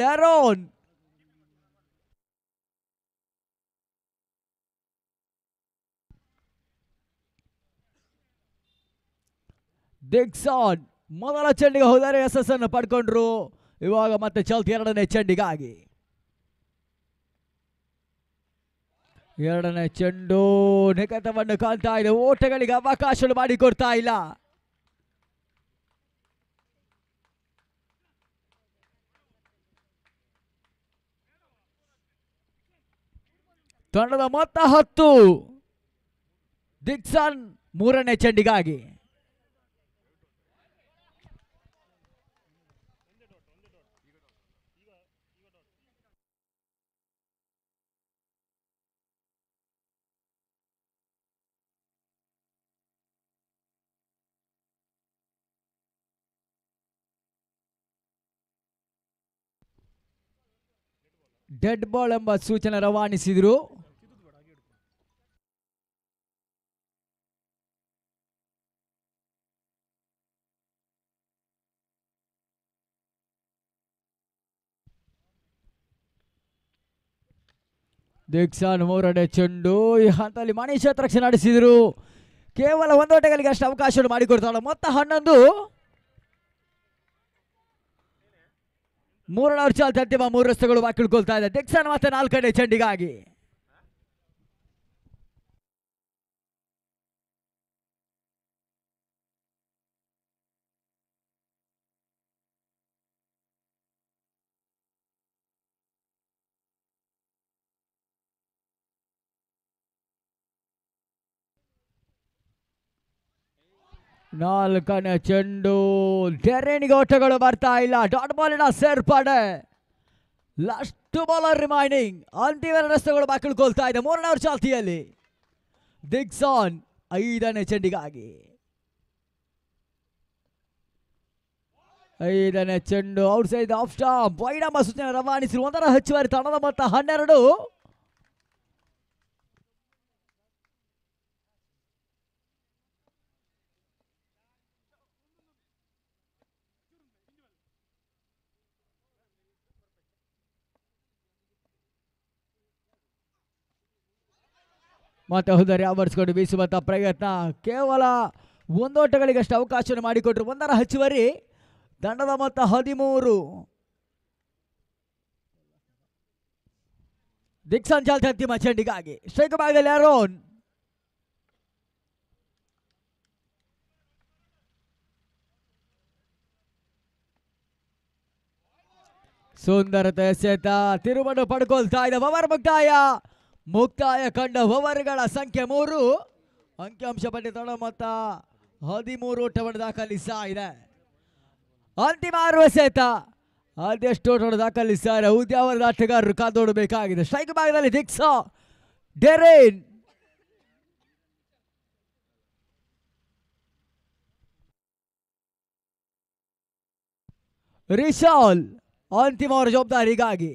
Daron! Dixon ಮೊದಲ ಚೆಂಡಿಗೆ ಹೋದರೆ ಯಶಸ್ಸನ್ನು ಪಡ್ಕೊಂಡ್ರು ಇವಾಗ ಮತ್ತೆ ಚಲ್ತ ಎರಡನೇ ಚಂಡಿಗಾಗಿ, ಎರಡನೇ ಚೆಂಡು ನಿಕಟವನ್ನು ಕಾಣ್ತಾ ಇದೆ ಓಟಗಳಿಗೆ ಅವಕಾಶ ಮಾಡಿಕೊಡ್ತಾ ಇಲ್ಲ ತಂಡದ ಮೊತ್ತ ಹತ್ತು ದಿಕ್ಸನ್ ಮೂರನೇ ಚಂಡಿಗಾಗಿ. ಡೆಡ್ ಬಾಲ್ ಎಂಬ ಸೂಚನೆ ರವಾನಿಸಿದರು ದೀಕ್ಷಾನ್ ಮೂರನೇ ಚೆಂಡು ಈ ಹಂತದಲ್ಲಿ ಮನೀಶ್ ರಕ್ಷಣೆ ನಡೆಸಿದರು ಕೇವಲ ಒಂದೋಟಗಳಿಗೆ ಅಷ್ಟು ಅವಕಾಶವನ್ನು ಮಾಡಿಕೊಡ್ತಾಳೆ ಮೊತ್ತ ಹನ್ನೊಂದು ಮೂರನೇ ವರ್ಷ ತರ್ತಿಬ ಮೂರು ರಸ್ತೆಗಳು ಬಾಕಿಳ್ಕೊಳ್ತಾ ಇದೆ ದಿಕ್ಸಾನ್ ಮತ್ತೆ ನಾಲ್ಕನೇ ಚೆಂಡಿಗಾಗಿ ನಾಲ್ಕನೇ ಚೆಂಡು ಡೆರೆನಿಗೆ ಓಟಗಳು ಬರ್ತಾ ಇಲ್ಲ ಡಾಟ್ ಬಾಲಿನ ಸೇರ್ಪಡೆ ಲಾಸ್ಟ್ ಬಾಲರ್ ರಿಮೈನಿಂಗ್ ಅಂತಿಮ ರಸ್ತೆಗಳು ಬಾಕಿಳ್ಕೊಳ್ತಾ ಇದೆ ಮೂರನೇ ವರ್ಷ ಚಾಲ್ತಿಯಲ್ಲಿ ದಿಕ್ಸಾನ್ ಐದನೇ ಚೆಂಡಿಗಾಗಿ ಐದನೇ ಚೆಂಡು ಔಟ್ ಸೈಡ್ ಆಫ್ ಸ್ಟಾಪ್ ವೈಡಂಬ ಸೂಚನೆ ರವಾನಿಸಿರುವ ಒಂದರ ಹೆಚ್ಚುವರಿ ತನದ ಮೊತ್ತ ಹನ್ನೆರಡು ಮತ್ತೆ ಹೋದರೆ ಆವರಿಸಿಕೊಂಡು ಬೀಸುವಂಥ ಪ್ರಯತ್ನ ಕೇವಲ ಒಂದೋಟಗಳಿಗಷ್ಟು ಅವಕಾಶವನ್ನು ಮಾಡಿಕೊಟ್ರು ಒಂದರ ಹಚ್ಚುವರಿ ದಂಡದ ಮೊತ್ತ ಹದಿಮೂರು ದಿಕ್ಸಂಚಾಲಿತ ಅಂತಿಮ ಚೆಂಡಿಗಾಗಿ ಸ್ಟ್ರೈಕ್ ಭಾಗದಲ್ಲಿ ಅರೋನ್ ಸುಂದರತೆ ಸೇತ ತಿರುಮಣ ಪಡ್ಕೊಳ್ತಾ ಇದ್ದ ಪವರ್ ಮುಕ್ತಾಯ ಮುಕ್ತಾಯ ಕಂಡ ಓವರ್ಗಳ ಸಂಖ್ಯೆ ಮೂರು ಅಂಕಿಅಂಶ ಪಟ್ಟಿ ಮತ್ತ ಮೊತ್ತ ಹದಿಮೂರು ಟವರ್ ದಾಖಲಿಸ್ತಾ ಇದೆ ಅಂತಿಮ ಆರು ಸಹಿತ ಅದೆಷ್ಟು ಟೋಟ ದಾಖಲಿಸ್ತಾ ಇದೆ ಉದ್ಯಾವರದ ಆಟಗಾರರು ಕಾದೋಡಬೇಕಾಗಿದೆ ಸ್ಟ್ರೈಕ್ ಭಾಗದಲ್ಲಿ ದಿಕ್ಸ ಡೆರೇನ್ ರಿಶಾಲ್ ಅಂತಿಮ ಅವರ ಜವಾಬ್ದಾರಿಗಾಗಿ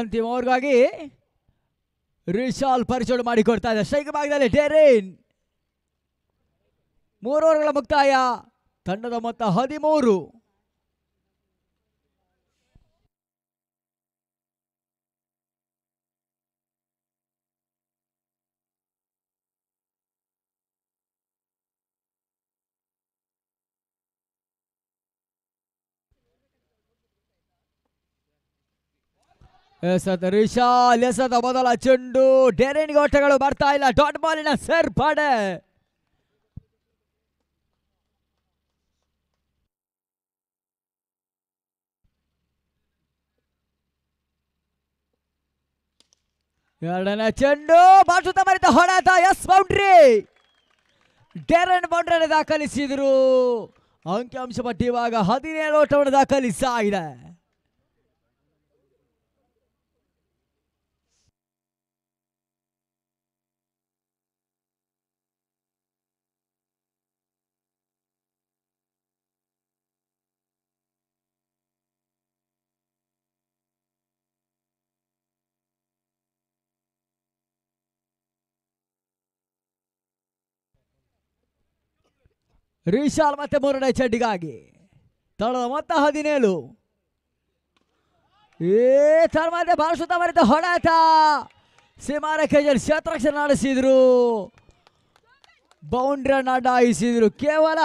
ಅಂತಿಮವರೆಗಾಗಿ ರಿಶಾಲ್ ಪರಿಚಯ ಮಾಡಿಕೊಡ್ತಾ ಇದೆ ಶೈಕ ಭಾಗದಲ್ಲಿ ಟೆರೈನ್ ಮೂರು ಮುಕ್ತಾಯ ತಂಡದ ಮೊತ್ತ ಹದಿಮೂರು ಎಸತ್ ರಿಶಾಲ್ ಮೊದಲ ಚೆಂಡು ಡೆರೆನ್ ಓಟಗಳು ಬರ್ತಾ ಇಲ್ಲ ಡಾಟ್ ಬಾಲಿನ ಸೇರ್ಪಡೆ ಎರಡನೇ ಚೆಂಡು ಬಾಟುತ ಮರಿತ ಹೊಡೆತ ಎಸ್ ಬೌಂಡ್ರಿ ಡೆರೆನ್ ಬೌಂಡ್ರಿ ದಾಖಲಿಸಿದ್ರು ಅಂಕಿಅಂಶ ಪಟ್ಟಿ ಇವಾಗ ಹದಿನೇಳು ಓಟವನ್ನು ದಾಖಲಿಸಿದೆ ರಿಶಾಲ್ ಮತ್ತೆ ಮೂರನೇ ಚೆಡ್ಡಿಗಾಗಿ ತಳದ ಮೊತ್ತ ಹದಿನೇಳು ಏ ತರ್ಮಾತೆ ಭಾರಸುತ್ತ ಮರೆತ ಹೊಡೆತ ಸೀಮಾರ ಕೇಜಲ್ ಕ್ಷೇತ್ರಕ್ಷ ನಡೆಸಿದ್ರು ಬೌಂಡ್ರಿಯನ್ನ ಅಡ್ಡಾಯಿಸಿದ್ರು ಕೇವಲ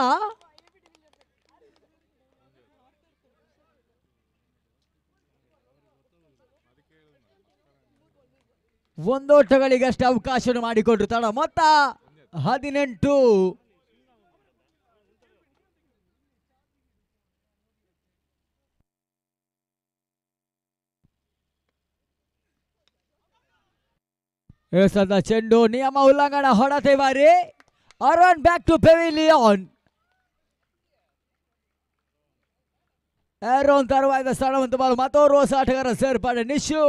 ಒಂದೋಟಗಳಿಗಷ್ಟು ಅವಕಾಶವನ್ನು ಮಾಡಿಕೊಟ್ರು ತಡ ಮೊತ್ತ ಹದಿನೆಂಟು वेळेसाचा चेंडू नियमा उल्लंघन होडा ते बारे अरवन बॅक टू पेविलियन एरोन तरवायचा सणावंत बाल मातो रोस आठकर सर पाडे निशू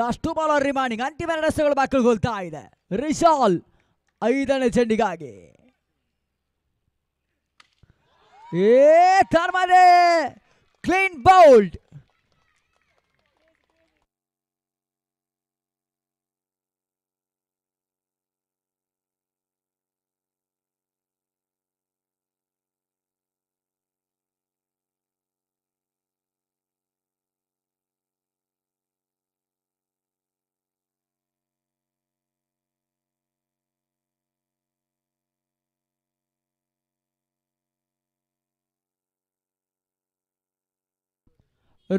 ಲಾಸ್ಟ್ ಟು ಬಾಲರ್ ರಿಮೈನಿಂಗ್ ಅಂತಿಮ ರಸ್ತೆಗಳು ಬಾಕಲ್ಗೊಳ್ತಾ ಇದೆ ರಿಶಾಲ್ ಐದನೇ ಚೆಂಡಿಗಾಗಿ ಏ ತರ್ಮದೆ ಕ್ಲೀನ್ ಬೌಲ್ಡ್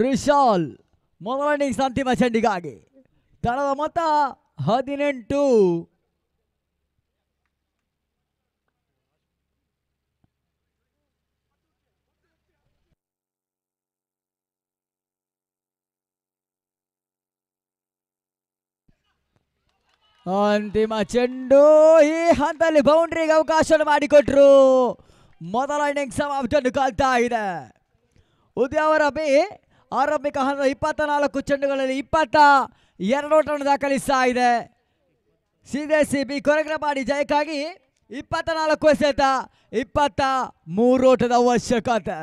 ರಿಶಾಲ್ ಮೊದಲನಿಂಗ್ಸ್ ಅಂತಿಮ ಚೆಂಡಿಗಾಗಿ ತಳದ ಮೊತ್ತ ಹದಿನೆಂಟು ಅಂತಿಮ ಚೆಂಡು ಈ ಹಂತದಲ್ಲಿ ಬೌಂಡ್ರಿಗೆ ಅವಕಾಶವನ್ನು ಮಾಡಿಕೊಟ್ರು ಮೊದಲ ಇನ್ನಿಂಗ್ಸ್ ಸಮಾಪ್ತಿಯನ್ನು ಕಾಲ್ತಾ ಇದೆ ಉದ್ಯಾವರ ಬಿ ಆರಂಭಿಕ ಹಂತದ ಇಪ್ಪತ್ತ ನಾಲ್ಕು ಚೆಂಡುಗಳಲ್ಲಿ ಇಪ್ಪತ್ತ ಎರಡು ಓಟವನ್ನು ದಾಖಲಿಸ್ತಾ ಇದೆ ಸಿ ಬಿ ಕೊರಗಿನ ಮಾಡಿ ಜಯಕ್ಕಾಗಿ ಇಪ್ಪತ್ತ ನಾಲ್ಕು ಎಸೆತ ಇಪ್ಪತ್ತ ಮೂರು ಓಟದ ಅವಶ್ಯಕತೆ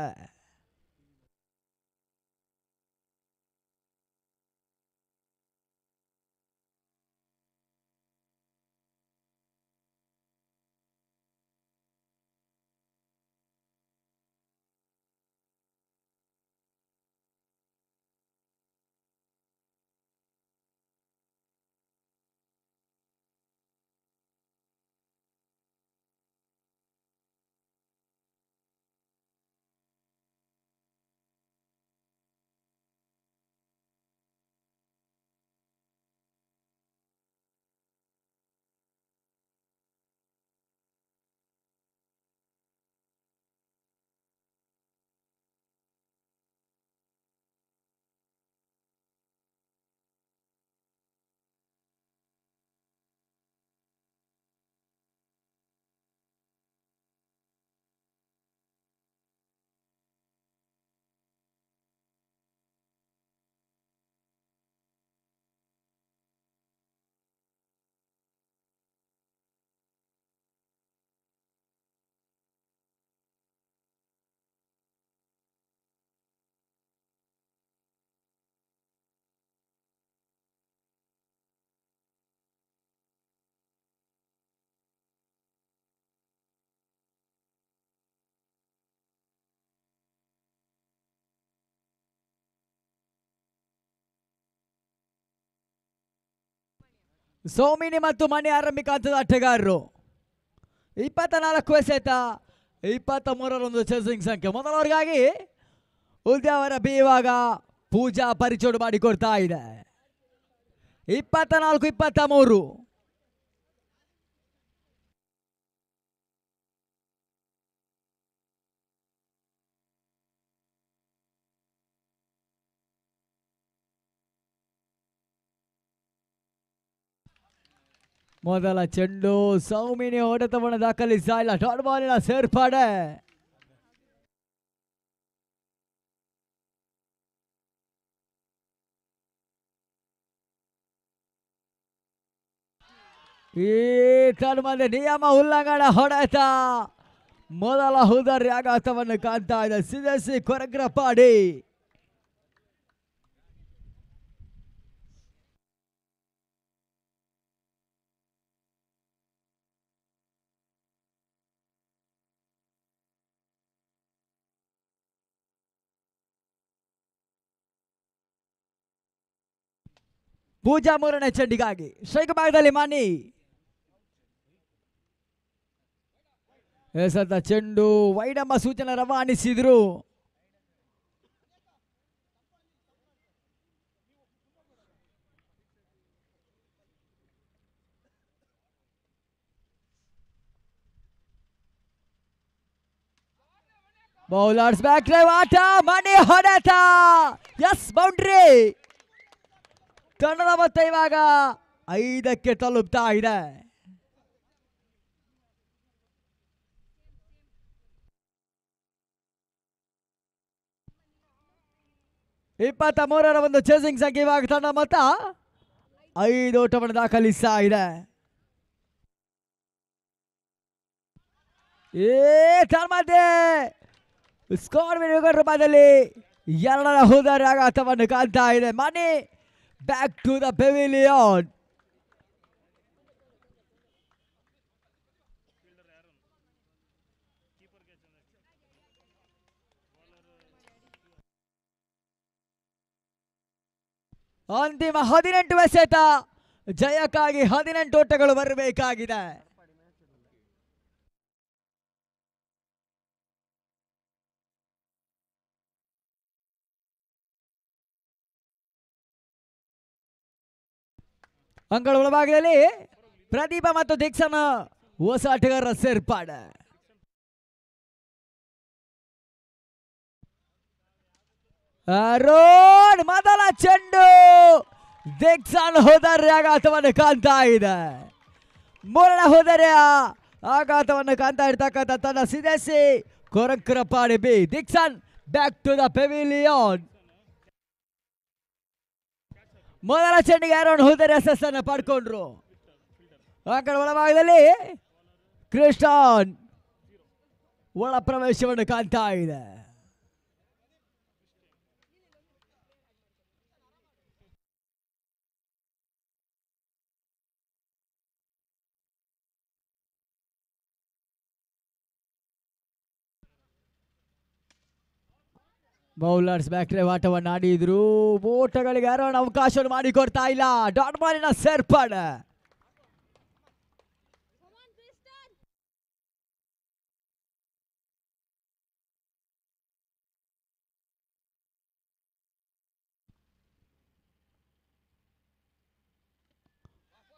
ಸೌಮಿನಿ ಮತ್ತು ಮನೆ ಆರಂಭಿಕ ಹಂತದ ಆಟಗಾರರು ಇಪ್ಪತ್ತ ನಾಲ್ಕು ಎಸೆತ ಇಪ್ಪತ್ತ ಮೂರರೊಂದು ಚೆಸಿಂಗ್ ಸಂಖ್ಯೆ ಮೊದಲವರಿಗಾಗಿ ಉದ್ಯಾವರ ಬೀವಾಗ ಪೂಜಾ ಪರಿಚೋಡು ಮಾಡಿಕೊಡ್ತಾ ಇದೆ ಇಪ್ಪತ್ತ ನಾಲ್ಕು ಇಪ್ಪತ್ತ ಮೂರು ಮೊದಲ ಚೆಂಡು ಸೌಮಿನಿ ಹೊಡೆತವನ್ನು ದಾಖಲಿಸ್ತಾ ಇಲ್ಲ ಡಾಟ್ ಬಾಲಿನ ಸೇರ್ಪಡೆ ಈ ತನ್ಮದ ನಿಯಮ ಉಲ್ಲಂಘನ ಹೊಡೆತ ಮೊದಲ ಹುದರಿ ಆಘಾತವನ್ನು ಕಾಣ್ತಾ ಇದೆ ಸಿದಸಿ ಕೊರಗ್ರಪಾಡಿ ಪೂಜಾ ಮೂರನೇ ಚೆಂಡಿಗಾಗಿ ಶೈಕ ಭಾಗದಲ್ಲಿ ಮಾನಿ ಎಸದ ಚೆಂಡು ವೈಡಮ್ಮ ಸೂಚನೆ ರವಾನಿಸಿದ್ರು ಬೌಲರ್ಸ್ ಬ್ಯಾಕ್ ಡ್ರೈವ್ ಆಟ ಮನೆ ಹೊಡೆತ ಎಸ್ ಬೌಂಡ್ರಿ ತಂಡದ ಮೊತ್ತ ಇವಾಗ ಐದಕ್ಕೆ ತಲುಪ್ತಾ ಇದೆ ಇಪ್ಪತ್ತ ಮೂರರ ಒಂದು ಚೇಸಿಂಗ್ ಸಂಖ್ಯೆ ಇವಾಗ ತಂಡ ಮೊತ್ತ ಐದು ಓಟವನ್ನು ದಾಖಲಿಸ್ತಾ ಇದೆ ಏ ತನ್ಮಧ್ಯೆ ಸ್ಕೋರ್ ವಿರುಗರ ರೂಪದಲ್ಲಿ ಎರಡರ ಆಗ ಅಥವಾ ಕಾಣ್ತಾ ಇದೆ ಮನಿ back to the pavilion. ಅಂತಿಮ ಹದಿನೆಂಟು ಎಸೆತ ಜಯಕ್ಕಾಗಿ ಹದಿನೆಂಟು ಓಟಗಳು ಬರಬೇಕಾಗಿದೆ ಅಂಗಳ ಒಳಭಾಗದಲ್ಲಿ ಪ್ರದೀಪ ಮತ್ತು ದೀಕ್ಷನ್ ಹೊಸ ಆಟಗಾರರ ಸೇರ್ಪಾಡು ರೋಡ್ ಮೊದಲ ಚೆಂಡು ದೀಕ್ಷನ್ ಹೋದರೆ ಆಘಾತವನ್ನು ಕಾಣ್ತಾ ಇದೆ ಮೂರನೇ ಹೋದರೆ ಆಘಾತವನ್ನು ಕಾಣ್ತಾ ಇರ್ತಕ್ಕಂಥ ತನ್ನ ಸಿದಸಿ ಪಾಡಿ ಬಿ ದೀಕ್ಷನ್ ಬ್ಯಾಕ್ ಟು ದ ಪೆವಿಲಿಯನ್ ಮೊದಲ ಚೆಂಡಿಗೆ ಯಾರನ್ನು ಹೋದರೆ ಎಸ್ ಪಡ್ಕೊಂಡ್ರು ಆ ಕಡೆ ಒಳಭಾಗದಲ್ಲಿ ಕ್ರಿಸ್ಟಾನ್ ಒಳ ಪ್ರವೇಶವನ್ನು ಕಾಣ್ತಾ ಇದೆ ಬೌಲರ್ಸ್ ಬ್ಯಾಕ್ಟ್ರೆ ಆಟವನ್ನು ಆಡಿದ್ರು ಬೋಟಗಳಿಗೆ ಯಾರೋ ಅವಕಾಶವನ್ನು ಮಾಡಿಕೊಡ್ತಾ ಇಲ್ಲ ಡಾಟ್ ಬಾಲಿನ ಸೇರ್ಪಡೆ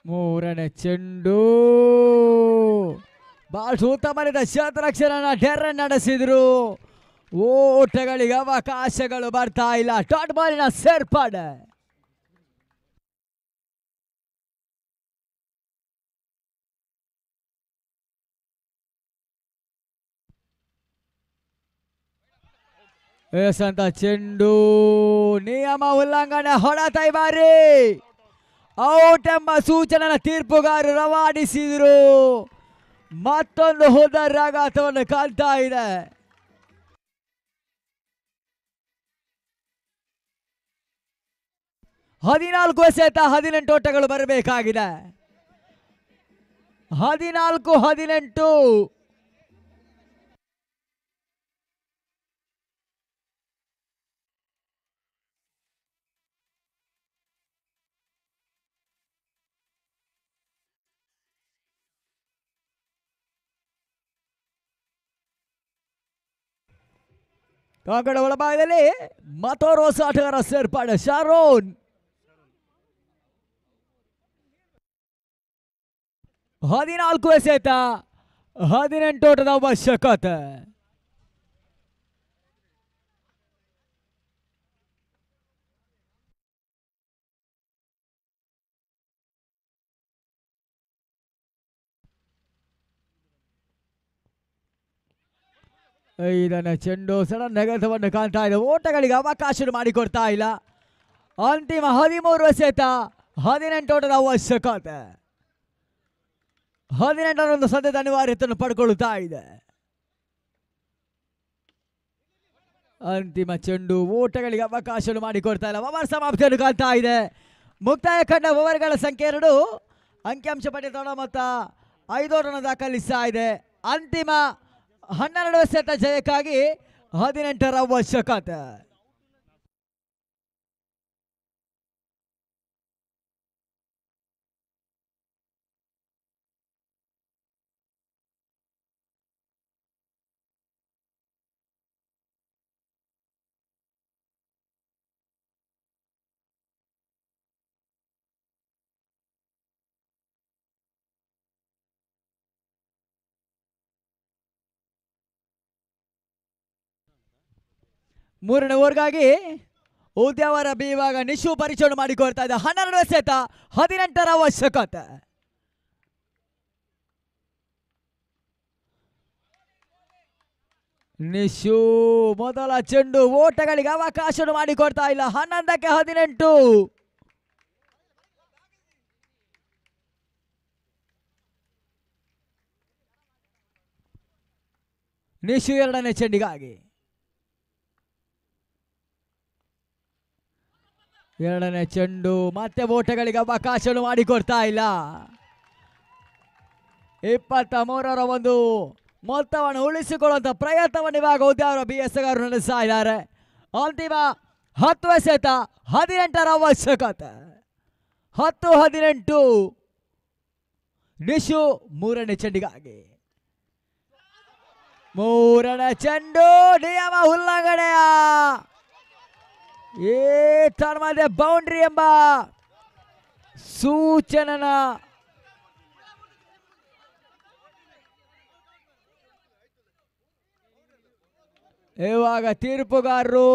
ಮೂರನೇ ಚೆಂಡು ಬಾಳ್ ಸೂತ ಮನೆದ ಶತರಕ್ಷರನ್ನ ನಡೆಸಿದ್ರು ಓಟಗಳಿಗೆ ಅವಕಾಶಗಳು ಬರ್ತಾ ಇಲ್ಲ ಟಾಟ್ ಬಾಲಿನ ಸೇರ್ಪಡೆ ಎಸ್ ಅಂತ ಚೆಂಡು ನಿಯಮ ಉಲ್ಲಂಘನೆ ಹೊಡೆತ ಈ ಬಾರಿ ಔಟ್ ಎಂಬ ಸೂಚನೆಯ ತೀರ್ಪುಗಾರರು ರವಾನಿಸಿದರು ಮತ್ತೊಂದು ಹೋದ ರಾಘಾತವನ್ನು ಕಾಲ್ತಾ ಇದೆ ಹದಿನಾಲ್ಕು ಎಸೆತ ಹದಿನೆಂಟು ಓಟಗಳು ಬರಬೇಕಾಗಿದೆ ಹದಿನಾಲ್ಕು ಹದಿನೆಂಟು ಕಾಗಡ ಒಳಭಾಗದಲ್ಲಿ ಮತೋರೋಸ್ ಆಟಗಾರ ಸೇರ್ಪಡೆ ಶಾರೋನ್ ಹದಿನಾಲ್ಕು ಎಸೆತ ಹದಿನೆಂಟು ಓಟದ ಅವಶ್ಯಕತೆ ಇದನ್ನು ಚೆಂಡು ಸಡನ್ ನೆಗೆತವನ್ನು ಕಾಣ್ತಾ ಇದೆ ಓಟಗಳಿಗೆ ಅವಕಾಶ ಮಾಡಿಕೊಡ್ತಾ ಇಲ್ಲ ಅಂತಿಮ ಹದಿಮೂರು ಎಸೆತ ಹದಿನೆಂಟು ಓಟದ ಅವಶ್ಯಕತೆ ಹದಿನೆಂಟರೊಂದು ಸದ್ಯದ ಅನಿವಾರ್ಯತೆಯನ್ನು ಪಡ್ಕೊಳ್ಳುತ್ತಾ ಇದೆ ಅಂತಿಮ ಚೆಂಡು ಓಟಗಳಿಗೆ ಅವಕಾಶ ಮಾಡಿಕೊಡ್ತಾ ಇಲ್ಲ ಓವರ್ ಸಮಾಪ್ತಿಯನ್ನು ಕಾಣ್ತಾ ಇದೆ ಮುಕ್ತಾಯ ಕಂಡ ಓವರ್ಗಳ ಸಂಖ್ಯೆ ಎರಡು ಅಂಕಿಅಂಶ ಪಟ್ಟಿ ತೋಡ ಮೊತ್ತ ಐದು ದಾಖಲಿಸ್ತಾ ಇದೆ ಅಂತಿಮ ಹನ್ನೆರಡು ಸೆಟ್ ಜಯಕ್ಕಾಗಿ ಹದಿನೆಂಟರ ಅವಶ್ಯಕತೆ ಮೂರನೇ ಊರಿಗಾಗಿ ಉದ್ಯಾವರ ಬಿ ನಿಶು ಪರಿಚಯ ಮಾಡಿಕೊಡ್ತಾ ಇದ್ದ ಹನ್ನೆರಡನೇ ಸಹಿತ ಹದಿನೆಂಟರ ಅವಶ್ಯಕತೆ ನಿಶು ಮೊದಲ ಚೆಂಡು ಓಟಗಳಿಗೆ ಅವಕಾಶ ಮಾಡಿಕೊಡ್ತಾ ಇಲ್ಲ ಹನ್ನೊಂದಕ್ಕೆ ಹದಿನೆಂಟು ನಿಶು ಎರಡನೇ ಚೆಂಡಿಗಾಗಿ ಎರಡನೇ ಚೆಂಡು ಮತ್ತೆ ಓಟಗಳಿಗೆ ಅವಕಾಶವನ್ನು ಮಾಡಿಕೊಡ್ತಾ ಇಲ್ಲ ಇಪ್ಪತ್ತ ಮೂರರ ಒಂದು ಮೊತ್ತವನ್ನು ಉಳಿಸಿಕೊಳ್ಳುವಂತ ಪ್ರಯತ್ನವನ್ನು ಇವಾಗ ಉದ್ಯಾವರ ಬಿ ಎಸ್ ಗಾರು ನಡೆಸ್ತಾ ಇದ್ದಾರೆ ಅಂತಿಮ ಹತ್ತು ಎಸೆತ ಹದಿನೆಂಟರ ಅವಶ್ಯಕತೆ ಹತ್ತು ಹದಿನೆಂಟು ನಿಶು ಮೂರನೇ ಚೆಂಡಿಗಾಗಿ ಮೂರನೇ ಚೆಂಡು ನಿಯಮ ಉಲ್ಲಂಘನೆಯ ಏ ಟಾರ್ ಮಾಡಿದೆ ಬೌಂಡ್ರಿ ಎಂಬ ಸೂಚನನ ಇವಾಗ ತೀರ್ಪುಗಾರರು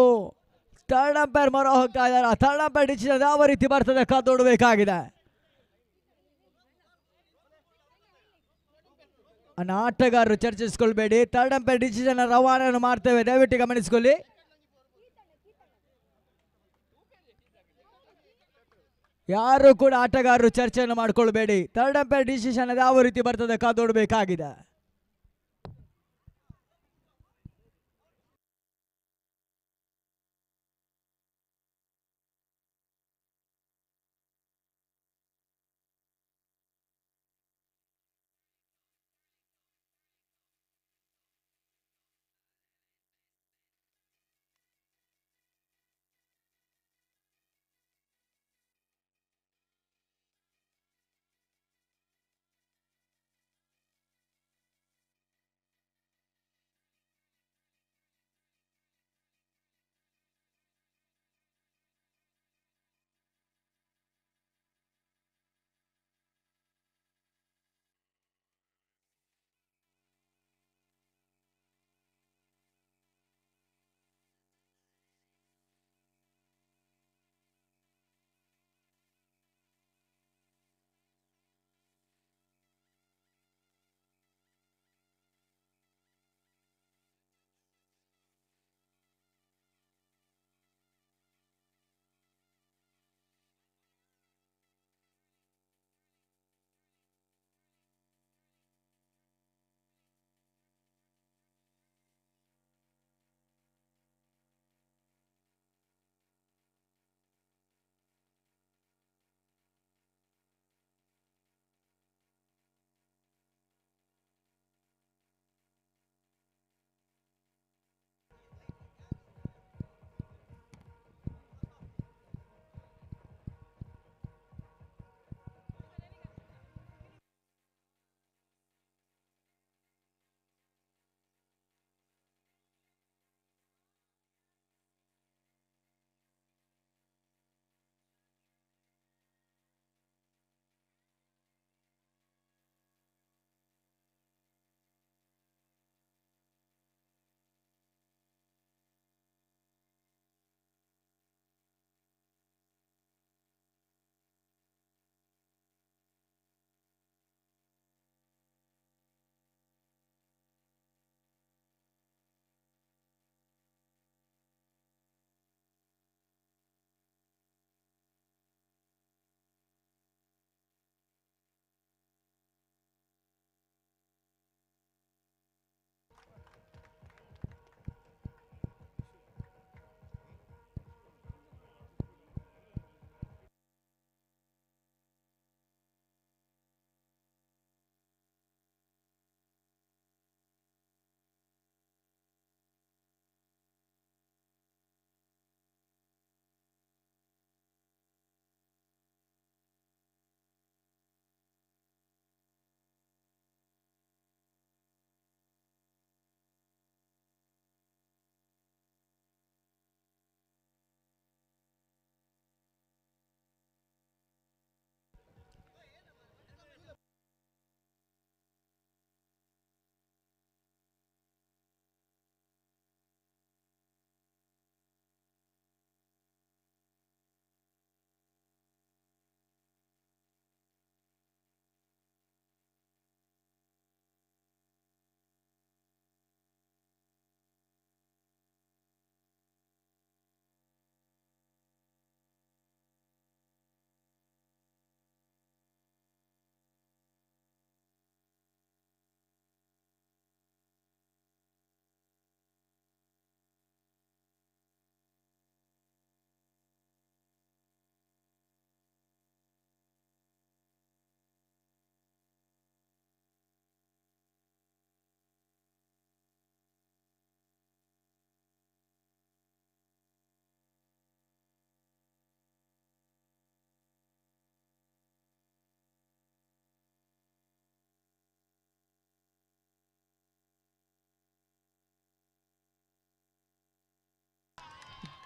ಥರ್ಡ್ ಅಂಪೈರ್ ಮರ ಹೋಗ್ತಾ ಇದ್ದಾರೆ ಆ ಥರ್ಡ್ ಅಂಪೈರ್ ಡಿಸಿಷನ್ ಯಾವ ರೀತಿ ಬರ್ತದೆ ಕಾದೋಡಬೇಕಾಗಿದೆ ಆಟಗಾರರು ಚರ್ಚಿಸ್ಕೊಳ್ಬೇಡಿ ಥರ್ಡ್ ಅಂಪೈರ್ ಡಿಸಿಷನ್ ರವಾನೆಯನ್ನು ಮಾಡ್ತೇವೆ ದಯವಿಟ್ಟು ಗಮನಿಸಿಕೊಳ್ಳಿ ಯಾರು ಕೂಡ ಆಟಗಾರರು ಚರ್ಚೆಯನ್ನು ಮಾಡ್ಕೊಳ್ಬೇಡಿ ಥರ್ಡ್ ಅಂಪೇರ್ ಡಿಸಿಷನ್ ಯಾವ ರೀತಿ ಬರ್ತದೆ ಕಾದೋಡ್ಬೇಕಾಗಿದೆ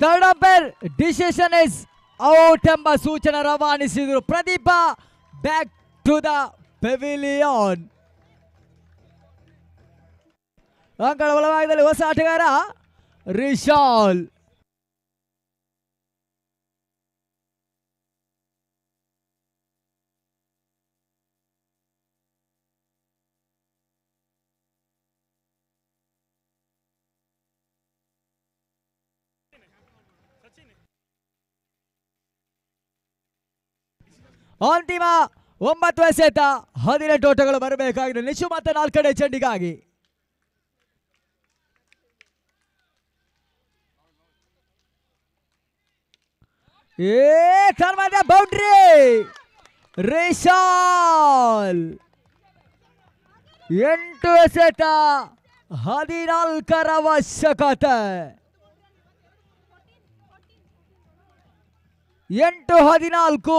third umpire decision is out ಎಂಬ ಸೂಚನೆ ರವಾನಿಸಿದ್ರು ಪ್ರದೀಪ ಬ್ಯಾಕ್ ಟು ದ ಪೆವಿಲಿಯನ್ ಅಂಕಣ ಒಳಭಾಗದಲ್ಲಿ ಹೊಸ ಆಟಗಾರ ರಿಶಾಲ್ ಅಂತಿಮ ಒಂಬತ್ತು ಎಸೆತ ಹದಿನೆಂಟು ಓಟಗಳು ಬರಬೇಕಾಗಿದೆ ನಿಶು ಮತ್ತೆ ನಾಲ್ಕಡೆ ಚಂಡಿಗಾಗಿ. ಏ ಬೌಂಡ್ರಿ ರೇಷಾಲ್ ಎಂಟು ಎಸೆತ ಹದಿನಾಲ್ಕರ ಅವಶ್ಯಕತೆ ಎಂಟು ಹದಿನಾಲ್ಕು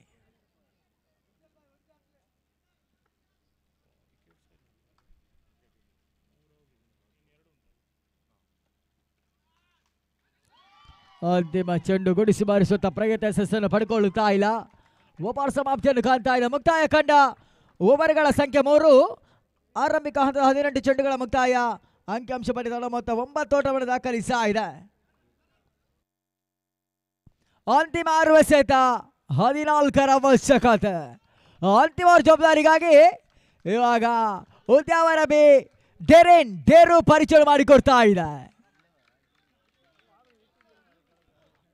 ಅಂತಿಮ ಚೆಂಡು ಗುಡಿಸಿ ಬಾರಿಸುತ್ತ ಪ್ರಗತಿ ಯಶಸ್ಸನ್ನು ಪಡ್ಕೊಳ್ಳುತ್ತಾ ಇಲ್ಲ ಓಪರ್ ಸಮಾಪ್ತಿಯನ್ನು ಕಾಣ್ತಾ ಇಲ್ಲ ಮುಕ್ತಾಯ ಕಂಡ ಓವರ್ಗಳ ಸಂಖ್ಯೆ ಮೂರು ಆರಂಭಿಕ ಹಂತದ ಹದಿನೆಂಟು ಚೆಂಡುಗಳ ಮುಕ್ತಾಯ ಅಂಕಿಅಂಶ ಪಡೆದ ಮೊತ್ತ ಒಂಬತ್ತು ಓಟವನ್ನು ದಾಖಲಿಸ್ತಾ ಇದೆ ಅಂತಿಮ ಆರು ಎಸೆತ ಹದಿನಾಲ್ಕರ ಅವಶ್ಯಕತೆ ಅಂತಿಮ ಜವಾಬ್ದಾರಿಗಾಗಿ ಇವಾಗ ಉದ್ಯಾವರ ಬಿ ಡೆರೆನ್ ಡೆರು ಪರಿಚಯ ಮಾಡಿಕೊಡ್ತಾ ಇದೆ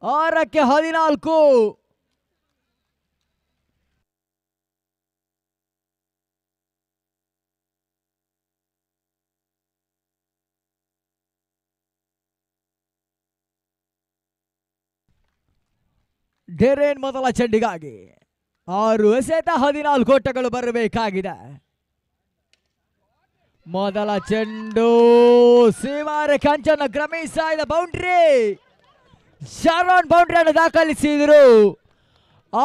आर के हदनाकु डेरेन मोदल चंडी आर सहित हदनाकोट बर मोदल चंडू सीमार कंचन क्रमीस बौंड्री ಶಾರ್ವಾನ್ ಬೌಂಡ್ರಿಯನ್ನು ದಾಖಲಿಸಿದ್ರು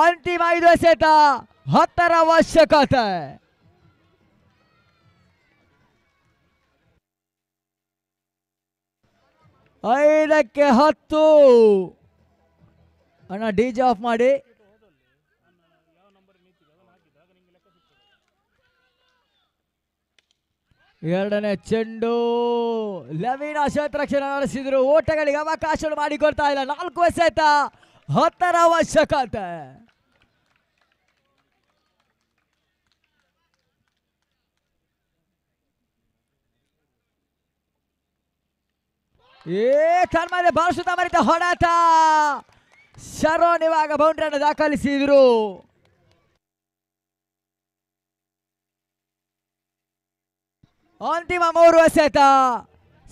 ಅಂತಿಮ ಐದು ಎಸೆತ ಹತ್ತರ ಅವಶ್ಯಕತೆ ಐದಕ್ಕೆ ಹತ್ತು ಅಣ್ಣ ಡಿ ಜೆ ಆಫ್ ಮಾಡಿ ಎರಡನೇ ಚೆಂಡು ಲವೀನ ಶತರಕ್ಷಣೆ ನಡೆಸಿದ್ರು ಓಟಗಳಿಗೆ ಅವಕಾಶ ಮಾಡಿಕೊಡ್ತಾ ಇಲ್ಲ ನಾಲ್ಕು ಎಸೆತ ಹತ್ತರ ಅವಶ್ಯಕತೆ ಏ ಬಾರಿಸುತ್ತಾ ಮರಿತ ಹೊಡೆತ ಶರೋನ್ ಇವಾಗ ಬೌಂಡ್ರಿಯನ್ನು ದಾಖಲಿಸಿದ್ರು ಅಂತಿಮ ಮೂರು ಎಸೆತ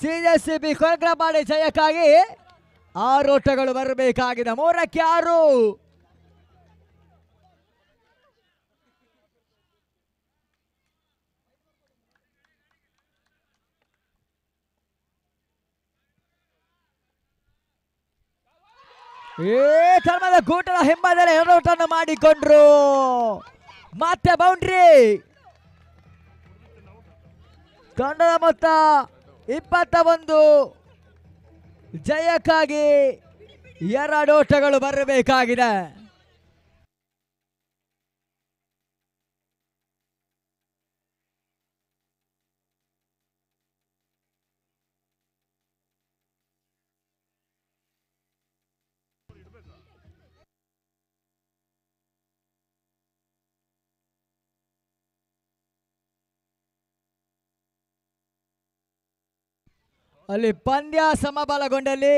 ಸಿ ಸಿ ಬಿ ಕೊರಕ್ರಪಾಡಿ ಜಯಕ್ಕಾಗಿ ಆರೋಟಗಳು ಬರಬೇಕಾಗಿದೆ ಮೂರಕ್ಕೆ ಆರು ಏ ಕೂಟದ ಹಿಂಬಾದಲ್ಲಿ ಮಾಡಿಕೊಂಡ್ರು ಮತ್ತೆ ಬೌಂಡ್ರಿ ತಂಡದ ಮೊತ್ತ ಇಪ್ಪತ್ತ ಒಂದು ಜಯಕ್ಕಾಗಿ ಎರಡು ಓಟಗಳು ಬರಬೇಕಾಗಿದೆ ಅಲ್ಲಿ ಪಂದ್ಯ ಸಮಬಲಗೊಂಡಲ್ಲಿ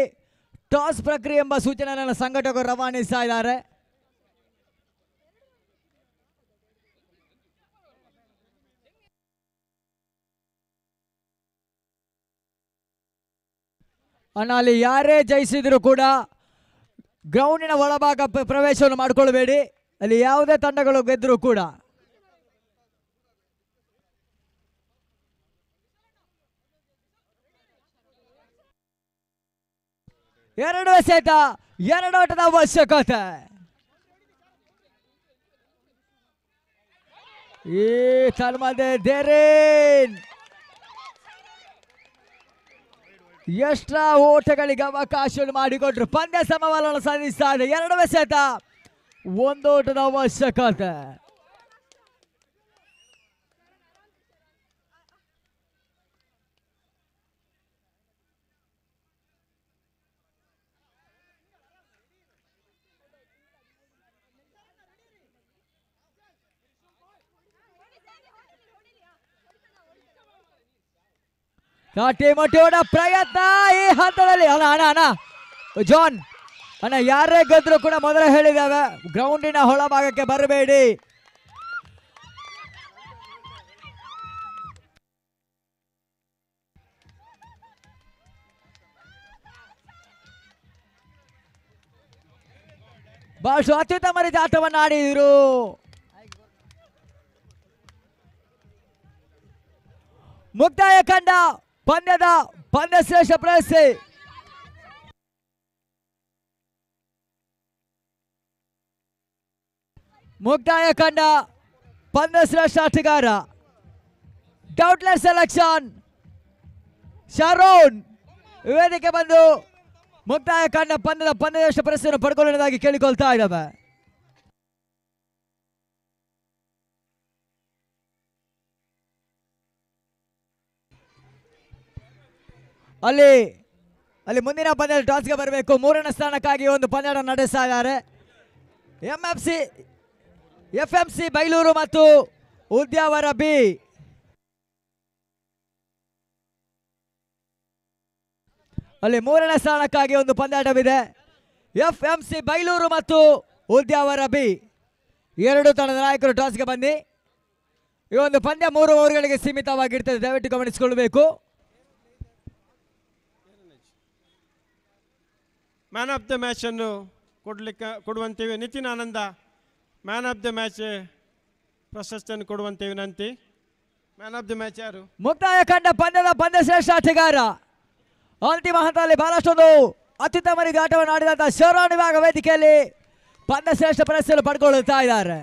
ಟಾಸ್ ಪ್ರಕ್ರಿಯೆ ಎಂಬ ನನ್ನ ಸಂಘಟಕರು ರವಾನಿಸ್ತಾ ಇದ್ದಾರೆ ಅಣ್ಣ ಅಲ್ಲಿ ಯಾರೇ ಜಯಿಸಿದ್ರು ಕೂಡ ಗ್ರೌಂಡಿನ ಒಳಭಾಗ ಪ್ರವೇಶವನ್ನು ಮಾಡಿಕೊಳ್ಬೇಡಿ ಅಲ್ಲಿ ಯಾವುದೇ ತಂಡಗಳು ಗೆದ್ದರೂ ಕೂಡ ಎರಡು ಎಸೆತ ಎರಡು ಆಟದ ಅವಶ್ಯಕತೆ ಈ ತನ್ಮದೆ ದೇರೇನ್ ಎಷ್ಟ್ರಾ ಓಟಗಳಿಗೆ ಅವಕಾಶ ಮಾಡಿಕೊಟ್ರು ಪಂದ್ಯ ಸಮವಲನ ಸಾಧಿಸ್ತಾ ಇದೆ ಎರಡು ಎಸೆತ ಒಂದು ಓಟದ ಅವಶ್ಯಕತೆ ಕಾಟಿಮಟಿಯೋಡ ಪ್ರಯತ್ನ ಈ ಹಂತದಲ್ಲಿ ಅಣ್ಣ ಅಣ್ಣ ಅಣ್ಣ ಜಾನ್ ಅಣ್ಣ ಯಾರೇ ಗೆದ್ರು ಕೂಡ ಮೊದಲ ಹೇಳಿದಾವೆ ಗ್ರೌಂಡಿನ ಹೊಳಭಾಗಕ್ಕೆ ಬರಬೇಡಿ ಬಹಳಷ್ಟು ಅತ್ಯುತ್ತಮ ರೀತಿ ಆಟವನ್ನು ಆಡಿದ್ರು ಮುಕ್ತಾಯ ಕಂಡ ಪಂದ್ಯದ ಪಂದ್ಯ ಶ್ರೇಷ್ಠ ಮುಕ್ತಾಯ ಕಂಡ ಪಂದ್ಯ ಶ್ರೇಷ್ಠ ಆಟಗಾರ ಡೌಟ್ಲೆಸ್ ಸೆಲೆಕ್ಷನ್ ಶರೋನ್ ವೇದಿಕೆ ಬಂದು ಮುಕ್ತಾಯ ಕಂಡ ಪಂದ್ಯದ ಶ್ರೇಷ್ಠ ಪ್ರಶಸ್ತಿಯನ್ನು ಪಡ್ಕೊಳ್ಳುವುದಾಗಿ ಕೇಳಿಕೊಳ್ತಾ ಇದ್ದಾವೆ ಅಲ್ಲಿ ಅಲ್ಲಿ ಮುಂದಿನ ಪಂದ್ಯದಲ್ಲಿ ಟಾಸ್ಗೆ ಬರಬೇಕು ಮೂರನೇ ಸ್ಥಾನಕ್ಕಾಗಿ ಒಂದು ಪಂದ್ಯ ನಡೆಸ್ತಾ ಇದ್ದಾರೆ M F C F M C Bailur ಮತ್ತು ಉದ್ಯಾವರ ಬಿ ಅಲ್ಲಿ ಮೂರನೇ ಸ್ಥಾನಕ್ಕಾಗಿ ಒಂದು ಪಂದ್ಯಾಟವಿದೆ ಎಫ್ ಎಂ ಸಿ ಬೈಲೂರು ಮತ್ತು ಉದ್ಯಾವರ ಬಿ ಎರಡು ತಂಡದ ನಾಯಕರು ಟಾಸ್ಗೆ ಬನ್ನಿ ಈ ಒಂದು ಪಂದ್ಯ ಮೂರು ಓವರ್ಗಳಿಗೆ ಸೀಮಿತವಾಗಿರ್ತದೆ ದಯವಿಟ್ಟು ಗಮನಿಸಿಕೊಳ್ಬೇಕು ಮ್ಯಾನ್ ಆಫ್ ದ ಮ್ಯಾಚನ್ನು ಕೊಡಲಿಕ್ಕೆ ಕೊಡುವಂತೀವಿ Nitin Anand man of the match ಪ್ರಶಸ್ತಿಯನ್ನು ಕೊಡುವಂತೀವಿ ನಂತಿ ಮ್ಯಾನ್ ಆಫ್ ದ ಮ್ಯಾಚ್ ಯಾರು ಮುಕ್ತಾಯ ಕಂಡ ಪಂದ್ಯದ ಪಂದ್ಯ ಶ್ರೇಷ್ಠ ಆಟಗಾರ ಅಂತಿಮ ಹಂತದಲ್ಲಿ ಬಹಳಷ್ಟೊಂದು ಅತ್ಯುತ್ತಮರಿಗೆ ಆಟವನ್ನು ಆಡಿದಂತಹ ಶೌರಾಣಿ ವಿಭಾಗ ವೇದಿಕೆಯಲ್ಲಿ ಪಂದ್ಯ ಶ್ರೇಷ್ಠ ಪ್ರಶಸ್ತಿಯನ್ನು ಪಡ್ಕೊಳ್ಳುತ್ತಾ ಇದ್ದಾರೆ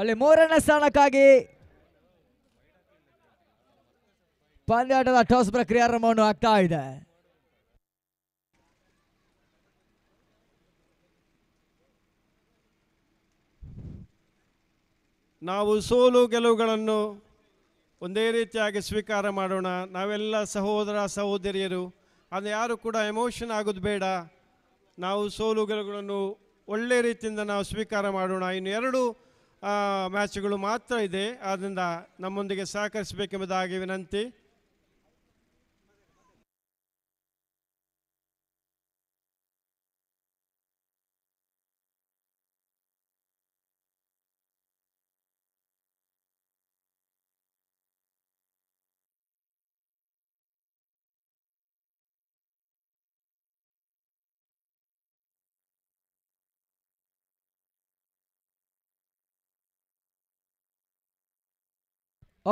ಅಲ್ಲಿ ಮೂರನೇ ಸ್ಥಾನಕ್ಕಾಗಿ ಪಂದ್ಯಾಟದ ಟಾಸ್ ಪ್ರಕ್ರಿಯಾರಂಭವನ್ನು ಆಗ್ತಾ ಇದೆ ನಾವು ಸೋಲು ಗೆಲುವುಗಳನ್ನು ಒಂದೇ ರೀತಿಯಾಗಿ ಸ್ವೀಕಾರ ಮಾಡೋಣ ನಾವೆಲ್ಲ ಸಹೋದರ ಸಹೋದರಿಯರು ಅದು ಯಾರು ಕೂಡ ಎಮೋಷನ್ ಆಗೋದು ಬೇಡ ನಾವು ಸೋಲು ಗೆಲುವುಗಳನ್ನು ಒಳ್ಳೆ ರೀತಿಯಿಂದ ನಾವು ಸ್ವೀಕಾರ ಮಾಡೋಣ ಇನ್ನು ಎರಡು ಮ್ಯಾಚ್ಗಳು ಮಾತ್ರ ಇದೆ ಆದ್ದರಿಂದ ನಮ್ಮೊಂದಿಗೆ ಸಹಕರಿಸಬೇಕೆಂಬುದಾಗಿ ವಿನಂತಿ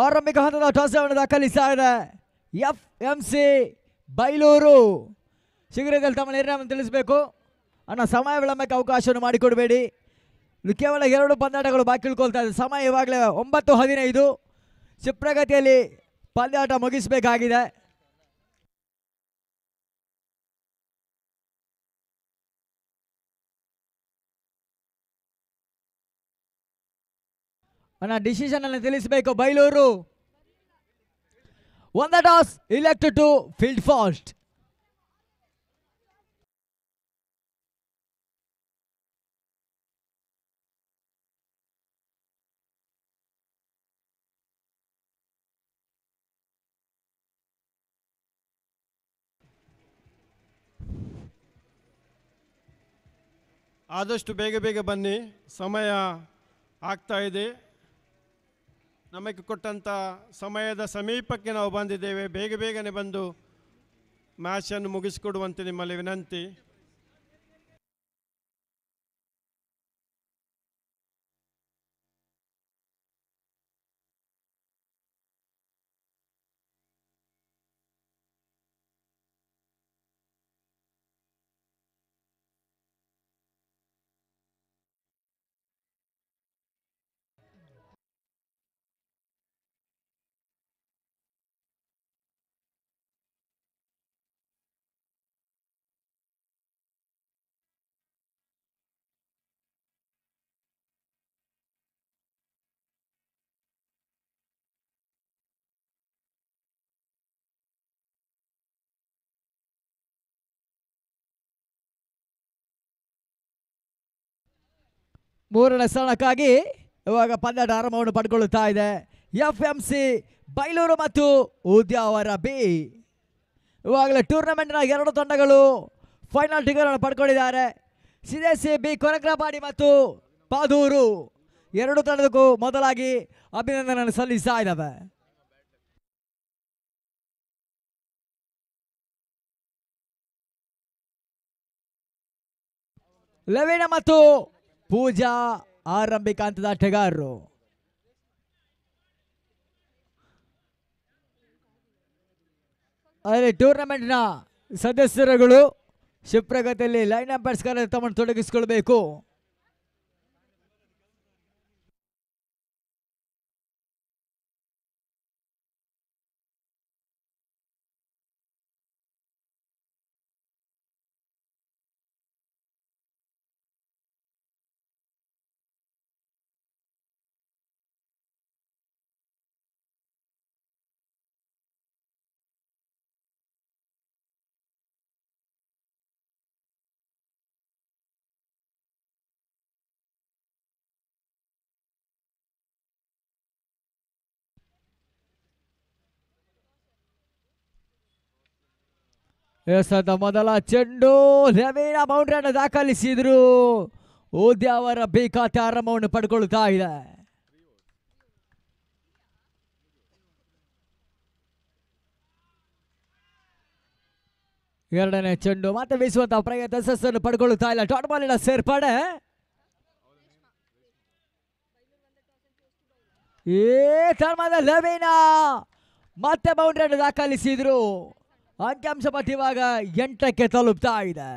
ಆರಂಭಿಕ ಹಂತದ ಟಾಸವನ್ನು ದಾಖಲಿಸ್ತಾ ಇದೆ ಎಫ್ ಎಂ ಸಿ ಬೈಲೂರು ಶೀಘ್ರದಲ್ಲಿ ತಮ್ಮ ನಿರ್ಣಯವನ್ನು ತಿಳಿಸಬೇಕು ಅನ್ನೋ ಸಮಯ ವಿಳಂಬಕ್ಕೆ ಅವಕಾಶವನ್ನು ಮಾಡಿಕೊಡಬೇಡಿ ಕೇವಲ ಎರಡು ಪಂದ್ಯಾಟಗಳು ಬಾಕಿ ಇಳ್ಕೊಳ್ತಾ ಇದೆ ಸಮಯ ಇವಾಗಲೇ ಒಂಬತ್ತು ಹದಿನೈದು ಚಿಪ್ರಗತಿಯಲ್ಲಿ ಪಂದ್ಯಾಟ ಮುಗಿಸಬೇಕಾಗಿದೆ ಅನ್ನ ಡಿಸಿಷನ್ ಅನ್ನು ತಿಳಿಸಬೇಕು Bailur won toss elect to field first ಆದಷ್ಟು ಬೇಗ ಬೇಗ ಬನ್ನಿ ಸಮಯ ಆಗ್ತಾ ಇದೆ ನಮಗೆ ಕೊಟ್ಟಂಥ ಸಮಯದ ಸಮೀಪಕ್ಕೆ ನಾವು ಬಂದಿದ್ದೇವೆ ಬೇಗ ಬೇಗನೆ ಬಂದು ಮ್ಯಾಚನ್ನು ಮುಗಿಸಿಕೊಡುವಂತೆ ನಿಮ್ಮಲ್ಲಿ ವಿನಂತಿ ಮೂರನೇ ಸ್ಥಾನಕ್ಕಾಗಿ ಇವಾಗ ಪಂದ್ಯದ ಆರಂಭವನ್ನು ಪಡ್ಕೊಳ್ಳುತ್ತಾ ಇದೆ ಎಫ್ ಎಂ ಸಿ ಬೈಲೂರು ಮತ್ತು ಉದ್ಯಾವರ ಬಿ ಇವಾಗಲೇ ಟೂರ್ನಮೆಂಟ್ನ ಎರಡು ತಂಡಗಳು ಫೈನಲ್ ಟಿಕೆಟನ್ನು ಪಡ್ಕೊಂಡಿದ್ದಾರೆ ಸಿದೇಸಿ ಬಿ ಕೊರಗ್ರಪಾಡಿ ಮತ್ತು ಪಾದೂರು ಎರಡು ತಂಡಕ್ಕೂ ಮೊದಲಾಗಿ ಅಭಿನಂದನೆಯನ್ನು ಸಲ್ಲಿಸ್ತಾ ಇದ್ದಾವೆ ಲವಿನ ಮತ್ತು ಪೂಜಾ ಆರಂಭಿಕ ಅಂತದ ಆಟಗಾರರು ಟೂರ್ನಮೆಂಟ್ ನ ಸದಸ್ಯರುಗಳು ಶಿಪ್ರಗತಿಯಲ್ಲಿ ಲೈನ್ ಅಂಪೈರ್ಸ್ಗಾರರು ತಮ್ಮನ್ನು ತೊಡಗಿಸಿಕೊಳ್ಬೇಕು ಮೊದಲ ಚೆಂಡು ರವೀಣ ಬೌಂಡ್ರಿಯನ್ನು ದಾಖಲಿಸಿದ್ರು ಓದ್ಯಾವರ ಅವರ ಖಾತೆ ಆರಂಭವನ್ನು ಪಡ್ಕೊಳ್ತಾ ಇದೆ ಎರಡನೇ ಚೆಂಡು ಮತ್ತೆ ಬೀಸುವಂತಹ ಪ್ರಯತ್ನ ಯಶಸ್ಸನ್ನು ಪಡ್ಕೊಳ್ತಾ ಇಲ್ಲ ಟಾಟ್ ಬಾಲಿನ ಸೇರ್ಪಡೆ ಏ ತರ್ಮದ ಲವೀನಾ ಮತ್ತೆ ಬೌಂಡ್ರಿಯನ್ನು ದಾಖಲಿಸಿದ್ರು ಅಂಕಿಅಂಶ ಇವಾಗ ಎಂಟಕ್ಕೆ ತಲುಪ್ತಾ ಇದೆ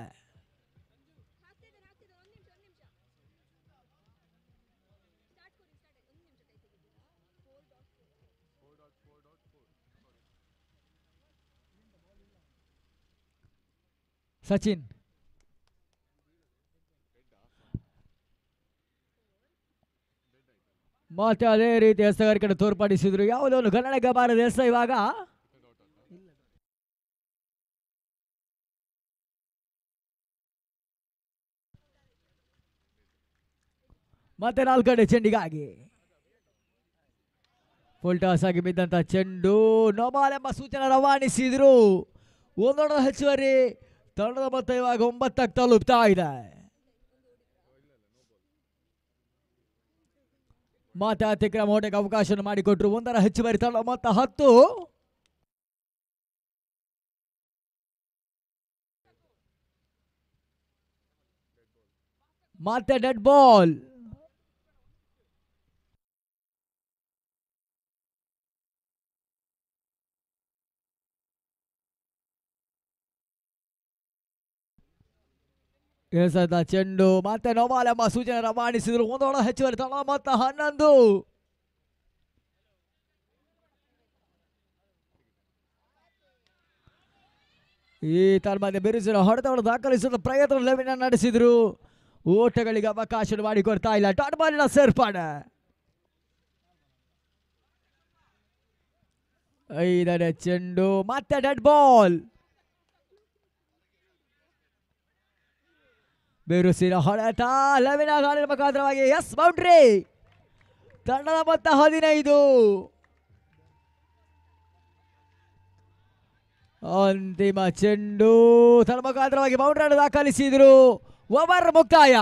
ಸಚಿನ್ ಮತ್ತೆ ಅದೇ ರೀತಿ ಹೆಸಗಾರಿಕೆ ತೋರ್ಪಡಿಸಿದ್ರು ಯಾವುದೋ ಒಂದು ಗಣನೆಗೆ ಬಾರದ ಹೆಸ ಇವಾಗ ಮತ್ತೆ ನಾಲ್ಕಡೆ ಚೆಂಡಿಗಾಗಿ ಫುಲ್ ಟಾಸ್ ಆಗಿ ಬಿದ್ದಂತ ಚೆಂಡು ನೋಬಾಲ್ ಎಂಬ ಸೂಚನೆ ರವಾನಿಸಿದ್ರು ಒಂದೊಂದು ಹೆಚ್ಚುವರಿ ತಂಡದ ಮೊತ್ತ ಇವಾಗ ಒಂಬತ್ತಕ್ಕೆ ತಲುಪ್ತಾ ಇದೆ ಮಾತಾ ಅತಿಕ್ರಮ ಓಟಕ್ಕೆ ಅವಕಾಶವನ್ನು ಮಾಡಿಕೊಟ್ರು ಒಂದರ ಹೆಚ್ಚುವರಿ ತಂಡ ಮೊತ್ತ ಹತ್ತು ಮತ್ತೆ ಡೆಡ್ ಬಾಲ್ ಎಸದ ಚೆಂಡು ಮತ್ತೆ ನೋಬಾಲೆಂಬ ಸೂಚನೆ ರವಾನಿಸಿದ್ರು ಒಂದೊಳ ಹೆಚ್ಚುವರಿ ತಳ ಮತ್ತ ಹನ್ನೊಂದು ಈ ತನ್ಮಧ್ಯೆ ಬಿರುಸಿನ ಹೊಡೆತವನ್ನು ದಾಖಲಿಸಲು ಪ್ರಯತ್ನ ಲವಿನ ನಡೆಸಿದ್ರು ಓಟಗಳಿಗೆ ಅವಕಾಶ ಮಾಡಿಕೊಡ್ತಾ ಇಲ್ಲ ಡಾಟ್ ನ ಸೇರ್ಪಾಡೆ ಐದನೇ ಚೆಂಡು ಮತ್ತೆ ಡೆಡ್ ಬಾಲ್ ಬಿರುಸಿನ ಹೊಡೆತ ಲವಿನ ಗಾಲಿನ ಮುಖಾಂತರವಾಗಿ ಎಸ್ ಬೌಂಡ್ರಿ ತಂಡದ ಮೊತ್ತ ಹದಿನೈದು ಅಂತಿಮ ಚೆಂಡು ತನ್ನ ಮುಖಾಂತರವಾಗಿ ಬೌಂಡ್ರಿ ದಾಖಲಿಸಿದ್ರು ಓವರ್ ಮುಕ್ತಾಯ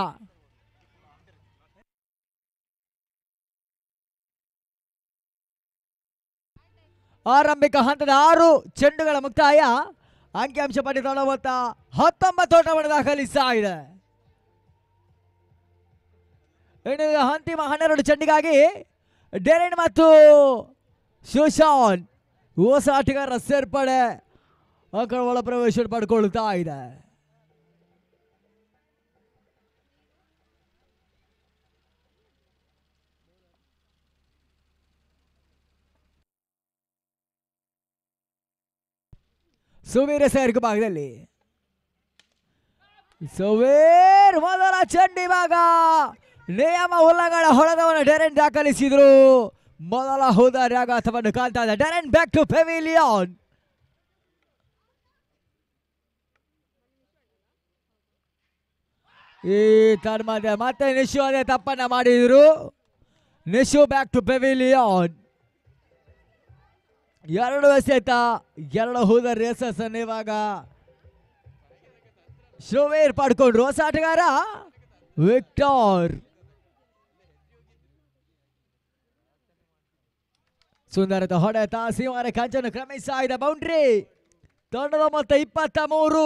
ಆರಂಭಿಕ ಹಂತದ ಆರು ಚೆಂಡುಗಳ ಮುಕ್ತಾಯ ಅಂಕಿಅಂಶ ಪಡೆದ ಹತ್ತೊಂಬತ್ತು ಓಟವನ್ನು ದಾಖಲಿಸ್ತಾ ಇದೆ ಅಂತಿಮ ಹನ್ನೆರಡು ಚಂಡಿಗಾಗಿ ಡೆರೆನ್ ಮತ್ತು ಸುಶಾನ್ ಹೊಸ ಆಟಗಾರ ಸೇರ್ಪಡೆ ಒಳ ಪ್ರವೇಶ ಪಡ್ಕೊಳ್ತಾ ಇದೆ ಸುವೀರ ಸೇರ್ಕ ಭಾಗದಲ್ಲಿ ಸುವೀರ್ ಮೊದಲ ಚಂಡಿ ಭಾಗ ನಿಯಮ ಉಲ್ಲಂಘನ ಹೊಡೆದವನು ಡೆರೆನ್ ದಾಖಲಿಸಿದ್ರು ಮೊದಲ ಹೋದ ಅಥವಾ ಕಾಣ್ತಾ ಇದೆ ಡೆರೆನ್ ಬ್ಯಾಕ್ ಟು ಫೆವಿಲಿಯನ್ ಈ ತರ್ಮದ ಮತ್ತೆ ನಿಶು ಅದೇ ತಪ್ಪನ್ನ ಮಾಡಿದ್ರು ನಿಶು ಬ್ಯಾಕ್ ಟು ಪೆವಿಲಿಯನ್ ಎರಡು ಎಸೆತ ಎರಡು ಹೋದ ರೇಸಸ್ ಅನ್ನು ಇವಾಗ ಶೃವೇರ್ ಪಡ್ಕೊಂಡ್ರು ಹೊಸ ಆಟಗಾರ ವಿಕ್ಟರ್ ಸುಂದರದ ಹೊಡೆತ ಸಿಂಹರ ಕಂಚನ್ನು ಕ್ರಮಿಸ್ತಾ ಇದೆ ಬೌಂಡ್ರಿ ತಂಡದ ಮೊತ್ತ ಇಪ್ಪತ್ತ ಮೂರು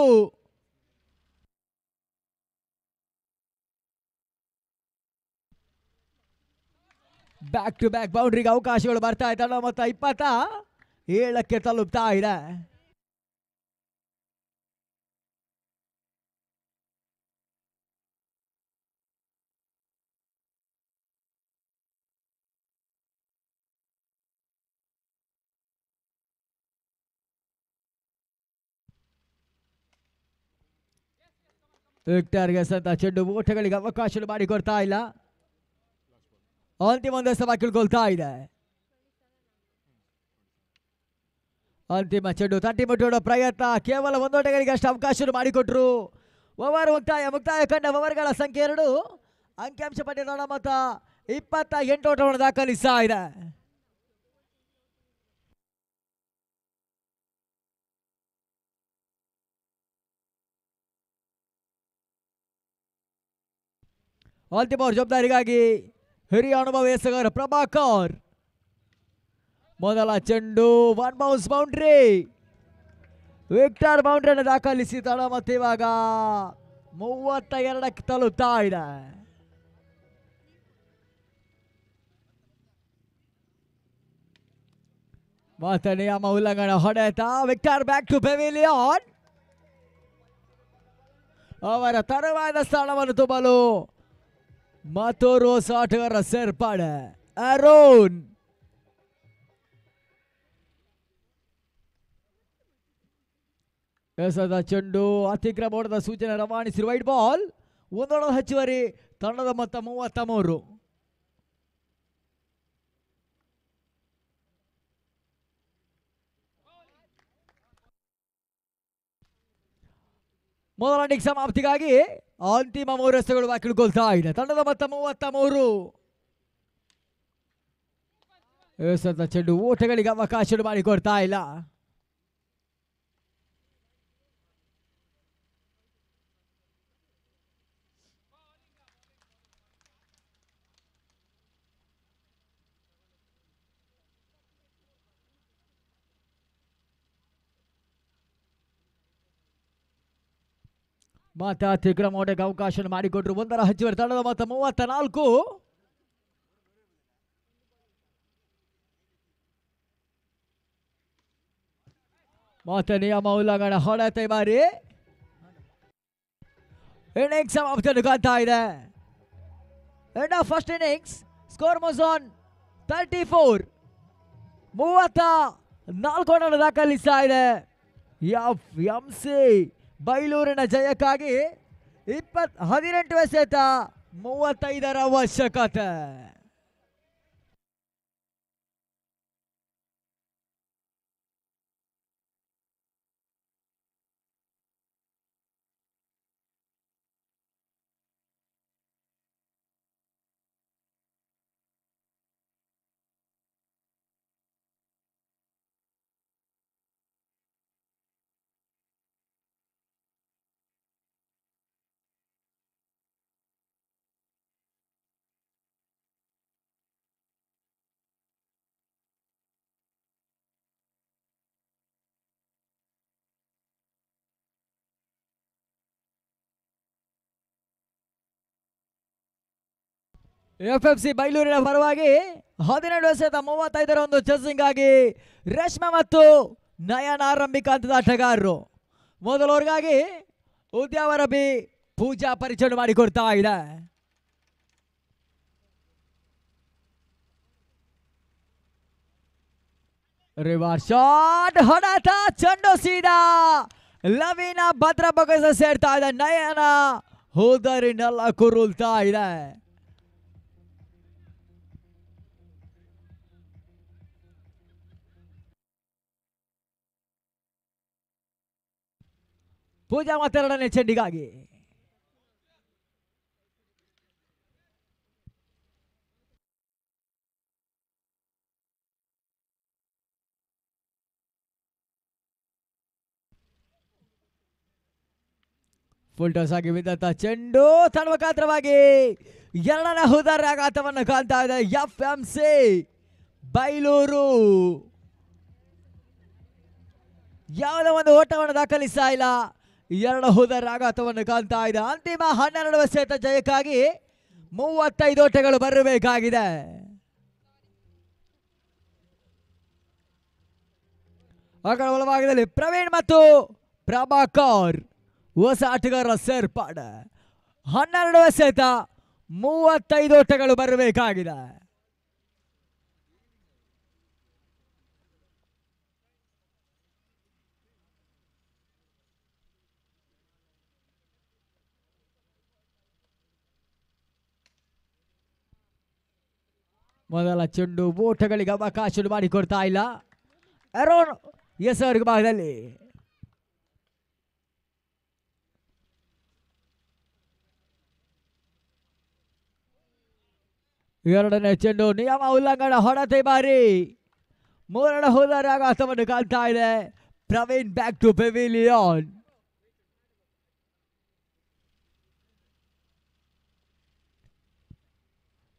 ಬ್ಯಾಕ್ ಟು ಬ್ಯಾಕ್ ಬೌಂಡ್ರಿಗೆ ಅವಕಾಶಗಳು ಬರ್ತಾ ಇದೆ ತಂಡದ ಮೊತ್ತ ಇಪ್ಪತ್ತ ಏಳಕ್ಕೆ ತಲುಪ್ತಾ ಇದೆ ವಿಕ್ಟರ್ಗೆ ಸತ ಚೆಂಡು ಓಟಗಳಿಗೆ ಅವಕಾಶ ಮಾಡಿಕೊಡ್ತಾ ಇಲ್ಲ ಅಂತಿಮ ಒಂದು ಸಭಾ ಕಿಳ್ಕೊಳ್ತಾ ಇದೆ ಅಂತಿಮ ಚೆಂಡು ತಟ್ಟಿ ಮುಟ್ಟೋಡ ಪ್ರಯತ್ನ ಕೇವಲ ಒಂದೋಟಗಳಿಗೆ ಅಷ್ಟು ಅವಕಾಶ ಮಾಡಿಕೊಟ್ರು ಓವರ್ ಮುಕ್ತಾಯ ಮುಕ್ತಾಯ ಕಂಡ ಓವರ್ಗಳ ಸಂಖ್ಯೆ ಎರಡು ಅಂಕಿಅಂಶ ಪಟ್ಟಿರೋಣ ಮತ್ತು ಇಪ್ಪತ್ತ ಎಂಟು ಓಟವನ್ನು ದಾಖಲಿಸ್ತಾ ಇದೆ ಅಂತಿಮ ಜವಾಬ್ದಾರಿಗಾಗಿ ಹಿರಿಯ ಅನುಭವ ಎಸಗಾರ ಪ್ರಭಾಕರ್ ಮೊದಲ ಚೆಂಡು ಒನ್ ಬೌನ್ಸ್ ಬೌಂಡ್ರಿ ವಿಕ್ಟರ್ ಬೌಂಡ್ರಿಯನ್ನು ದಾಖಲಿಸಿ ತಡ ಇವಾಗ ಮೂವತ್ತ ಎರಡಕ್ಕೆ ತಲುಪ್ತಾ ಇದೆ ಮಾತ ನಿಯಮ ಉಲ್ಲಂಘನ ಹೊಡೆತ ವಿಕ್ಟರ್ ಬ್ಯಾಕ್ ಟು ಪೆವಿಲಿಯನ್ ಅವರ ತರವಾದ ಸ್ಥಾನವನ್ನು ತುಂಬಲು மற்றொரு ஆட்டக்கார செயற்பாட ಅರೋನ್ ಎಸದ ಚೆಂಡು ಅತಿಕ್ರಮ ಸೂಚನೆ ರವಾನಿಸಿರುವ ವೈಟ್ ಬಾಲ್ ಒಂದೊಳ ಹಚ್ಚುವರಿ ತಂಡದ ಮೊತ್ತ ಮೂವತ್ತ ಮೂರು ಮೊದಲನಿಗೆ ಸಮಾಪ್ತಿಗಾಗಿ ಅಂತಿಮ ಮೂರಸ್ತಗಳು ಬಾಕಿಡ್ಕೊಳ್ತಾ ಇದೆ ತಂಡದ ಮೊತ್ತ ಮೂವತ್ತ ಮೂರು ಚೆಂಡು ಓಟಗಳಿಗೆ ಅವಕಾಶ ಮಾಡಿಕೊಡ್ತಾ ಇಲ್ಲ ಮಾತಾ ತಿಗ್ರಮೋಡೆಗೆ ಅವಕಾಶ ಮಾಡಿಕೊಟ್ರು ಒಂದರ ಹಚ್ಚಿವರ ತಂಡದ ಮಾತ್ರ ಮೂವತ್ತ ನಾಲ್ಕು ಮಾತ ನಿಯಮ ಉಲ್ಲಂಘನ ಹೊಡೆತ ಬಾರಿ ಇನ್ನಿಂಗ್ಸ್ ಸಮಾಪ್ತಿಯನ್ನು ಕಾಣ್ತಾ ಇದೆ end of first innings score ಮೋಸಾನ್ ತರ್ಟಿ ಫೋರ್ ಮೂವತ್ತ ನಾಲ್ಕು ರನ್ ದಾಖಲಿಸ್ತಾ ಇದೆ ಎಫ್ ಎಂ ಸಿ ಬೈಲೂರಿನ ಜಯಕ್ಕಾಗಿ ಇಪ್ಪತ್ ಹದಿನೆಂಟು ಶೇತ ಮೂವತ್ತೈದರ ಅವಶ್ಯಕತೆ ಎಫ್ ಎಫ್ ಸಿ ಬೈಲೂರಿನ ಪರವಾಗಿ ಹದಿನೆರಡು ವರ್ಷದ ಮೂವತ್ತೈದರ ಒಂದು ಚೆಸ್ಸಿಂಗ್ ಆಗಿ ರೇಷ್ಮೆ ಮತ್ತು ನಯನ ಆರಂಭಿಕ ಹಂತದ ಆಟಗಾರರು ಮೊದಲವರಿಗಾಗಿ ಉದ್ಯಾವರ ಬಿ ಪೂಜಾ ಪರಿಚಯ ಮಾಡಿಕೊಡ್ತಾ ಇದೆ ರಿವರ್ ಶಾಟ್ ಹೊಡತ ಚಂಡು ಸೀದಾ ಲವಿನ ಭದ್ರ ಬಗ್ಗೆ ಸೇರ್ತಾ ಇದೆ ನಯನ ಹೋದರಿನೆಲ್ಲ ಕುರುಳ್ತಾ ಇದೆ ಪೂಜಾ ಎರಡನೇ ಚೆಂಡಿಗಾಗಿ ಫುಲ್ ಟಾಸ್ ಆಗಿ ಬಿದ್ದಂತ ಚೆಂಡು ತಡವಕಾತ್ರವಾಗಿ ಎರಡನೇ ಹುದಾರ ಆಘಾತವನ್ನು ಕಾಣ್ತಾ ಇದೆ ಎಫ್ ಎಂ ಸಿ ಬೈಲೂರು ಯಾವುದೋ ಒಂದು ಓಟವನ್ನು ದಾಖಲಿಸ್ತಾ ಇಲ್ಲ ಎರಡು ಹೋದ ಆಘಾತವನ್ನು ಕಾಣ್ತಾ ಇದೆ ಅಂತಿಮ ಹನ್ನೆರಡು ಸೆತ ಜಯಕ್ಕಾಗಿ ಮೂವತ್ತೈದು ಓಟಗಳು ಬರಬೇಕಾಗಿದೆ ಆಕಡೆ ಒಳಭಾಗದಲ್ಲಿ ಪ್ರವೀಣ್ ಮತ್ತು ಪ್ರಭಾಕರ್ ಹೊಸ ಆಟಗಾರರ ಸೇರ್ಪಾಡ ಹನ್ನೆರಡು ಸೆತ ಮೂವತ್ತೈದು ಓಟಗಳು ಬರಬೇಕಾಗಿದೆ ಮೊದಲ ಚೆಂಡು ಬೋಟಗಳಿಗೆ ಅವಕಾಶ ಮಾಡಿಕೊಡ್ತಾ ಇಲ್ಲ ಅರೋನ್ ಎಸ್ ಅವರ ಭಾಗದಲ್ಲಿ ಎರಡನೇ ಚೆಂಡು ನಿಯಮ ಉಲ್ಲಂಘನ ಹೊಡತೆ ಬಾರಿ ಮೂರನೇ ಹೋದರೆ ಆಘಾತವನ್ನು ಕಾಣ್ತಾ ಇದೆ Praveen back to pavilion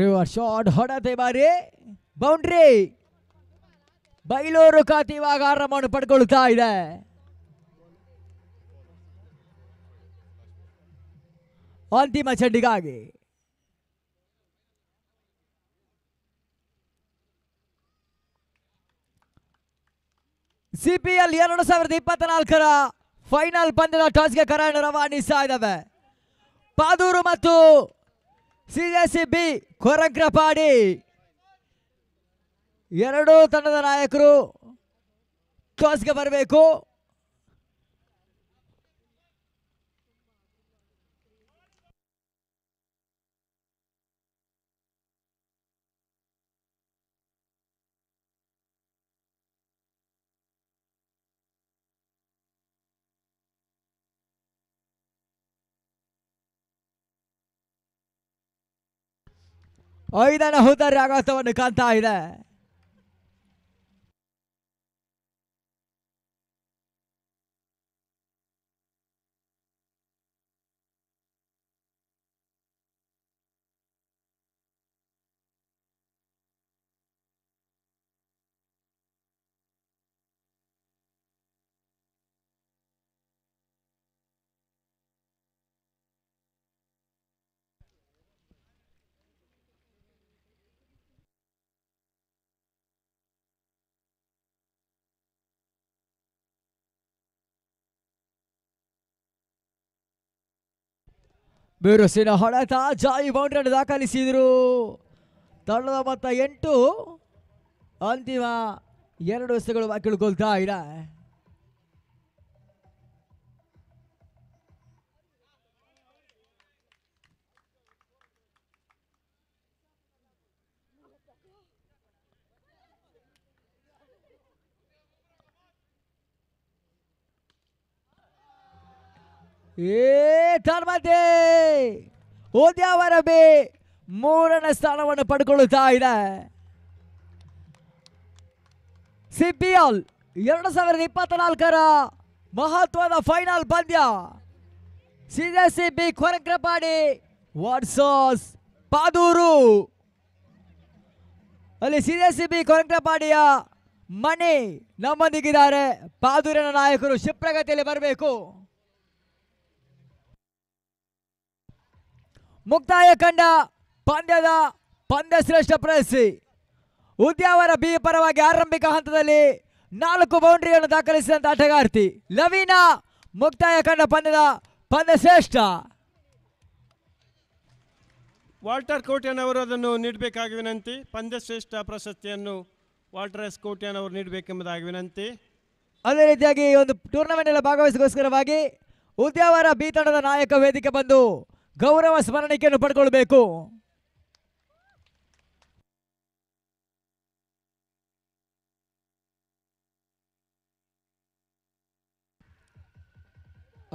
reverse shot ಹೊಡತೆ ಬಾರಿ ಬೌಂಡ್ರಿ ಬೈಲೂರು ಖಾತೆ ಇವಾಗ ಆರಾಮವನ್ನು ಪಡ್ಕೊಳ್ತಾ ಇದೆ ಅಂತಿಮ ಚೆಂಡಿಗಾಗಿ ಸಿಪಿಎಲ್ ಎರಡು ಸಾವಿರದ ಇಪ್ಪತ್ನಾಲ್ಕರ ಫೈನಲ್ ಪಂದ್ಯದ ಟಾಸ್ಗೆ ಕರಾಣ ರವಾನಿಸ್ತಾ ಇದ್ದಾವೆ ಪಾದೂರು ಮತ್ತು ಸಿಎಸ್ಸಿಬಿ ಕೊರಂಕ್ರಪಾಡಿ ಎರಡೂ ತಂಡದ ನಾಯಕರು ಟಾಸ್ಗೆ ಬರಬೇಕು ಐದನ ಹೂದರಿ ಆಘಾತವನ್ನು ಕಾಣ್ತಾ ಇದೆ ಬಿರುಸಿನ ಹೊಡೆತ ಜಾಯಿ ಬೌಂಡ್ರಿಯನ್ನು ದಾಖಲಿಸಿದರು ತಂಡದ ಮೊತ್ತ ಎಂಟು ಅಂತಿಮ ಎರಡು ಎಸೆಗಳು ಬಾಕಿಳ್ಕೊಳ್ತಾ ಇದೆ ಏ ಮೂರನೇ ಸ್ಥಾನವನ್ನು ಪಡ್ಕೊಳ್ಳುತ್ತಾ ಇದೆ ಸಿಪಿಎಲ್ ಎರಡು ಸಾವಿರದ ಇಪ್ಪತ್ನಾಲ್ಕರ ಮಹತ್ವದ ಫೈನಲ್ ಪಂದ್ಯ ಸಿಎಸ್ಸಿ ಕೊರಕ್ರಪಾಡಿ ವರ್ಸಸ್ ಪಾದೂರು ಅಲ್ಲಿ ಸಿಎಸ್ಸಿ ಬಿ ಕೊರಕ್ರಪಾಡಿಯ ಮಣಿ ನಮ್ಮೊಂದಿಗಿದ್ದಾರೆ ಪಾದೂರಿನ ನಾಯಕರು ಕ್ಷಿಪ್ರಗತಿಯಲ್ಲಿ ಬರಬೇಕು ಮುಕ್ತಾಯ ಕಂಡ ಪಂದ್ಯದ ಪಂದ್ಯ ಶ್ರೇಷ್ಠ ಪ್ರಶಸ್ತಿ ಉದ್ಯಾವರ ಬಿ ಪರವಾಗಿ ಆರಂಭಿಕ ಹಂತದಲ್ಲಿ ನಾಲ್ಕು ಬೌಂಡ್ರಿಯನ್ನು ದಾಖಲಿಸಿದಂತಹ ಆಟಗಾರ್ತಿ ಲವೀನಾ ಮುಕ್ತಾಯ ಕಂಡ ಪಂದ್ಯದ ಪಂದ್ಯ ಶ್ರೇಷ್ಠ ವಾಲ್ಟರ್ ಕೋಟ್ಯನ್ ಅವರು ಅದನ್ನು ನೀಡಬೇಕಾಗಿ ವಿನಂತಿ ಪಂದ್ಯ ಶ್ರೇಷ್ಠ ಪ್ರಶಸ್ತಿಯನ್ನು ವಾಲ್ಟರ್ ಎಸ್ ಕೋಟ್ಯನ್ ಅವರು ನೀಡಬೇಕೆಂಬುದಾಗಿ ವಿನಂತಿ ಅದೇ ರೀತಿಯಾಗಿ ಒಂದು ಟೂರ್ನಮೆಂಟ್ ಎಲ್ಲ ಭಾಗವಹಿಸೋಸ್ಕರವಾಗಿ ಉದ್ಯಾವರ ಬಿ ತಂಡದ ನಾಯಕ ವೇದಿಕೆ ಬಂದು ಗೌರವ ಸ್ಮರಣಿಕೆಯನ್ನು ಪಡ್ಕೊಳ್ಬೇಕು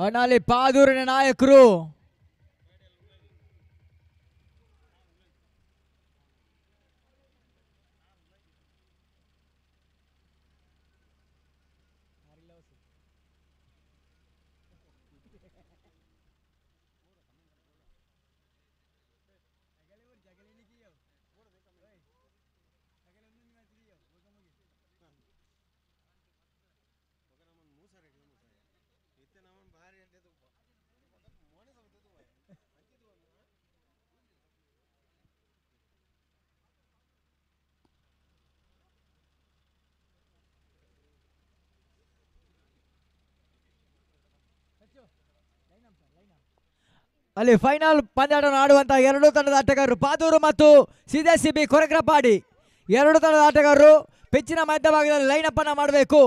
ಅನಾಲಿ ಪಾದೂರಿನ ನಾಯಕರು ಅಲ್ಲಿ ಫೈನಲ್ ಪಂದ್ಯಾಟವನ್ನು ಆಡುವಂತಹ ಎರಡು ತಂಡದ ಆಟಗಾರರು ಪಾದೂರು ಮತ್ತು ಸಿಬಿ ಕೊರಕ್ರಪಾಡಿ ಎರಡು ತಂಡದ ಆಟಗಾರರು ಪಿಚ್ಚಿನ ಮಧ್ಯಭಾಗದಲ್ಲಿ ಲೈನ್ ಅಪ್ ಅನ್ನು ಮಾಡಬೇಕು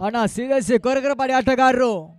¡Ana sí, de seguridad, grabaría a te carro!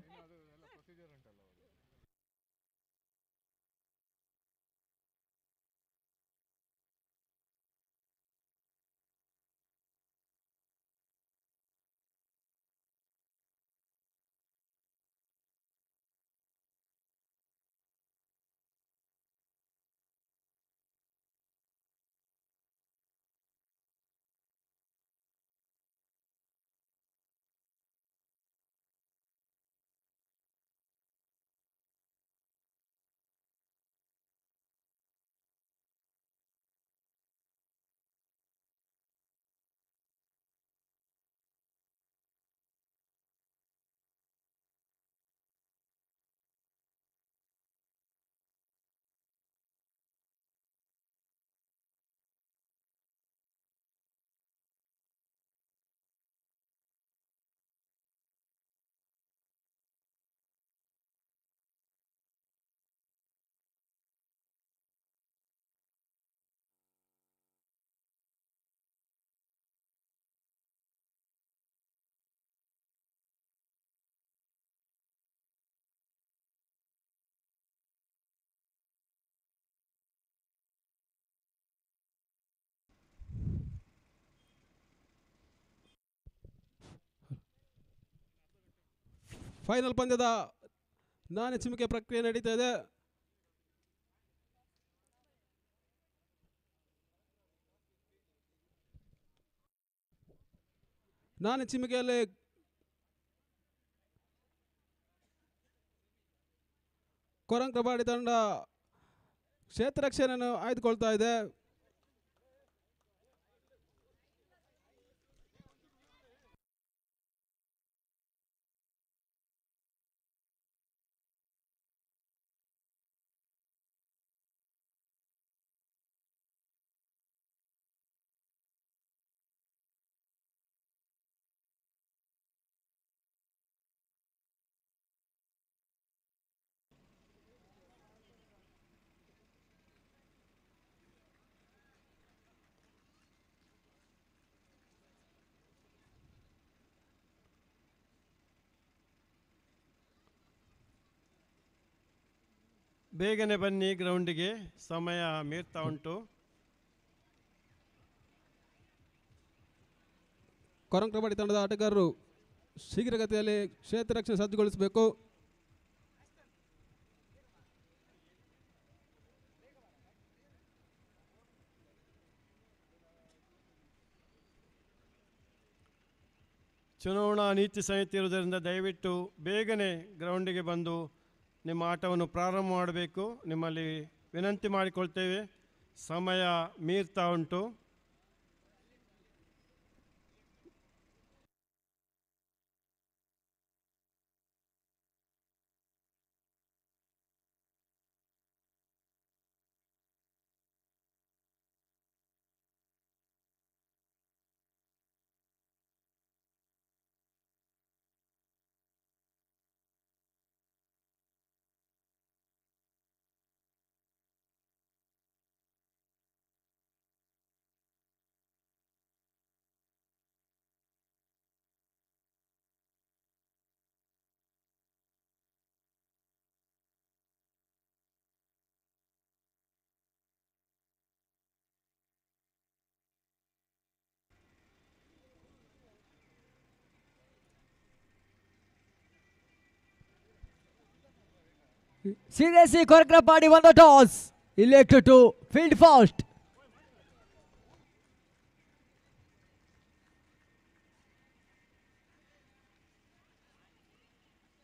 Final ಪಂದ್ಯದ ಚಿಮಿಕೆ ಪ್ರಕ್ರಿಯೆ ನಡೀತಾ ಇದೆ ನಾನೆಚ್ಚುಮಿಕೆಯಲ್ಲಿ ಕೊರಂಕಬಾಡಿ ತಂಡ ಕ್ಷೇತ್ರ ರಕ್ಷಣೆಯನ್ನು ಆಯ್ದುಕೊಳ್ತಾ ಇದೆ ಬೇಗನೆ ಬನ್ನಿ ಗ್ರೌಂಡಿಗೆ ಸಮಯ ಮೀರ್ತಾ ಉಂಟು ಕೊರಂ ಕಬಡ್ಡಿ ತಂಡದ ಆಟಗಾರರು ಶೀಘ್ರಗತಿಯಲ್ಲಿ ಕ್ಷೇತ್ರ ರಕ್ಷಣೆ ಸಜ್ಜುಗೊಳಿಸಬೇಕು ಚುನಾವಣಾ ನೀತಿ ಸಂಹಿತೆ ಇರುವುದರಿಂದ ದಯವಿಟ್ಟು ಬೇಗನೆ ಗ್ರೌಂಡಿಗೆ ಬಂದು ನಿಮ್ಮ ಆಟವನ್ನು ಪ್ರಾರಂಭ ಮಾಡಬೇಕು ನಿಮ್ಮಲ್ಲಿ ವಿನಂತಿ ಮಾಡಿಕೊಳ್ತೇವೆ ಸಮಯ ಮೀರ್ತಾ ಉಂಟು seriously Korkrapadi won toss toss. To to field first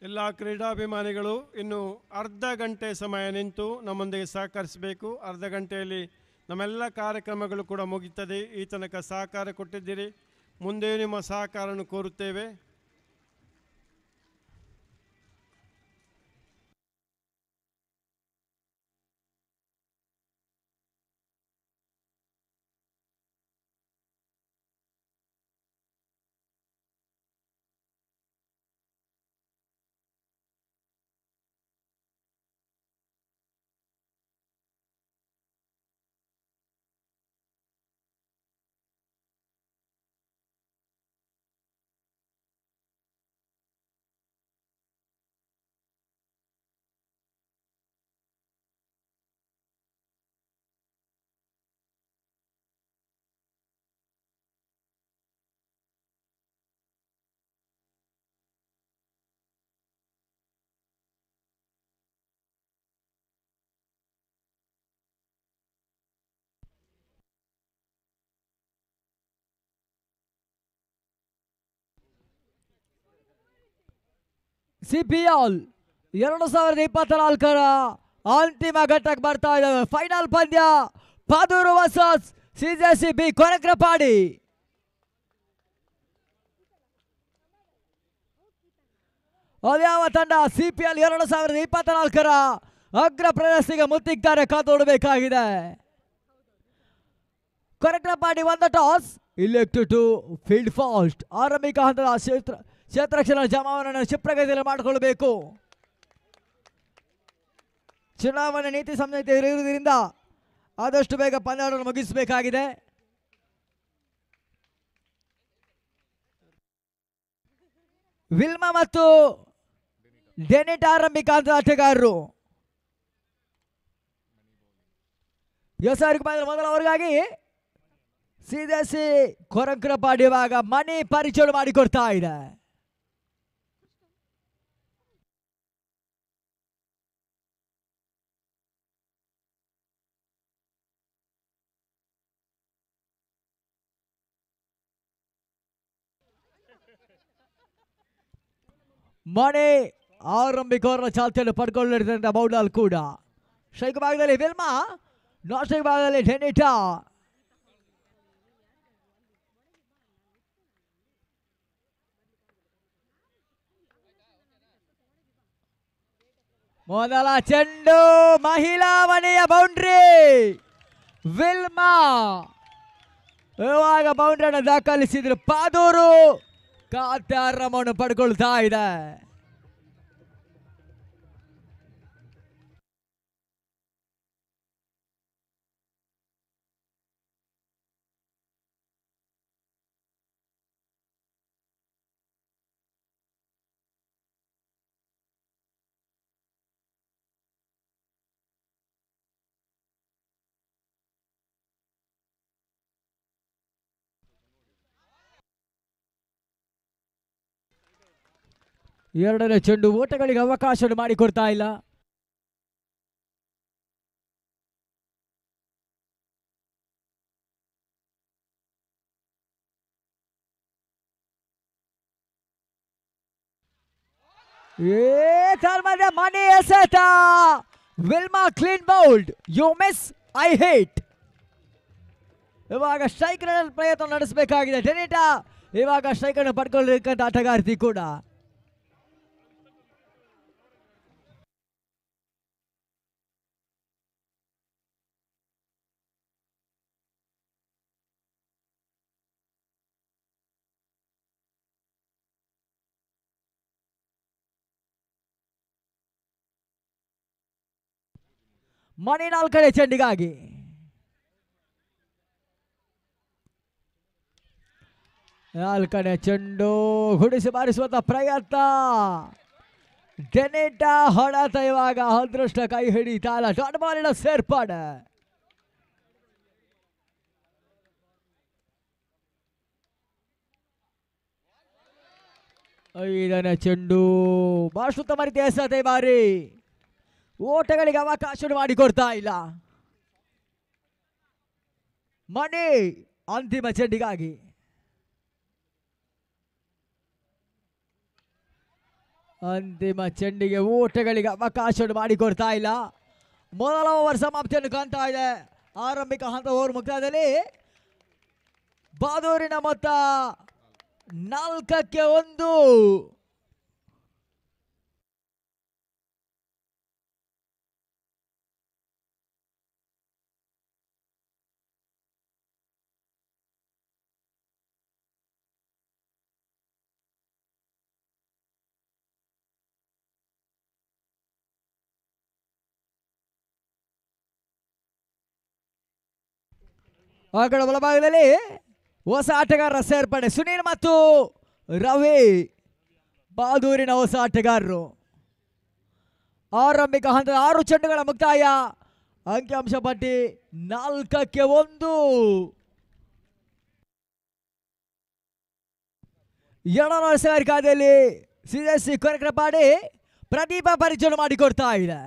ಎಲ್ಲ ಕ್ರೀಡಾಭಿಮಾನಿಗಳು ಇನ್ನು ಅರ್ಧ ಗಂಟೆ ಸಮಯ ನಿಂತು ನಮ್ಮೊಂದಿಗೆ ಸಹಕರಿಸಬೇಕು ಅರ್ಧ ಗಂಟೆಯಲ್ಲಿ ನಮ್ಮೆಲ್ಲ ಕಾರ್ಯಕ್ರಮಗಳು ಕೂಡ ಮುಗಿತದೆ ಈ ತನಕ ಸಹಕಾರ ಕೊಟ್ಟಿದ್ದೀರಿ ಮುಂದೆ ನಿಮ್ಮ ಸಹಕಾರವನ್ನು ಕೋರುತ್ತೇವೆ ಸಿಪಿಎಲ್ ಎರಡು ಸಾವಿರದ ಇಪ್ಪತ್ನಾಲ್ಕರ ಅಂತಿಮ ಘಟ್ಟಕ್ಕೆ ಬರ್ತಾ ಇದ್ದಾವೆ ಫೈನಲ್ ಪಂದ್ಯ Padur versus C J C B Korakrapadi ಅದ್ಯಾವ ತಂಡ ಸಿಪಿಎಲ್ ಎರಡು ಸಾವಿರದ ಇಪ್ಪತ್ನಾಲ್ಕರ ಅಗ್ರ ಪ್ರದರ್ಶಿಗೆ ಮುತ್ತಿಗ್ತಾರೆ ಕಾತೋಡಬೇಕಾಗಿದೆ ಕೊರಕ್ರಪಾಡಿ ಒಂದು toss elect to field first ಆರಂಭಿಕ ಹಂತದ ಕ್ಷೇತ್ರ ಕ್ಷೇತ್ರಕ್ಷಣ ಜಮಾವಣೆಯನ್ನು ಕ್ಷಿಪ್ರಗತಿಯಲ್ಲಿ ಮಾಡಿಕೊಳ್ಳಬೇಕು ಚುನಾವಣೆ ನೀತಿ ಸಂಹಿತೆ ಇರುವುದರಿಂದ ಆದಷ್ಟು ಬೇಗ ಪಂದ್ಯಾಟವನ್ನು ಮುಗಿಸಬೇಕಾಗಿದೆ ವಿಲ್ಮ ಮತ್ತು ಡೆನಿಟ್ ಆರಂಭಿಕ ಆಟಗಾರರು ಎಸ್ಆರ್ಗೆ ಮೊದಲ ಮೊದಲವರೆಗಾಗಿ ಸಿದಸಿ ಕೊರಗ್ರ ಪಾಡಿವಾಗ ಮನಿ ಪರಿಚಯ ಮಾಡಿಕೊಡ್ತಾ ಇದೆ ಮಣೆ ಆರಂಭಿಕವರ ಚಾಲ್ತಿಯನ್ನು ಪಡ್ಕೊಂಡಿರ್ತಕ್ಕಂಥ ಮೌಲಾಲ್ ಕೂಡ ಶೈಕ್ ಭಾಗದಲ್ಲಿ ವಿಲ್ಮಾ ನಾನ್ ಶೈಕ್ ಭಾಗದಲ್ಲಿ ಡೆನಿಟಾ ಮೊದಲ ಚೆಂಡು ಮಹಿಳಾ ಮನೆಯ ಬೌಂಡ್ರಿ ವಿಲ್ಮಾ ಇವಾಗ ಬೌಂಡ್ರಿಯನ್ನು ದಾಖಲಿಸಿದ್ರು ಪಾದೂರು காத்தாரமான படுக்கொள் தாயிட ಎರಡನೇ ಚೆಂಡು ಓಟಗಳಿಗೆ ಅವಕಾಶ ಮಾಡಿಕೊಡ್ತಾ ಇಲ್ಲ ಮನೆ ಎಸೆತ Wilma clean bowled you miss I hit ಇವಾಗ ಸ್ಟ್ರೈಕ್ ಪ್ರಯತ್ನ ನಡೆಸಬೇಕಾಗಿದೆ ಡೆನಿಟಾ ಇವಾಗ ಸ್ಟ್ರೈಕ್ ಅನ್ನು ಆಟಗಾರತಿ ಆಟಗಾರ್ತಿ ಕೂಡ ಮನೆ ನಾಲ್ಕನೇ ಚೆಂಡಿಗಾಗಿ ನಾಲ್ಕನೇ ಚೆಂಡು ಗುಡಿಸಿ ಬಾರಿಸುವಂತ ಪ್ರಯತ್ನ ಡೆನೆಟ ಹೊಡೆತ ಇವಾಗ ಅದೃಷ್ಟ ಕೈ ಹಿಡಿತಾಲ ಡಾಟ್ ಬಾಲಿನ ಸೇರ್ಪಾಡು ಐದನೇ ಚೆಂಡು ಭಾಷುತ್ತ ಮರಿತ ಎಸತೆ ಬಾರಿ ಓಟಗಳಿಗೆ ಅವಕಾಶ ಕೊಡ್ತಾ ಇಲ್ಲ ಮಣಿ ಅಂತಿಮ ಚೆಂಡಿಗಾಗಿ ಅಂತಿಮ ಚೆಂಡಿಗೆ ಓಟಗಳಿಗೆ ಅವಕಾಶ ಮಾಡಿಕೊಡ್ತಾ ಇಲ್ಲ ಮೊದಲ ಓವರ್ ಸಮಾಪ್ತಿಯನ್ನು ಕಾಣ್ತಾ ಇದೆ ಆರಂಭಿಕ ಹಂತ ಓವರ್ ಮುಕ್ತಾಯದಲ್ಲಿ ಬಾದೂರಿನ ಮೊತ್ತ ನಾಲ್ಕಕ್ಕೆ ಒಂದು ಆ ಕಡೆ ಹೊಸ ಆಟಗಾರರ ಸೇರ್ಪಡೆ ಸುನೀಲ್ ಮತ್ತು ರವಿ ಬಹದೂರಿನ ಹೊಸ ಆಟಗಾರರು ಆರಂಭಿಕ ಹಂತದ ಆರು ಚೆಂಡುಗಳ ಮುಕ್ತಾಯ ಅಂಕಿಅಂಶ ಪಟ್ಟಿ ನಾಲ್ಕಕ್ಕೆ ಒಂದು ಎರಡನೇ C S C Korakrapadi Pradeep ಪರಿಚಯ ಮಾಡಿಕೊಡ್ತಾ ಇದೆ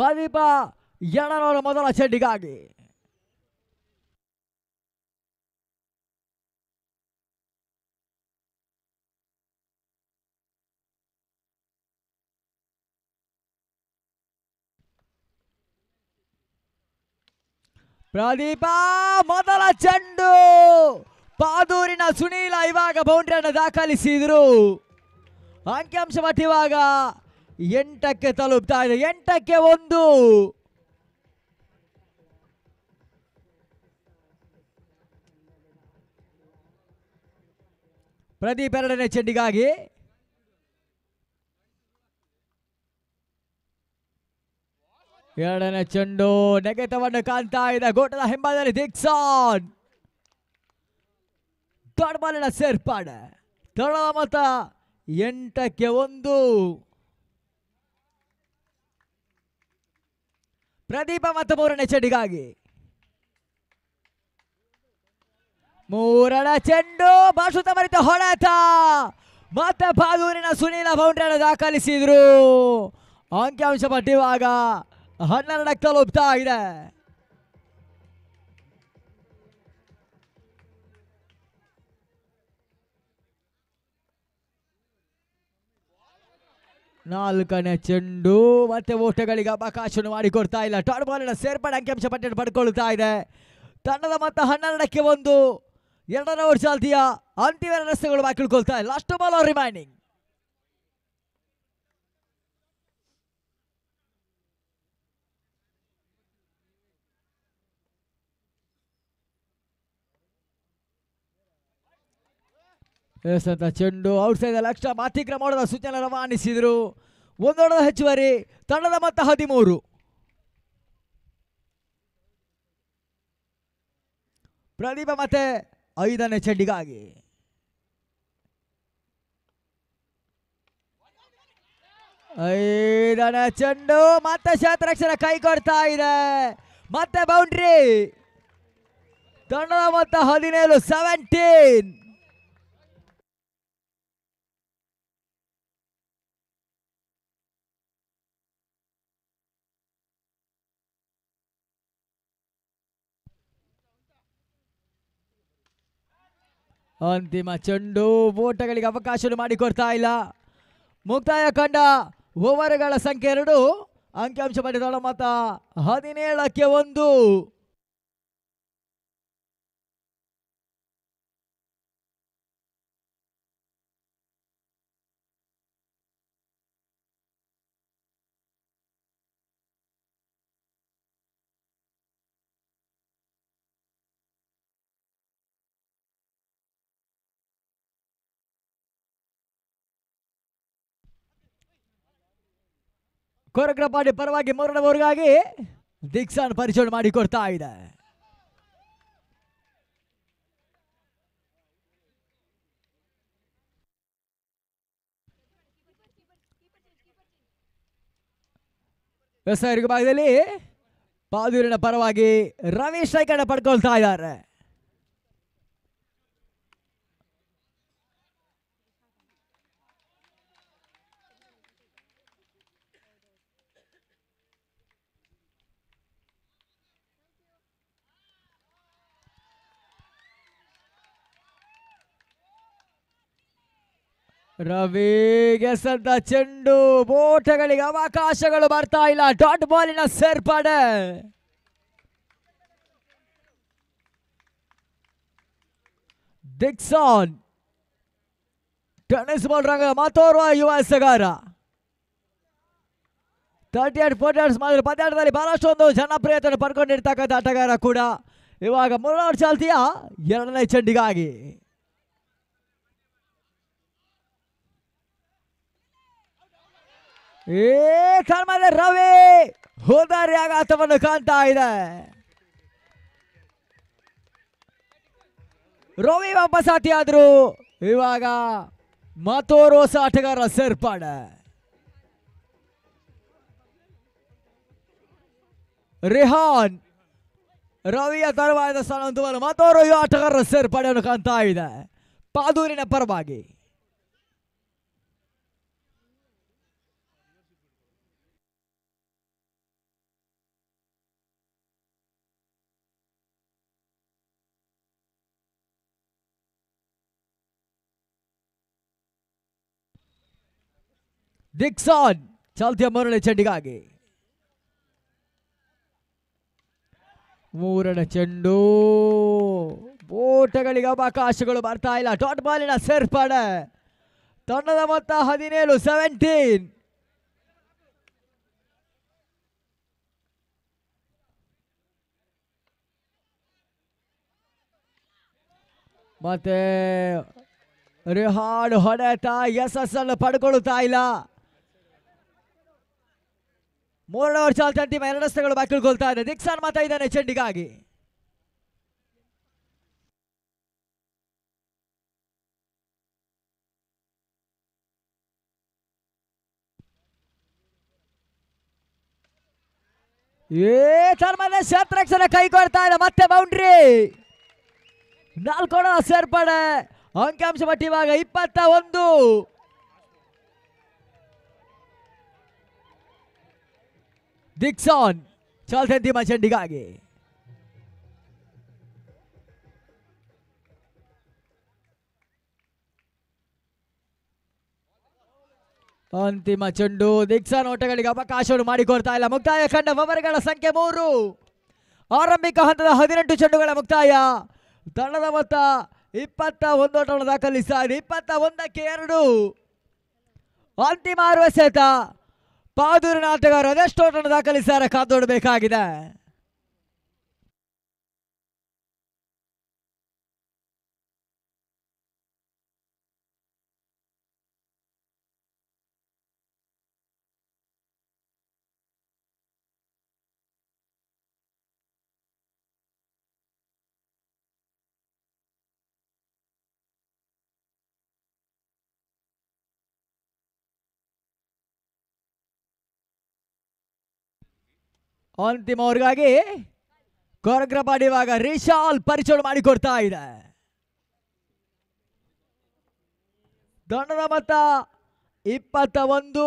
ಪ್ರದೀಪ ಯಡನವರ ಮೊದಲ ಚೆಡ್ಡಿಗಾಗಿ ಪ್ರದೀಪ ಮೊದಲ ಚೆಂಡು ಪಾದೂರಿನ ಸುನೀಲ ಇವಾಗ ಬೌಂಡ್ರಿಯನ್ನು ದಾಖಲಿಸಿದರು ಅಂಕಿಅಂಶ ಮಟ್ಟಿವಾಗ ಎಂಟಕ್ಕೆ ತಲುಪ್ತಾ ಇದೆ ಎಂಟಕ್ಕೆ ಒಂದು ಪ್ರದೀಪ್ ಎರಡನೇ ಚೆಂಡಿಗಾಗಿ ಎರಡನೇ ಚೆಂಡು ನೆಗೆತವನ್ನು ಕಾಣ್ತಾ ಇದೆ ಗೋಟದ ಹಿಂಬಾಲದಲ್ಲಿ ದಿಕ್ಸಾನ್ ದೊಡ್ಡ ಬಾಲಿನ ಸೇರ್ಪಾಡೆ ಮತ ಎಂಟಕ್ಕೆ ಒಂದು ಪ್ರದೀಪ ಮತ್ತು ಮೂರನೇ ಚೆಂಡಿಗಾಗಿ ಮೂರನ ಚೆಂಡು ಬಾಸುತ ಮರಿತ ಹೊಡೆತ ಮತ್ತೆ ಬಾದೂರಿನ ಸುನೀಲ ಬೌಂಡ್ರಿಯನ್ನು ದಾಖಲಿಸಿದ್ರು ಅಂಕಿಅಂಶ ಪಟ್ಟಿವಾಗ ಹನ್ನೆರಡಕ್ಕೆ ತಲುಪ್ತಾ ಇದೆ ನಾಲ್ಕನೇ ಚೆಂಡು ಮತ್ತೆ ಓಟಗಳಿಗೆ ಅವಕಾಶವನ್ನು ಮಾಡಿಕೊಡ್ತಾ ಇಲ್ಲ ಟಾಟ್ ಬಾಲಿನ ಸೇರ್ಪಡೆ ಅಂಕಿಅಂಶ ಪಟ್ಟಿಯನ್ನು ಪಡ್ಕೊಳ್ತಾ ಇದೆ ತಂಡದ ಮತ್ತ ಹನ್ನೆರಡಕ್ಕೆ ಒಂದು ಎರಡನೇ ಓವರ್ ಚಾಲ್ತಿಯ ಅಂತಿಮ ರಸ್ತೆಗಳು ಬಾಕಿಳ್ಕೊಳ್ತಾ ಇಲ್ಲ ಲಾಸ್ಟ್ ಬಾಲ್ ರಿಮೈನಿಂಗ್ ಎಸ್ ಚೆಂಡು ಔಟ್ಸೈಡಲ್ಲಿ ಲಕ್ಷ ಅತಿಕ್ರಮ ಸೂಚನೆ ರವಾನಿಸಿದರು ಒಂದೊಡದ ಹೆಚ್ಚುವರಿ ತಂಡದ ಮತ್ತ ಹದಿಮೂರು ಪ್ರದೀಪ ಮತ್ತೆ ಐದನೇ ಚೆಂಡಿಗಾಗಿ ಐದನೇ ಚೆಂಡು ಮತ್ತೆ ಶತರಕ್ಷಣ ಕೈ ಕೊಡ್ತಾ ಇದೆ ಮತ್ತೆ ಬೌಂಡ್ರಿ ತಂಡದ ಮೊತ್ತ ಹದಿನೇಳು ಸೆವೆಂಟೀನ್ ಅಂತಿಮ ಚೆಂಡು ಓಟಗಳಿಗೆ ಅವಕಾಶ ಮಾಡಿಕೊಡ್ತಾ ಇಲ್ಲ ಮುಕ್ತಾಯ ಕಂಡ ಓವರ್ಗಳ ಸಂಖ್ಯೆ ಎರಡು ಅಂಕಿಅಂಶ ಪಡೆದ ಮತ ಹದಿನೇಳಕ್ಕೆ ಒಂದು ಕೋರಕ್ರಪಾಡಿ ಪರವಾಗಿ ಮೊರಡವರಿಗಾಗಿ ದಿಕ್ಸಾನ್ ಪರಿಚಯ ಮಾಡಿಕೊಡ್ತಾ ಇದೆ ವ್ಯವಸಾಯ ಭಾಗದಲ್ಲಿ ಪಾದೂರಿನ ಪರವಾಗಿ ರಮೇಶ್ ನಾಯ್ಕಣ್ಣ ಪಡ್ಕೊಳ್ತಾ ಇದ್ದಾರೆ ರವಿಗೆ ಸದ್ದ ಚೆಂಡು ಬೋಟಗಳಿಗೆ ಅವಕಾಶಗಳು ಬರ್ತಾ ಇಲ್ಲ ಡಾಟ್ ಬಾಲಿನ ಸೇರ್ಪಡೆ ಡಿಕ್ಸಾನ್ ಟೆನಿಸ್ ಬಾಲ್ ರಂಗ ಮತ್ತೋರ್ವ ಯುವ ಎಸಗಾರ ತರ್ಟಿ ಏಟ್ ಫೋರ್ಟಿ ಏಟ್ ಮಾಡಿದ್ರು ಪಂದ್ಯಾಟದಲ್ಲಿ ಬಹಳಷ್ಟೊಂದು ಜನಪ್ರಿಯತೆಯನ್ನು ಪಡ್ಕೊಂಡಿರ್ತಕ್ಕಂಥ ಆಟಗಾರ ಕೂಡ ಇವಾಗ ಮೂರನೇ ಚಾಲ್ತಿಯ ಎರಡನೇ ಚೆಂಡಿಗಾಗಿ ಏ ಕಾಣ್ಮಾದೆ ರವಿ ಹೋದಾರಿ ಆಘಾತವನ್ನು ಕಾಣ್ತಾ ಇದೆ ರವಿ ವಾಪಸ್ ಆತಿಯಾದ್ರು ಇವಾಗ ಮತ್ತೋರು ಹೊಸ ಆಟಗಾರ ಸೇರ್ಪಾಡೆ ರಿಹಾನ್ ರವಿಯ ತರವಾದ ಸ್ಥಾನ ಮತ್ತೋರು ಯುವ ಆಟಗಾರರ ಸೇರ್ಪಡೆಯನ್ನು ಕಾಣ್ತಾ ಇದೆ ಪಾದೂರಿನ ಪರವಾಗಿ डिक्सन चलते मुरड़ चेंडू आगे ಚೆಂಡು ಓಟಗಳಿಗೆ ಅವಕಾಶಗಳು ಬರ್ತಾ ಇಲ್ಲ ಡಾಟ್ ಬಾಲಿನ ಸೇರ್ಪಡೆ ತಂಡದ ಮೊತ್ತ ಹದಿನೇಳು ಸೆವೆಂಟೀನ್ ಮತ್ತೆ ರಿಹಾರ್ಡ್ ಹೊಡೆತ ಎಸ್ ಎಸ್ ಅನ್ನು ಪಡ್ಕೊಳ್ತಾ ಇಲ್ಲ ಮೂರನೇ ವರ್ಷ ಆಲ್ತ ಟೀಮ್ ಎರಡು ರಸ್ತೆಗಳು ಬಾಕಿ ಇದೆ ದಿಕ್ಸಾನ್ ಮಾತಾ ಇದ್ದಾನೆ ಚೆಂಡಿಗಾಗಿ ಏ ಚರ್ಮನೆ ಶತ್ರಕ್ಷಣ ಕೈ ಕೊಡ್ತಾ ಇದೆ ಮತ್ತೆ ಬೌಂಡ್ರಿ ನಾಲ್ಕೋಣ ಸೇರ್ಪಡೆ ಅಂಕಿಅಂಶ ಪಟ್ಟಿವಾಗ ಇಪ್ಪತ್ತ ಒಂದು Dixon चलते ಅಂತಿಮ ಚೆಂಡಿಗಾಗಿ ಅಂತಿಮ ಚೆಂಡು ದಿಕ್ಸಾನ್ ಓಟಗಳಿಗೆ ಅವಕಾಶವನ್ನು ಮಾಡಿಕೊಡ್ತಾ ಇಲ್ಲ ಮುಕ್ತಾಯ ಕಂಡ ಒವರ್ಗಳ ಸಂಖ್ಯೆ ಮೂರು ಆರಂಭಿಕ ಹಂತದ ಹದಿನೆಂಟು ಚೆಂಡುಗಳ ಮುಕ್ತಾಯ ತಂಡದ ಮೊತ್ತ ಇಪ್ಪತ್ತ ಒಂದು ಓಟವನ್ನು ದಾಖಲಿಸ್ತಾ ಇದೆ ಇಪ್ಪತ್ತ ಒಂದಕ್ಕೆ ಎರಡು ಅಂತಿಮ ಆರು ಎಸೆತ ಪಾದೂರಿನ ಆಟಗಾರರು ಅದೆಷ್ಟು ಓಟನ್ನು ದಾಖಲಿಸಾರ ಕಾದೋಡಬೇಕಾಗಿದೆ ಅಂತಿಮ ಅವ್ರಿಗಾಗಿ ಪಾಡಿವಾಗ ರಿಶಾಲ್ ಪರಿಚಯ ಮಾಡಿಕೊಡ್ತಾ ಇದೆ ದೊಡ್ಡದ ಮತ ಇಪ್ಪತ್ತ ಒಂದು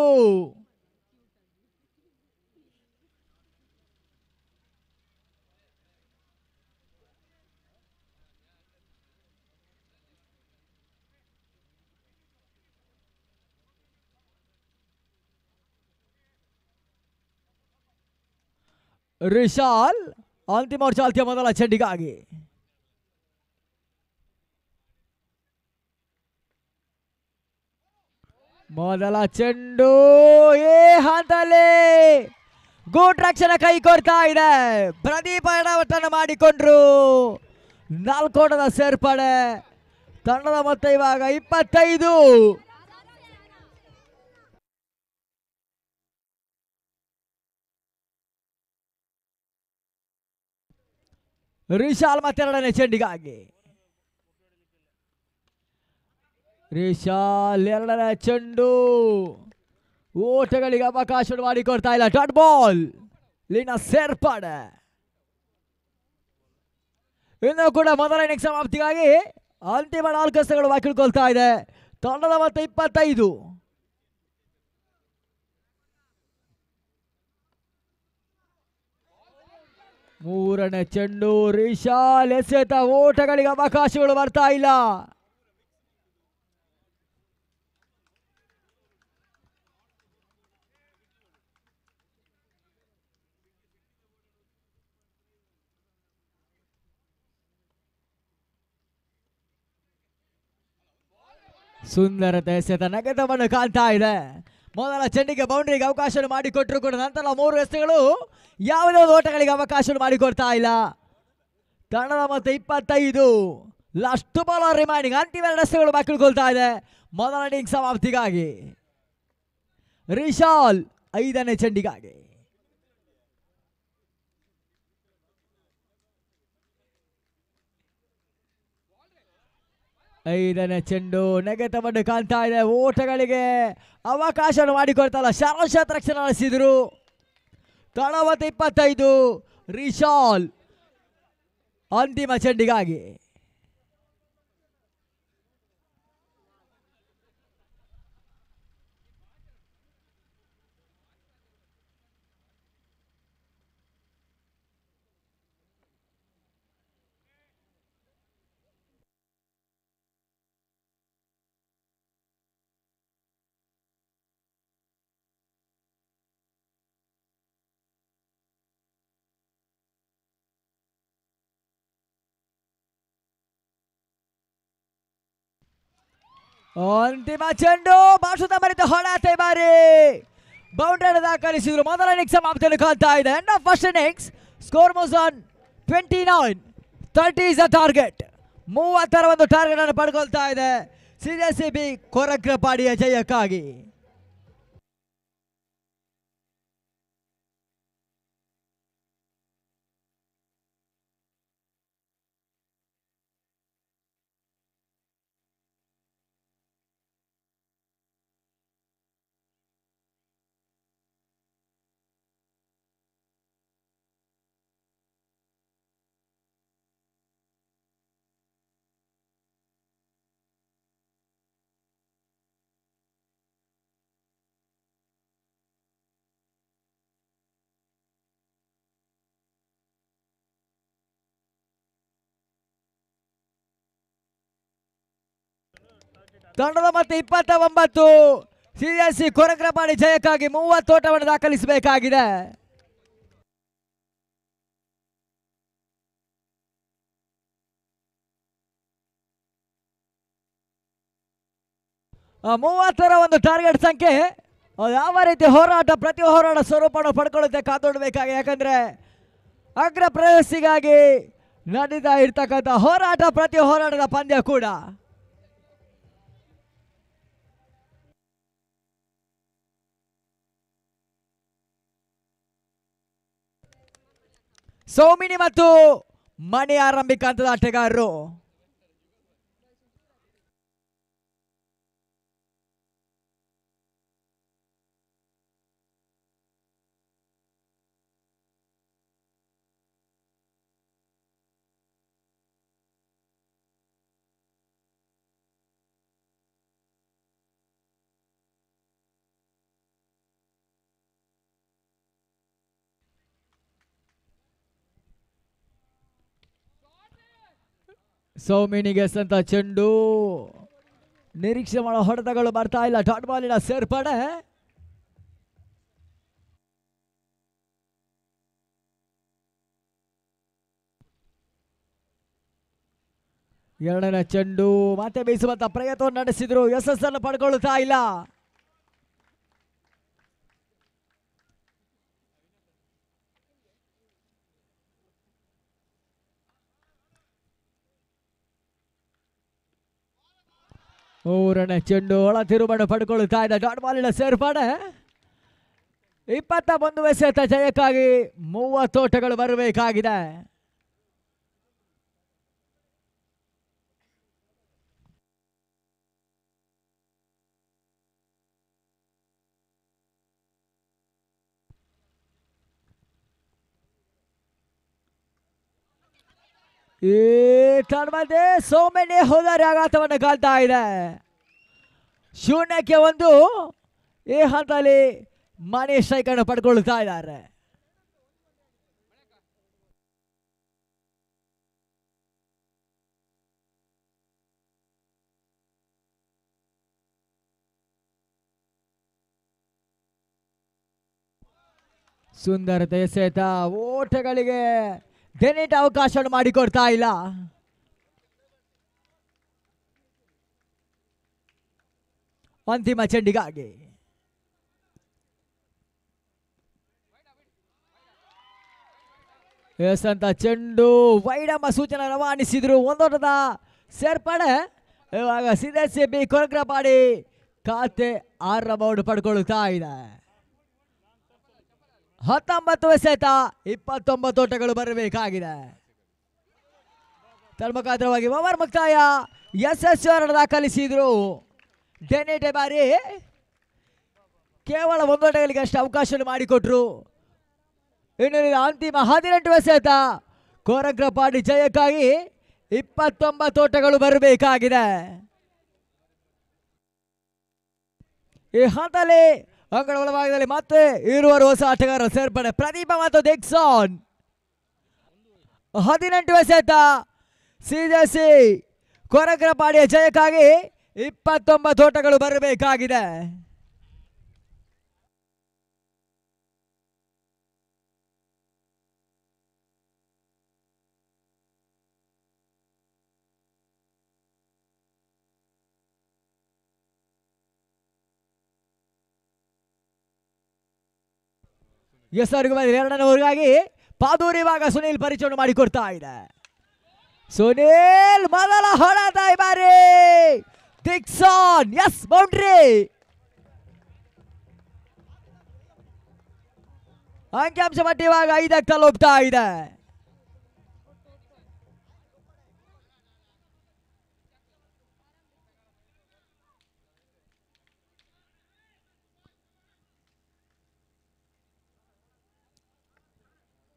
ರಿಶಾಲ್ ಅಂತಿಮ ವರ್ಷ ಅಲ್ತಿಯ ಮೊದಲ ಚೆಂಡಿಗಾಗಿ ಮೊದಲ ಚೆಂಡು ಏ ಹಂತಲೇ ಗೂಟ್ ರಕ್ಷಣ ಕೈ ಕೊಡ್ತಾ ಇದೆ ಪ್ರದೀಪ ಎಡವಟ್ಟನ್ನು ಮಾಡಿಕೊಂಡ್ರು ನಾಲ್ಕೋಟದ ಸೇರ್ಪಡೆ ತಂಡದ ಮೊತ್ತ ಇವಾಗ ಇಪ್ಪತ್ತೈದು ರಿಶಾಲ್ ಮತ್ತೆರಡನೇ ಚೆಂಡಿಗಾಗಿ ರಿಶಾಲ್ ಎರಡನೇ ಚೆಂಡು ಓಟಗಳಿಗೆ ಅವಕಾಶ ಮಾಡಿಕೊಡ್ತಾ ಇಲ್ಲ ಡಾಟ್ ಬಾಲ್ ಲೀನಾ ಸೇರ್ಪಡೆ ಇನ್ನೂ ಕೂಡ ಮೊದಲನೇ ಸಮಾಪ್ತಿಗಾಗಿ ಅಂತಿಮ ನಾಲ್ಕು ಸಗಳು ಬಾಕಿಕೊಳ್ತಾ ಇದೆ ತಂಡದ ಮತ್ತೆ ಇಪ್ಪತ್ತೈದು ಮೂರನೇ ಚೆಂಡು ರಿಶಾಲ್ ಎಸೆತ ಓಟಗಳಿಗೆ ಅವಕಾಶಗಳು ಬರ್ತಾ ಇಲ್ಲ ಸುಂದರತೆ ಎಸೆತ ನಗತವನ್ನು ಕಾಣ್ತಾ ಇದೆ ಮೊದಲ ಚೆಂಡಿಗೆ ಬೌಂಡ್ರಿಗೆ ಅವಕಾಶ ಮಾಡಿಕೊಟ್ಟರು ಕೂಡ ನಂತರ ಮೂರು ಎಸೆಗಳು ಯಾವುದೇ ಓಟಗಳಿಗೆ ಅವಕಾಶ ಮಾಡಿಕೊಡ್ತಾ ಇಲ್ಲ ತಂಡದ ಮತ್ತೆ ಇಪ್ಪತ್ತೈದು ಲಾಸ್ಟ್ ಬಾಲ್ ರಿಮೈನಿಂಗ್ ಅಂತಿಮ ರಸ್ತೆಗಳು ಎಸೆಗಳು ಕೊಳ್ತಾ ಇದೆ ಮೊದಲ ಇನ್ನಿಂಗ್ ಸಮಾಪ್ತಿಗಾಗಿ ರಿಶಾಲ್ ಐದನೇ ಚೆಂಡಿಗಾಗಿ ಐದನೇ ಚೆಂಡು ತಗೊಂಡು ಕಾಣ್ತಾ ಇದೆ ಓಟಗಳಿಗೆ ಅವಕಾಶ ಮಾಡಿಕೊಡ್ತಲ್ಲ ಶಾಶ್ವತ ರಕ್ಷಣೆ ನಡೆಸಿದ್ರು ತಳವತ್ತ ಇಪ್ಪತ್ತೈದು ರಿಶಾಲ್ ಅಂತಿಮ ಚೆಂಡಿಗಾಗಿ ಅಂತಿಮ ಚೆಂಡು ಬಾಸುತ ಮರಿತು ಹೊಡಾತೆ ಬಾರಿ ಬೌಂಡರಿ ದಾಖಲಿಸಿದ್ರು ಮೊದಲ ಇನ್ನಿಂಗ್ಸ್ ಸಮಾಪ್ತಿಯಲ್ಲಿ ಕಾಣ್ತಾ ಇದೆ end of first innings score on twenty nine thirty is a target ಮೂವತ್ತರ ಒಂದು ಟಾರ್ಗೆಟ್ ಅನ್ನು ಪಡ್ಕೊಳ್ತಾ ಇದೆ ಸಿ ಬಿ ಕೊರಗ್ರಪಾಡಿಯ ಜಯಕ್ಕಾಗಿ ತಂಡದ ಮತ್ತೆ ಇಪ್ಪತ್ತ ಒಂಬತ್ತು ಸಿಎಸ್ಸಿ ಕೊರಗ್ರಪಾಡಿ ಜಯಕ್ಕಾಗಿ ಓಟವನ್ನು ದಾಖಲಿಸಬೇಕಾಗಿದೆ ಮೂವತ್ತರ ಒಂದು ಟಾರ್ಗೆಟ್ ಸಂಖ್ಯೆ ಯಾವ ರೀತಿ ಹೋರಾಟ ಪ್ರತಿ ಹೋರಾಟ ಸ್ವರೂಪವನ್ನು ಪಡ್ಕೊಳ್ಳುತ್ತೆ ಕಾತೋಡ್ಬೇಕಾಗಿ ಯಾಕಂದ್ರೆ ಅಗ್ರ ಪ್ರಯಸ್ಸಿಗಾಗಿ ನಡೀತಾ ಇರ್ತಕ್ಕಂಥ ಹೋರಾಟ ಪ್ರತಿ ಹೋರಾಟದ ಪಂದ್ಯ ಕೂಡ ಸೌಮಿನಿ ಮತ್ತು ಮನೆ ಆರಂಭಿಕ ಹಂತದ ಆಟಗಾರರು ಸೌಮಿನಿಗೆ ಸಂತ ಚೆಂಡು ನಿರೀಕ್ಷೆ ಮಾಡೋ ಹೊಡೆತಗಳು ಬರ್ತಾ ಇಲ್ಲ ಡಾಟ್ ಬಾಲಿನ ಸೇರ್ಪಡೆ ಎರಡನೇ ಚೆಂಡು ಮತ್ತೆ ಬೀಸುವಂತ ಪ್ರಯತ್ನ ನಡೆಸಿದ್ರು ಯಶಸ್ಸನ್ನು ಪಡ್ಕೊಳ್ಳುತ್ತಾ ಇಲ್ಲ ಮೂರನೇ ಚೆಂಡು ಒಳ ತಿರುಮಣ ಪಡ್ಕೊಳ್ಳುತ್ತಾ ಇದ್ದ ಡಾಟ್ ಸೇರ್ಪಡೆ ಇಪ್ಪತ್ತ ಒಂದು ಎಸೆತ ಜಯಕ್ಕಾಗಿ ಮೂವತ್ತೋಟಗಳು ಬರಬೇಕಾಗಿದೆ ಈ ಟರ್ಮಲ್ಲಿ ಸೋ ಹೋದಾರಿ ಆಘಾತವನ್ನು ಕಾಲ್ತಾ ಇದೆ ಶೂನ್ಯಕ್ಕೆ ಒಂದು ಈ ಹಂತದಲ್ಲಿ ಮನೆ ಶೈಕರಣ ಪಡ್ಕೊಳ್ತಾ ಇದ್ದಾರೆ ಸುಂದರತೆ ಸೇತ ಓಟಗಳಿಗೆ ದೆನಿಟ್ ಅವಕಾಶವನ್ನು ಮಾಡಿಕೊಡ್ತಾ ಇಲ್ಲ ಅಂತಿಮ ಚೆಂಡಿಗಾಗಿ ಎಸ್ ಚೆಂಡು ವೈಡಮ್ಮ ಸೂಚನೆ ರವಾನಿಸಿದ್ರು ಒಂದೊಡ್ಡದ ಸೇರ್ಪಡೆ ಇವಾಗ ಸಿದ್ಧ ಸಿ ಬಿ ಕೊರಗ್ರಪಾಡಿ ಖಾತೆ ಆರು ಬೌಡ್ ಪಡ್ಕೊಳ್ತಾ ಇದೆ ಹತ್ತೊಂಬತ್ತು ಎಸೆತ ಇಪ್ಪತ್ತೊಂಬತ್ತು ಓಟಗಳು ಬರಬೇಕಾಗಿದೆ ತರ್ಮಕಾದ್ರವಾಗಿ ಓವರ್ ಮುಕ್ತಾಯ ಎಸ್ ಎಸ್ ದಾಖಲಿಸಿದ್ರು ಡೆನಿಟೆ ಬಾರಿ ಕೇವಲ ಒಂದೋಟಗಳಿಗೆ ಅಷ್ಟು ಅವಕಾಶ ಮಾಡಿಕೊಟ್ರು ಇನ್ನು ಅಂತಿಮ ಹದಿನೆಂಟು ಎಸೆತ ಕೋರಗ್ರಪಾಡಿ ಜಯಕ್ಕಾಗಿ ಇಪ್ಪತ್ತೊಂಬತ್ತು ಓಟಗಳು ಬರಬೇಕಾಗಿದೆ ಈ ಹಂತದಲ್ಲಿ ಅಂಗಡ ಒಳಭಾಗದಲ್ಲಿ ಮತ್ತೆ ಇರುವರು ಹೊಸ ಆಟಗಾರರು ಸೇರ್ಪಡೆ ಪ್ರದೀಪ ಮತ್ತು ದಿಕ್ಸಾನ್ ಹದಿನೆಂಟು ಎಸೆತ ಸಿಜಸಿ ಕೊರಗ್ರಪಾಡಿಯ ಜಯಕ್ಕಾಗಿ ಇಪ್ಪತ್ತೊಂಬತ್ತು ಓಟಗಳು ಬರಬೇಕಾಗಿದೆ ಎಸ್ ಅವರಿಗೆ ಎರಡನೇ ಪಾದೂರಿ ಭಾಗ ಸುನೀಲ್ ಪರಿಚಯ ಮಾಡಿಕೊಡ್ತಾ ಇದೆ ಸುನೀಲ್ ಮೊದಲ ಹೊಡೆದ ಬಾರಿ ದಿಕ್ಸಾನ್ ಎಸ್ ಬೌಂಡ್ರಿ ಅಂಕಿಅಂಶ ಮಟ್ಟ ಇವಾಗ ಐದಕ್ಕೆ ತಲುಪ್ತಾ ಇದೆ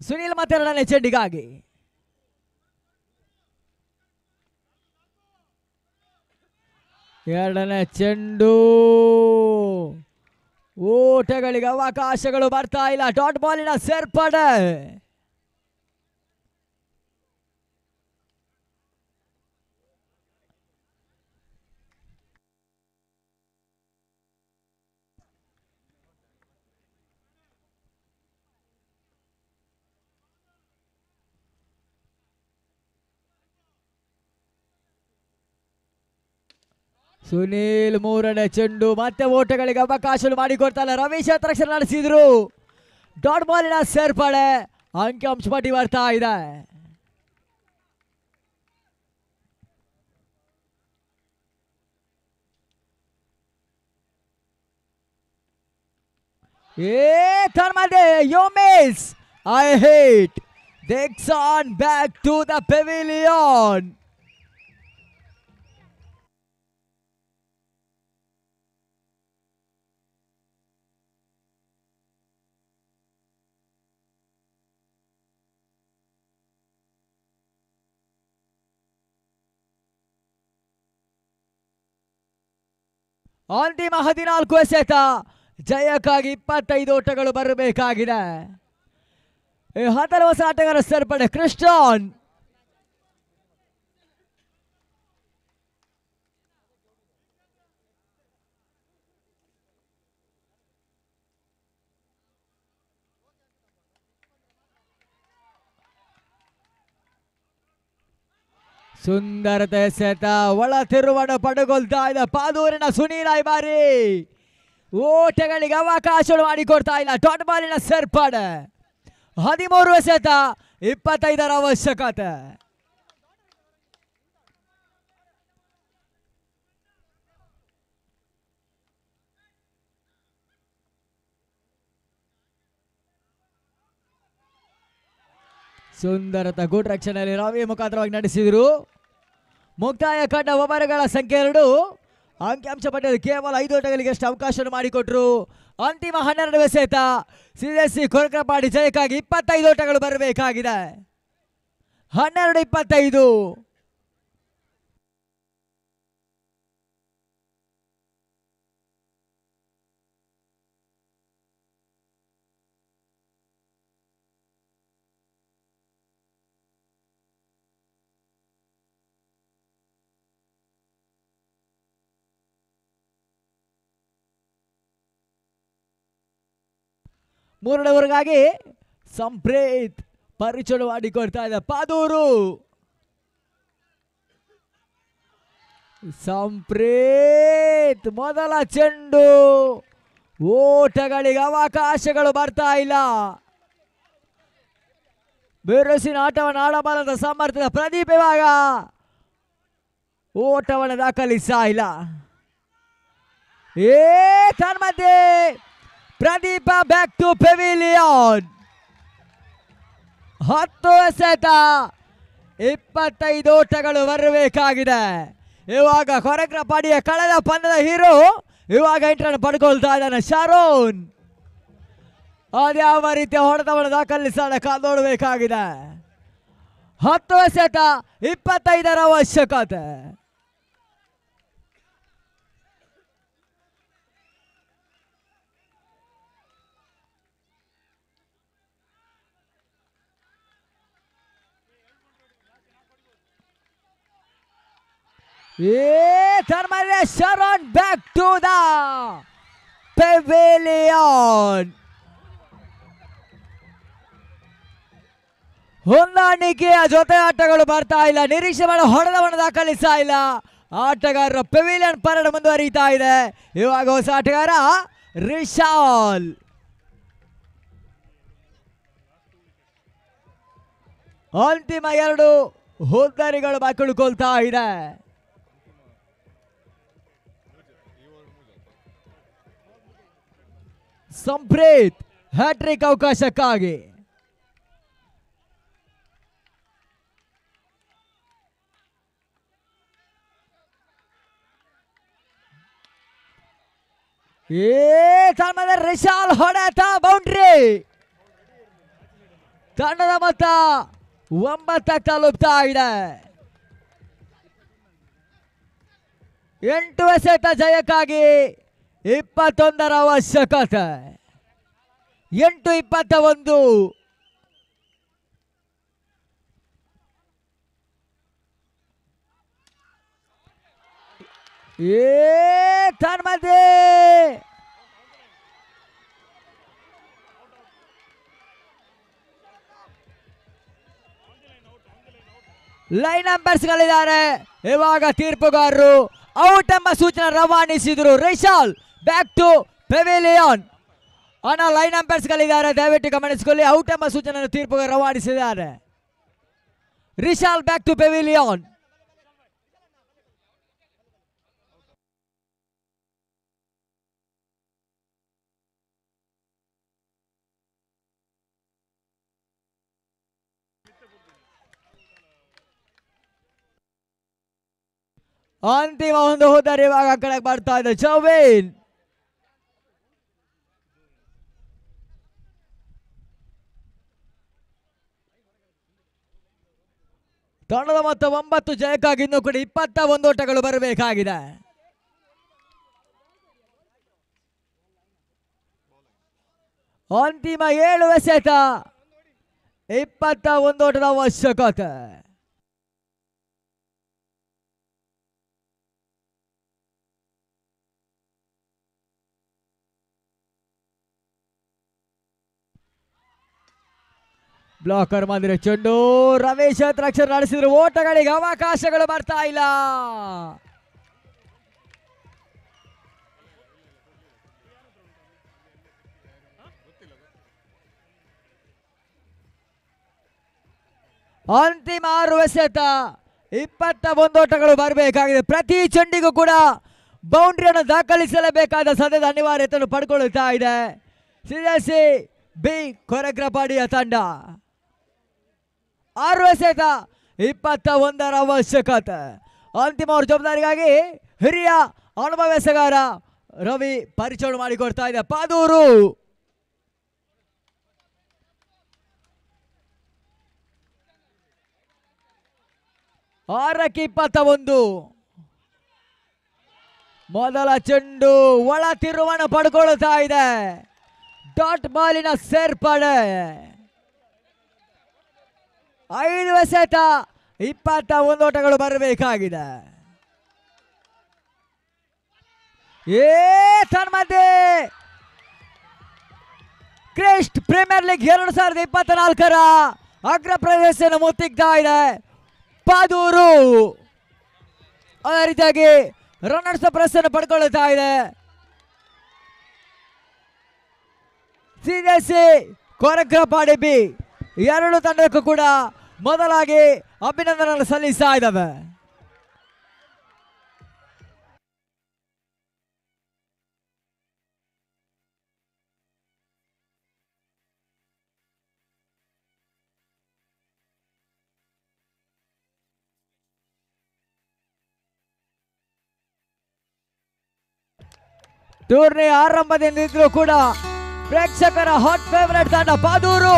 ಸುನೀಲ್ ಮತ್ತೆರಡನೇ ಚೆಂಡಿಗಾಗಿ ಎರಡನೇ ಚೆಂಡು ಓಟಗಳಿಗೆ ಅವಕಾಶಗಳು ಬರ್ತಾ ಇಲ್ಲ ಡಾಟ್ ಬಾಲಿನ ಸೇರ್ಪಡೆ ಸುನೀಲ್ ಮೂರನೇ ಚೆಂಡು ಮತ್ತೆ ಓಟಗಳಿಗೆ ಅವಕಾಶ ಮಾಡಿಕೊಡ್ತಾನೆ ರಮೇಶ್ ಹತ್ರ ನಡೆಸಿದ್ರು ಡಾಟ್ ಬಾಲಿನ ಸೇರ್ಪಡೆ ಅಂಕಿ ಪಟ್ಟಿ ಬರ್ತಾ ಇದೆ ए थर्माडे ಐ मिस ಆನ್ ಬ್ಯಾಕ್ ಟು ದ टू ಅಂತಿಮ ಹದಿನಾಲ್ಕು ಎಸೆತ ಜಯಕ್ಕಾಗಿ ಇಪ್ಪತ್ತೈದು ಓಟಗಳು ಬರಬೇಕಾಗಿದೆ ಹೊಸ ಆಟಗಾರ ಸೇರ್ಪಡೆ ಕ್ರಿಸ್ಟಾನ್ ಸುಂದರತೆ ಸೆತ ಒಳ ತಿರುವಣ ಪಡುಗೊಳ್ತಾ ಇಲ್ಲ ಪಾದೂರಿನ ಸುನೀಲ ಬಾರಿ ಓಟಗಳಿಗೆ ಅವಕಾಶ ಮಾಡಿಕೊಡ್ತಾ ಇಲ್ಲ ಡಾಟ್ ಬಾಲಿನ ಹದಿಮೂರು ಸೆತ ಇಪ್ಪತ್ತೈದರ ಅವಶ್ಯಕತೆ ಸುಂದರತ ಗುಡ್ ರಕ್ಷಣೆಯಲ್ಲಿ ರವಿ ಮುಖಾಂತರವಾಗಿ ನಡೆಸಿದರು ಮುಕ್ತಾಯ ಕಂಡ ಒಬ್ಬರಗಳ ಸಂಖ್ಯೆ ಎರಡು ಅಂಕಿಅಂಶ ಪಡೆಯಲು ಕೇವಲ ಐದು ಓಟಗಳಿಗೆ ಎಷ್ಟು ಅವಕಾಶವನ್ನು ಮಾಡಿಕೊಟ್ರು ಅಂತಿಮ ಹನ್ನೆರಡು ಎಸೆತ ಸಿರಿಯಸ್ಸಿ ಕೊರಕಪಾಡಿ ಜಯಕ್ಕಾಗಿ ಇಪ್ಪತ್ತೈದು ಓಟಗಳು ಬರಬೇಕಾಗಿದೆ ಹನ್ನೆರಡು ಇಪ್ಪತ್ತೈದು ಮೂರನೇವರೆಗಾಗಿ ಸಂಪ್ರೀತ್ ಪರಿಚಯ ಮಾಡಿಕೊಡ್ತಾ ಇದೆ ಪಾದೂರು ಸಂಪ್ರೀತ್ ಮೊದಲ ಚೆಂಡು ಓಟಗಳಿಗೆ ಅವಕಾಶಗಳು ಬರ್ತಾ ಇಲ್ಲ ಬಿರುಸಿನ ಆಟವನ್ನು ಆಡಬಾರದ ಸಾಮರ್ಥ್ಯದ ಪ್ರದೀಪ್ ಇವಾಗ ಓಟವನ್ನು ದಾಖಲಿಸ್ತಾ ಇಲ್ಲ ಏ ತನ್ಮಧ್ಯೆ ಪ್ರದೀಪ ಬ್ಯಾಕ್ ಟು ಪೆವಿಲಿಯಾನ್ ಹತ್ತು ಎಸೆತ ಇಪ್ಪತ್ತೈದು ಓಟಗಳು ಬರಬೇಕಾಗಿದೆ ಇವಾಗ ಕೊರಗ್ರ ಪಾಡಿಯ ಕಳೆದ ಪಂದ್ಯದ ಹೀರೋ ಇವಾಗ ಎಂಟ್ರನ್ನು ಪಡ್ಕೊಳ್ತಾ ಇದ್ದಾನೆ ಶಾರೋನ್ ಅದ್ಯಾವ ರೀತಿಯ ಹೊಡೆದ ದಾಖಲಿಸಲು ಕಾಲ್ ನೋಡಬೇಕಾಗಿದೆ ಹತ್ತು ಎಸೆತ ಇಪ್ಪತ್ತೈದರ ಅವಶ್ಯಕತೆ Yeah, Sharan back to the the ಹೊಂದಾಣಿಕೆಯ ಜೊತೆ ಆಟಗಳು ಬರ್ತಾ ಇಲ್ಲ ನಿರೀಕ್ಷೆ ಮಾಡೋ ಹೊಡೆದವನ್ನು ದಾಖಲಿಸ್ತಾ ಇಲ್ಲ ಆಟಗಾರರ ಪೆವಿಲಿಯನ್ ಪರಡ್ ಮುಂದುವರಿತಾ ಇದೆ ಇವಾಗ ಹೊಸ ಆಟಗಾರ ರಿಶಾಲ್ ಅಂತಿಮ ಎರಡು ಹೋದ್ದರಿಗಳು ಕೊಳ್ತಾ ಇದೆ ಸಂಪ್ರೀತ್ ಹ್ಯಾಟ್ರಿಕ್ ಅವಕಾಶಕ್ಕಾಗಿ ರಿಶಾಲ್ ಹೊಡೆತ ಬೌಂಡ್ರಿ ತಂಡದ ಮೊತ್ತ ಒಂಬತ್ತಕ್ಕೆ ತಲುಪ್ತಾ ಇದೆ ಎಂಟು ಎಸೆತ ಜಯಕ್ಕಾಗಿ ಇಪ್ಪತ್ತೊಂದರ ಅವಶ್ಯಕತೆ ಎಂಟು ಇಪ್ಪತ್ತ ಒಂದು ಏ ತನ್ಮದೆ ಲೈನ್ ನಂಬರ್ಸ್ಗಳಿದ್ದಾರೆ ಇವಾಗ ತೀರ್ಪುಗಾರರು ಔಟ್ ಎಂಬ ಸೂಚನೆ ರವಾನಿಸಿದರು ರೈಶಾಲ್ ಬ್ಯಾಕ್ ಟು ಪೆವಿಲಿಯಾನ್ ಅಣ್ಣ ಲೈನ್ ಅಂಪೈರ್ಸ್ ಗಳಿದ್ದಾರೆ ದಯವಿಟ್ಟು ಗಮನಿಸಿಕೊಳ್ಳಿ ಔಟ್ ಎಂಬ ಸೂಚನೆಯನ್ನು ತೀರ್ಪು ರವಾನಿಸಿದ್ದಾರೆ ರಿಶಾಲ್ ಬ್ಯಾಕ್ ಟು ಪೆವಿಲಿಯಾನ್ ಅಂತಿಮ ಒಂದು ಹೋದರೆ ಇವಾಗ ಆ ಕಡೆ ಬರ್ತಾ ಇದೆ ಚೌವೇನ್ ತಂಡದ ಮತ್ತು ಒಂಬತ್ತು ಜಯಕ್ಕಾಗಿ ಇನ್ನೂ ಕೂಡ ಇಪ್ಪತ್ತ ಒಂದು ಓಟಗಳು ಬರಬೇಕಾಗಿದೆ ಅಂತಿಮ ಏಳು ಎಸೆತ ಇಪ್ಪತ್ತ ಒಂದು ಓಟದ ಅವಶ್ಯಕತೆ ಬ್ಲಾಕರ್ ಬಂದಿರೋ ಚೆಂಡು ರಮೇಶ್ ಹತ್ರಾಕ್ಷರ ನಡೆಸಿದ್ರು ಓಟಗಳಿಗೆ ಅವಕಾಶಗಳು ಬರ್ತಾ ಇಲ್ಲ ಅಂತಿಮ ಆರು ಎಸೆತ ಇಪ್ಪತ್ತ ಓಟಗಳು ಬರಬೇಕಾಗಿದೆ ಪ್ರತಿ ಚೆಂಡಿಗೂ ಕೂಡ ಬೌಂಡ್ರಿಯನ್ನು ದಾಖಲಿಸಲೇಬೇಕಾದ ಸದ್ಯದ ಅನಿವಾರ್ಯತೆಯನ್ನು ಪಡ್ಕೊಳ್ಳುತ್ತಾ ಇದೆ ಸಿ ಬಿ ಕೊರಗ್ರಪಾಡಿಯ ತಂಡ ಆರು ಸಹಿತ ಇಪ್ಪತ್ತ ಒಂದರ ಅವಶ್ಯಕತೆ ಅಂತಿಮ ಅವ್ರ ಜವಾಬ್ದಾರಿಗಾಗಿ ಹಿರಿಯ ಅನುಭವಿಸಗಾರ ರವಿ ಪರಿಚಯ ಮಾಡಿಕೊಡ್ತಾ ಇದೆ ಪಾದೂರು ಆರಕ್ಕೆ ಇಪ್ಪತ್ತ ಒಂದು ಮೊದಲ ಚೆಂಡು ಒಳ ತಿರುವಣ ಪಡ್ಕೊಳ್ತಾ ಇದೆ ಡಾಟ್ ಮಾಲಿನ ಸೇರ್ಪಡೆ ಐದು ಎಸೆತ ಇಪ್ಪತ್ತ ಒಂದು ಓಟಗಳು ಬರಬೇಕಾಗಿದೆ ಏ ತನ್ಮಧ್ಯೆ ಕ್ರಿಸ್ಟ್ ಪ್ರೀಮಿಯರ್ ಲೀಗ್ ಎರಡು ಸಾವಿರದ ಇಪ್ಪತ್ತ ನಾಲ್ಕರ ಅಗ್ರ ಪ್ರದೇಶ ಮುತ್ತಿಗ್ತಾ ಇದೆ ಪಾದೂರು ಅದೇ ರೀತಿಯಾಗಿ ರನ್ನರ್ಸ್ ಪಡ್ಕೊಳ್ಳುತ್ತಾ ಇದೆ ಸಿ ಕೊರಗ್ರಪಾಡಿ ಬಿ ಎರಡು ತಂಡಕ್ಕೂ ಕೂಡ ಮೊದಲಾಗಿ ಅಭಿನಂದನೆ ಸಲ್ಲಿಸ್ತಾ ಇದ್ದಾವೆ ಟೂರ್ನಿ ಆರಂಭದಿಂದ ಇದ್ರೂ ಕೂಡ ಪ್ರೇಕ್ಷಕರ ಹಾಟ್ ಫೇವರೇಟ್ ತಂಡ ಪಾದೂರು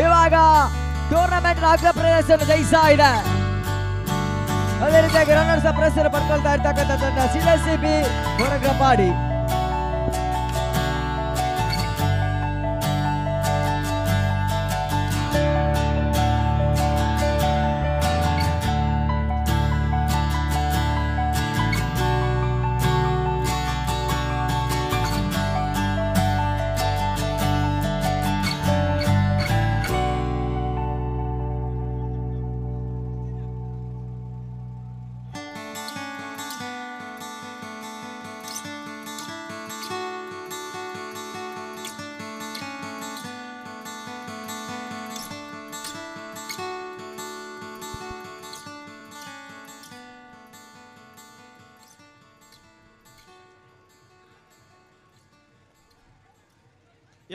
ಇವಾಗ ಟೂರ್ನಮೆಂಟ್ ಅಗ್ರ ಪ್ರದೇಶವನ್ನು ಜಯಿಸ್ತಾ ಇದೆ ಅದೇ ರೀತಿಯಾಗಿ ರನ್ನರ್ಸ್ ಪ್ರದೇಶವನ್ನು ಪಡ್ಕೊಳ್ತಾ ಇರ್ತಕ್ಕಂಥ ತಂಡ ಸಿ ಎಸ್ ಸಿ ಬಿ ಹೊರಗ್ರಪಾಡಿ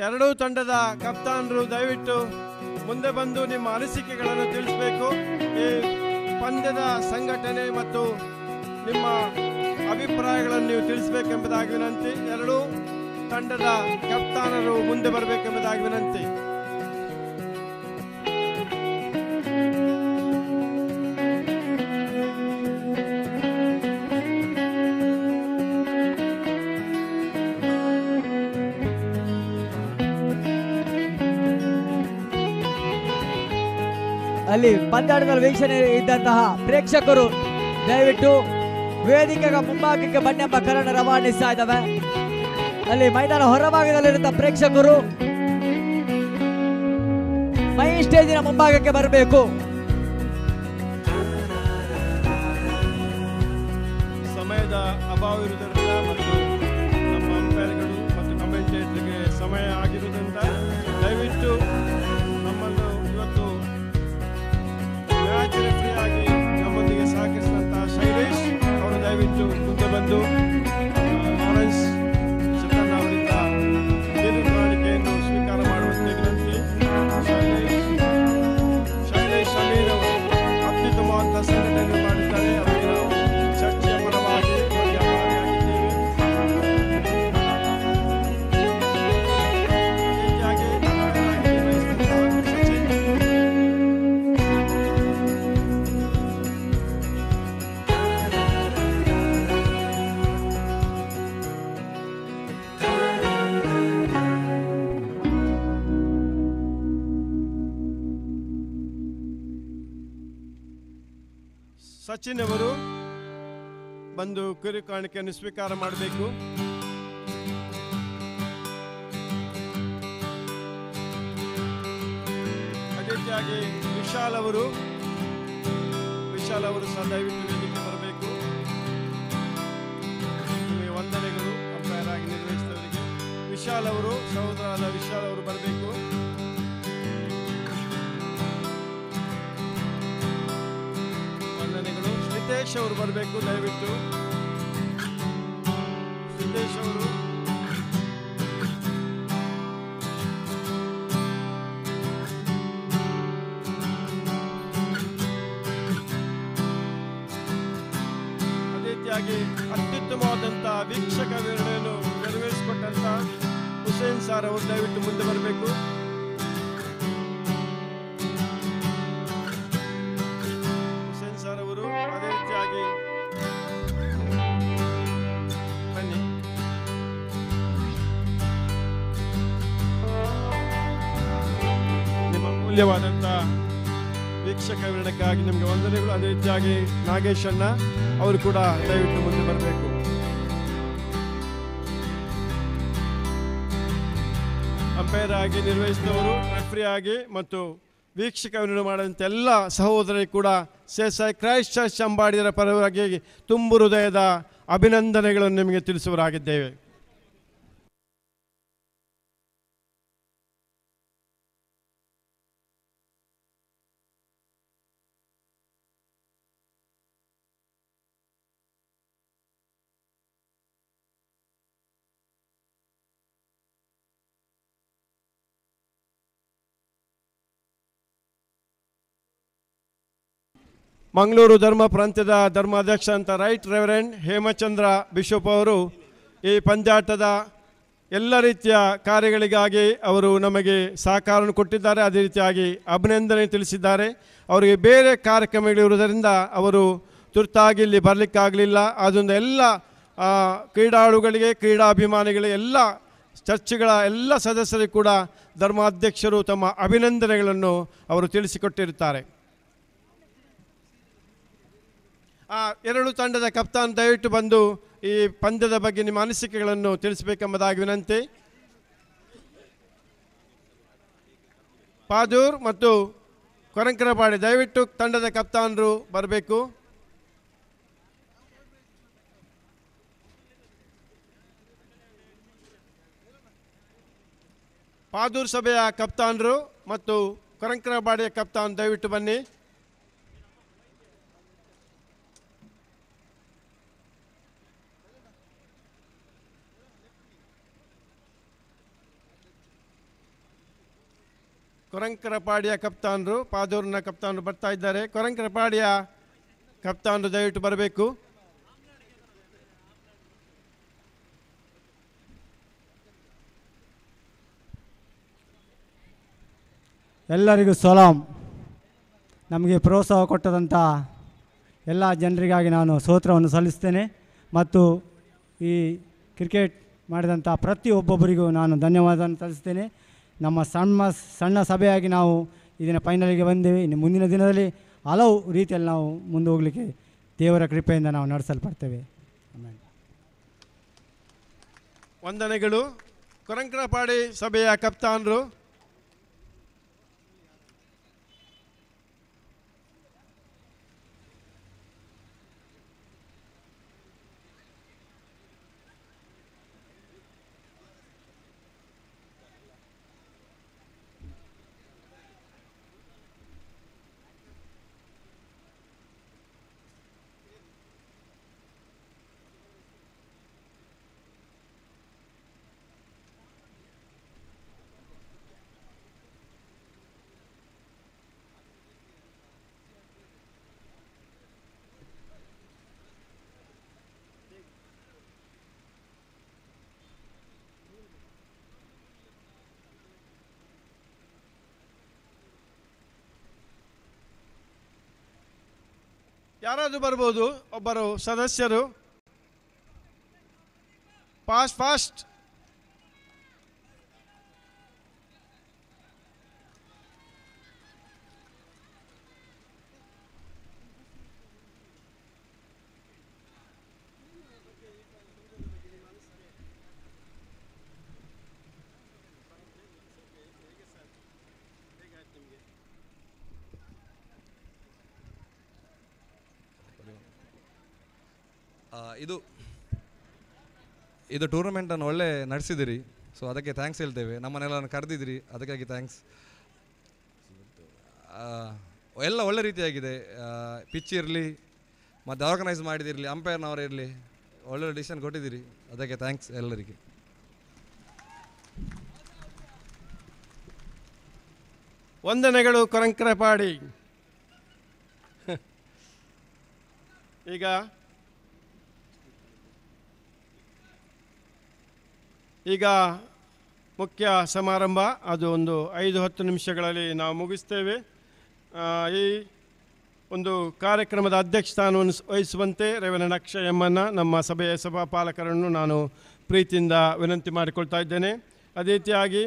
ಎರಡೂ ತಂಡದ ಕಪ್ತಾನರು ದಯವಿಟ್ಟು ಮುಂದೆ ಬಂದು ನಿಮ್ಮ ಅನಿಸಿಕೆಗಳನ್ನು ತಿಳಿಸಬೇಕು ಈ ಪಂದ್ಯದ ಸಂಘಟನೆ ಮತ್ತು ನಿಮ್ಮ ಅಭಿಪ್ರಾಯಗಳನ್ನು ನೀವು ತಿಳಿಸಬೇಕೆಂಬುದಾಗಿ ವಿನಂತಿ ಎರಡೂ ತಂಡದ ಕಪ್ತಾನರು ಮುಂದೆ ಬರಬೇಕೆಂಬುದಾಗಿ ವಿನಂತಿ ಅಲ್ಲಿ ಪಂದ್ಯಾಟದಲ್ಲಿ ವೀಕ್ಷಣೆ ಇದ್ದಂತಹ ಪ್ರೇಕ್ಷಕರು ದಯವಿಟ್ಟು ವೇದಿಕೆಯ ಮುಂಭಾಗಕ್ಕೆ ಬನ್ನೆಂಬ ಕರಣ ರವಾನಿಸ್ತಾ ಇದ್ದಾವೆ ಅಲ್ಲಿ ಮೈದಾನ ಹೊರಭಾಗದಲ್ಲಿರುವಂತಹ ಪ್ರೇಕ್ಷಕರು ಮೈ ಸ್ಟೇಜಿನ ಮುಂಭಾಗಕ್ಕೆ ಬರಬೇಕು ಸಮಯದ ಅಭಾವ ಸಚಿನ್ ಬಂದು ಕುರಿ ಕಾಣಿಕೆಯನ್ನು ಸ್ವೀಕಾರ ಮಾಡಬೇಕು ಅದೇ ರೀತಿಯಾಗಿ ವಿಶಾಲ್ ಅವರು ವಿಶಾಲ್ ಅವರು ಸಹ ದಯವಿಟ್ಟು ವೇದಿಕೆ ಬರಬೇಕು ವಂದನೆಗಳು ಅಂಪೈರ್ ಆಗಿ ನಿರ್ವಹಿಸಿದವರಿಗೆ ವಿಶಾಲ್ ಅವರು ಸಹೋದರಾದ ವಿಶಾಲ್ ಅವರು ಸಿದ್ದೇಶ್ ಅವರು ಬರಬೇಕು ದಯವಿಟ್ಟು ಸಿದ್ದೇಶ್ ಅವರು ಅದೇ ರೀತಿಯಾಗಿ ಅತ್ಯುತ್ತಮವಾದಂತಹ ವೀಕ್ಷಕ ವಿವರಣೆಯನ್ನು ನೆರವೇರಿಸಿಕೊಟ್ಟಂತ ಹುಸೇನ್ ಸಾರ್ ಅವರು ದಯವಿಟ್ಟು ಮುಂದೆ ಬರಬೇಕು ನಾಗೇಶ್ ನಾಗೇಶಣ್ಣ ಅವರು ಕೂಡ ದಯವಿಟ್ಟು ಮುಂದೆ ಬರಬೇಕು ಅಂಪೈರ್ ಆಗಿ ನಿರ್ವಹಿಸಿದವರು ರೆಫ್ರಿ ಆಗಿ ಮತ್ತು ವೀಕ್ಷಕ ಮಾಡಿದಂಥ ಎಲ್ಲ ಸಹೋದರಿ ಕೂಡ ಸೇಸಾಯಿ ಕ್ರೈಸ್ಟ್ ಚರ್ಚ್ ಅಂಬಾಡಿಯರ ಪರವಾಗಿ ತುಂಬು ಹೃದಯದ ಅಭಿನಂದನೆಗಳನ್ನು ನಿಮಗೆ ತಿಳಿಸುವರಾಗಿದ್ದೇವೆ ಮಂಗಳೂರು ಧರ್ಮ ಪ್ರಾಂತ್ಯದ ಧರ್ಮಾಧ್ಯಕ್ಷ ಅಂತ ರೈಟ್ ರೆವರೆಂಡ್ ಹೇಮಚಂದ್ರ ಬಿಷಪ್ ಅವರು ಈ ಪಂದ್ಯಾಟದ ಎಲ್ಲ ರೀತಿಯ ಕಾರ್ಯಗಳಿಗಾಗಿ ಅವರು ನಮಗೆ ಸಹಕಾರವನ್ನು ಕೊಟ್ಟಿದ್ದಾರೆ ಅದೇ ರೀತಿಯಾಗಿ ಅಭಿನಂದನೆ ತಿಳಿಸಿದ್ದಾರೆ ಅವರಿಗೆ ಬೇರೆ ಕಾರ್ಯಕ್ರಮಗಳಿರುವುದರಿಂದ ಅವರು ತುರ್ತಾಗಿ ಇಲ್ಲಿ ಬರಲಿಕ್ಕಾಗಲಿಲ್ಲ ಆದ್ದರಿಂದ ಎಲ್ಲ ಕ್ರೀಡಾಳುಗಳಿಗೆ ಕ್ರೀಡಾಭಿಮಾನಿಗಳಿಗೆ ಎಲ್ಲ ಚರ್ಚ್ಗಳ ಎಲ್ಲ ಸದಸ್ಯರಿಗೆ ಕೂಡ ಧರ್ಮಾಧ್ಯಕ್ಷರು ತಮ್ಮ ಅಭಿನಂದನೆಗಳನ್ನು ಅವರು ತಿಳಿಸಿಕೊಟ್ಟಿರುತ್ತಾರೆ ಆ ಎರಡು ತಂಡದ ಕಪ್ತಾನ್ ದಯವಿಟ್ಟು ಬಂದು ಈ ಪಂದ್ಯದ ಬಗ್ಗೆ ನಿಮ್ಮ ಅನಿಸಿಕೆಗಳನ್ನು ತಿಳಿಸಬೇಕೆಂಬುದಾಗಿ ವಿನಂತಿ ಪಾದೂರ್ ಮತ್ತು ಕೊರಂಕರಪಾಡಿ ದಯವಿಟ್ಟು ತಂಡದ ಕಪ್ತಾನರು ಬರಬೇಕು ಪಾದೂರ್ ಸಭೆಯ ಕಪ್ತಾನರು ಮತ್ತು ಕೊರಂಕರಪಾಡಿಯ ಕಪ್ತಾನ್ ದಯವಿಟ್ಟು ಬನ್ನಿ ಕೊರಂಕರಪಾಡಿಯ ಕಪ್ತಾನರು ಪಾದೂರಿನ ಕಪ್ತಾನರು ಬರ್ತಾ ಇದ್ದಾರೆ ಕೊರಂಕರಪಾಡಿಯ ಕಪ್ತಾನರು ದಯವಿಟ್ಟು ಬರಬೇಕು ಎಲ್ಲರಿಗೂ ಸಲಾಂ ನಮಗೆ ಪ್ರೋತ್ಸಾಹ ಕೊಟ್ಟದಂಥ ಎಲ್ಲ ಜನರಿಗಾಗಿ ನಾನು ಸೋತ್ರವನ್ನು ಸಲ್ಲಿಸ್ತೇನೆ ಮತ್ತು ಈ ಕ್ರಿಕೆಟ್ ಮಾಡಿದಂಥ ಪ್ರತಿಯೊಬ್ಬೊಬ್ಬರಿಗೂ ನಾನು ಧನ್ಯವಾದವನ್ನು ಸಲ್ಲಿಸ್ತೇನೆ ನಮ್ಮ ಸಣ್ಣ ಸಣ್ಣ ಸಭೆಯಾಗಿ ನಾವು ಇದನ್ನು ಫೈನಲಿಗೆ ಬಂದೇವೆ ಇನ್ನು ಮುಂದಿನ ದಿನದಲ್ಲಿ ಹಲವು ರೀತಿಯಲ್ಲಿ ನಾವು ಮುಂದೆ ಹೋಗಲಿಕ್ಕೆ ದೇವರ ಕೃಪೆಯಿಂದ ನಾವು ನಡೆಸಲ್ಪಡ್ತೇವೆ ವಂದನೆಗಳು ಕೊರಂಕನಪಾಡಿ ಸಭೆಯ ಕಪ್ತಾನರು ಯಾರಾದರೂ ಬರ್ಬೋದು ಒಬ್ಬರು ಸದಸ್ಯರು ಫಾಸ್ಟ್ ಫಾಸ್ಟ್ ಇದು ಇದು ಟೂರ್ನಮೆಂಟನ್ನು ಒಳ್ಳೆ ನಡೆಸಿದಿರಿ ಸೊ ಅದಕ್ಕೆ ಥ್ಯಾಂಕ್ಸ್ ಹೇಳ್ತೇವೆ ನಮ್ಮನ್ನೆಲ್ಲ ಕರೆದಿದಿರಿ ಅದಕ್ಕಾಗಿ ಥ್ಯಾಂಕ್ಸ್ ಎಲ್ಲ ಒಳ್ಳೆ ರೀತಿಯಾಗಿದೆ ಪಿಚ್ ಇರಲಿ ಮತ್ತು ಆರ್ಗನೈಸ್ ಮಾಡಿದಿರಲಿ ಅಂಪೈರ್ನವರು ಇರಲಿ ಒಳ್ಳೆ ಡಿಸಿಷನ್ ಕೊಟ್ಟಿದ್ದೀರಿ ಅದಕ್ಕೆ ಥ್ಯಾಂಕ್ಸ್ ಎಲ್ಲರಿಗೆ ವಂದನೆಗಳು ಕೊರಂಕರಪಾಡಿ ಈಗ ಈಗ ಮುಖ್ಯ ಸಮಾರಂಭ ಅದು ಒಂದು ಐದು ಹತ್ತು ನಿಮಿಷಗಳಲ್ಲಿ ನಾವು ಮುಗಿಸ್ತೇವೆ ಈ ಒಂದು ಕಾರ್ಯಕ್ರಮದ ಅಧ್ಯಕ್ಷ ಸ್ಥಾನವನ್ನು ವಹಿಸುವಂತೆ ರೇವಣ್ಣ ಅಕ್ಷಯ ಎಮ್ಮನ್ನ ನಮ್ಮ ಸಭೆಯ ಸಭಾಪಾಲಕರನ್ನು ನಾನು ಪ್ರೀತಿಯಿಂದ ವಿನಂತಿ ಮಾಡಿಕೊಳ್ತಾ ಇದ್ದೇನೆ ಅದೇ ರೀತಿಯಾಗಿ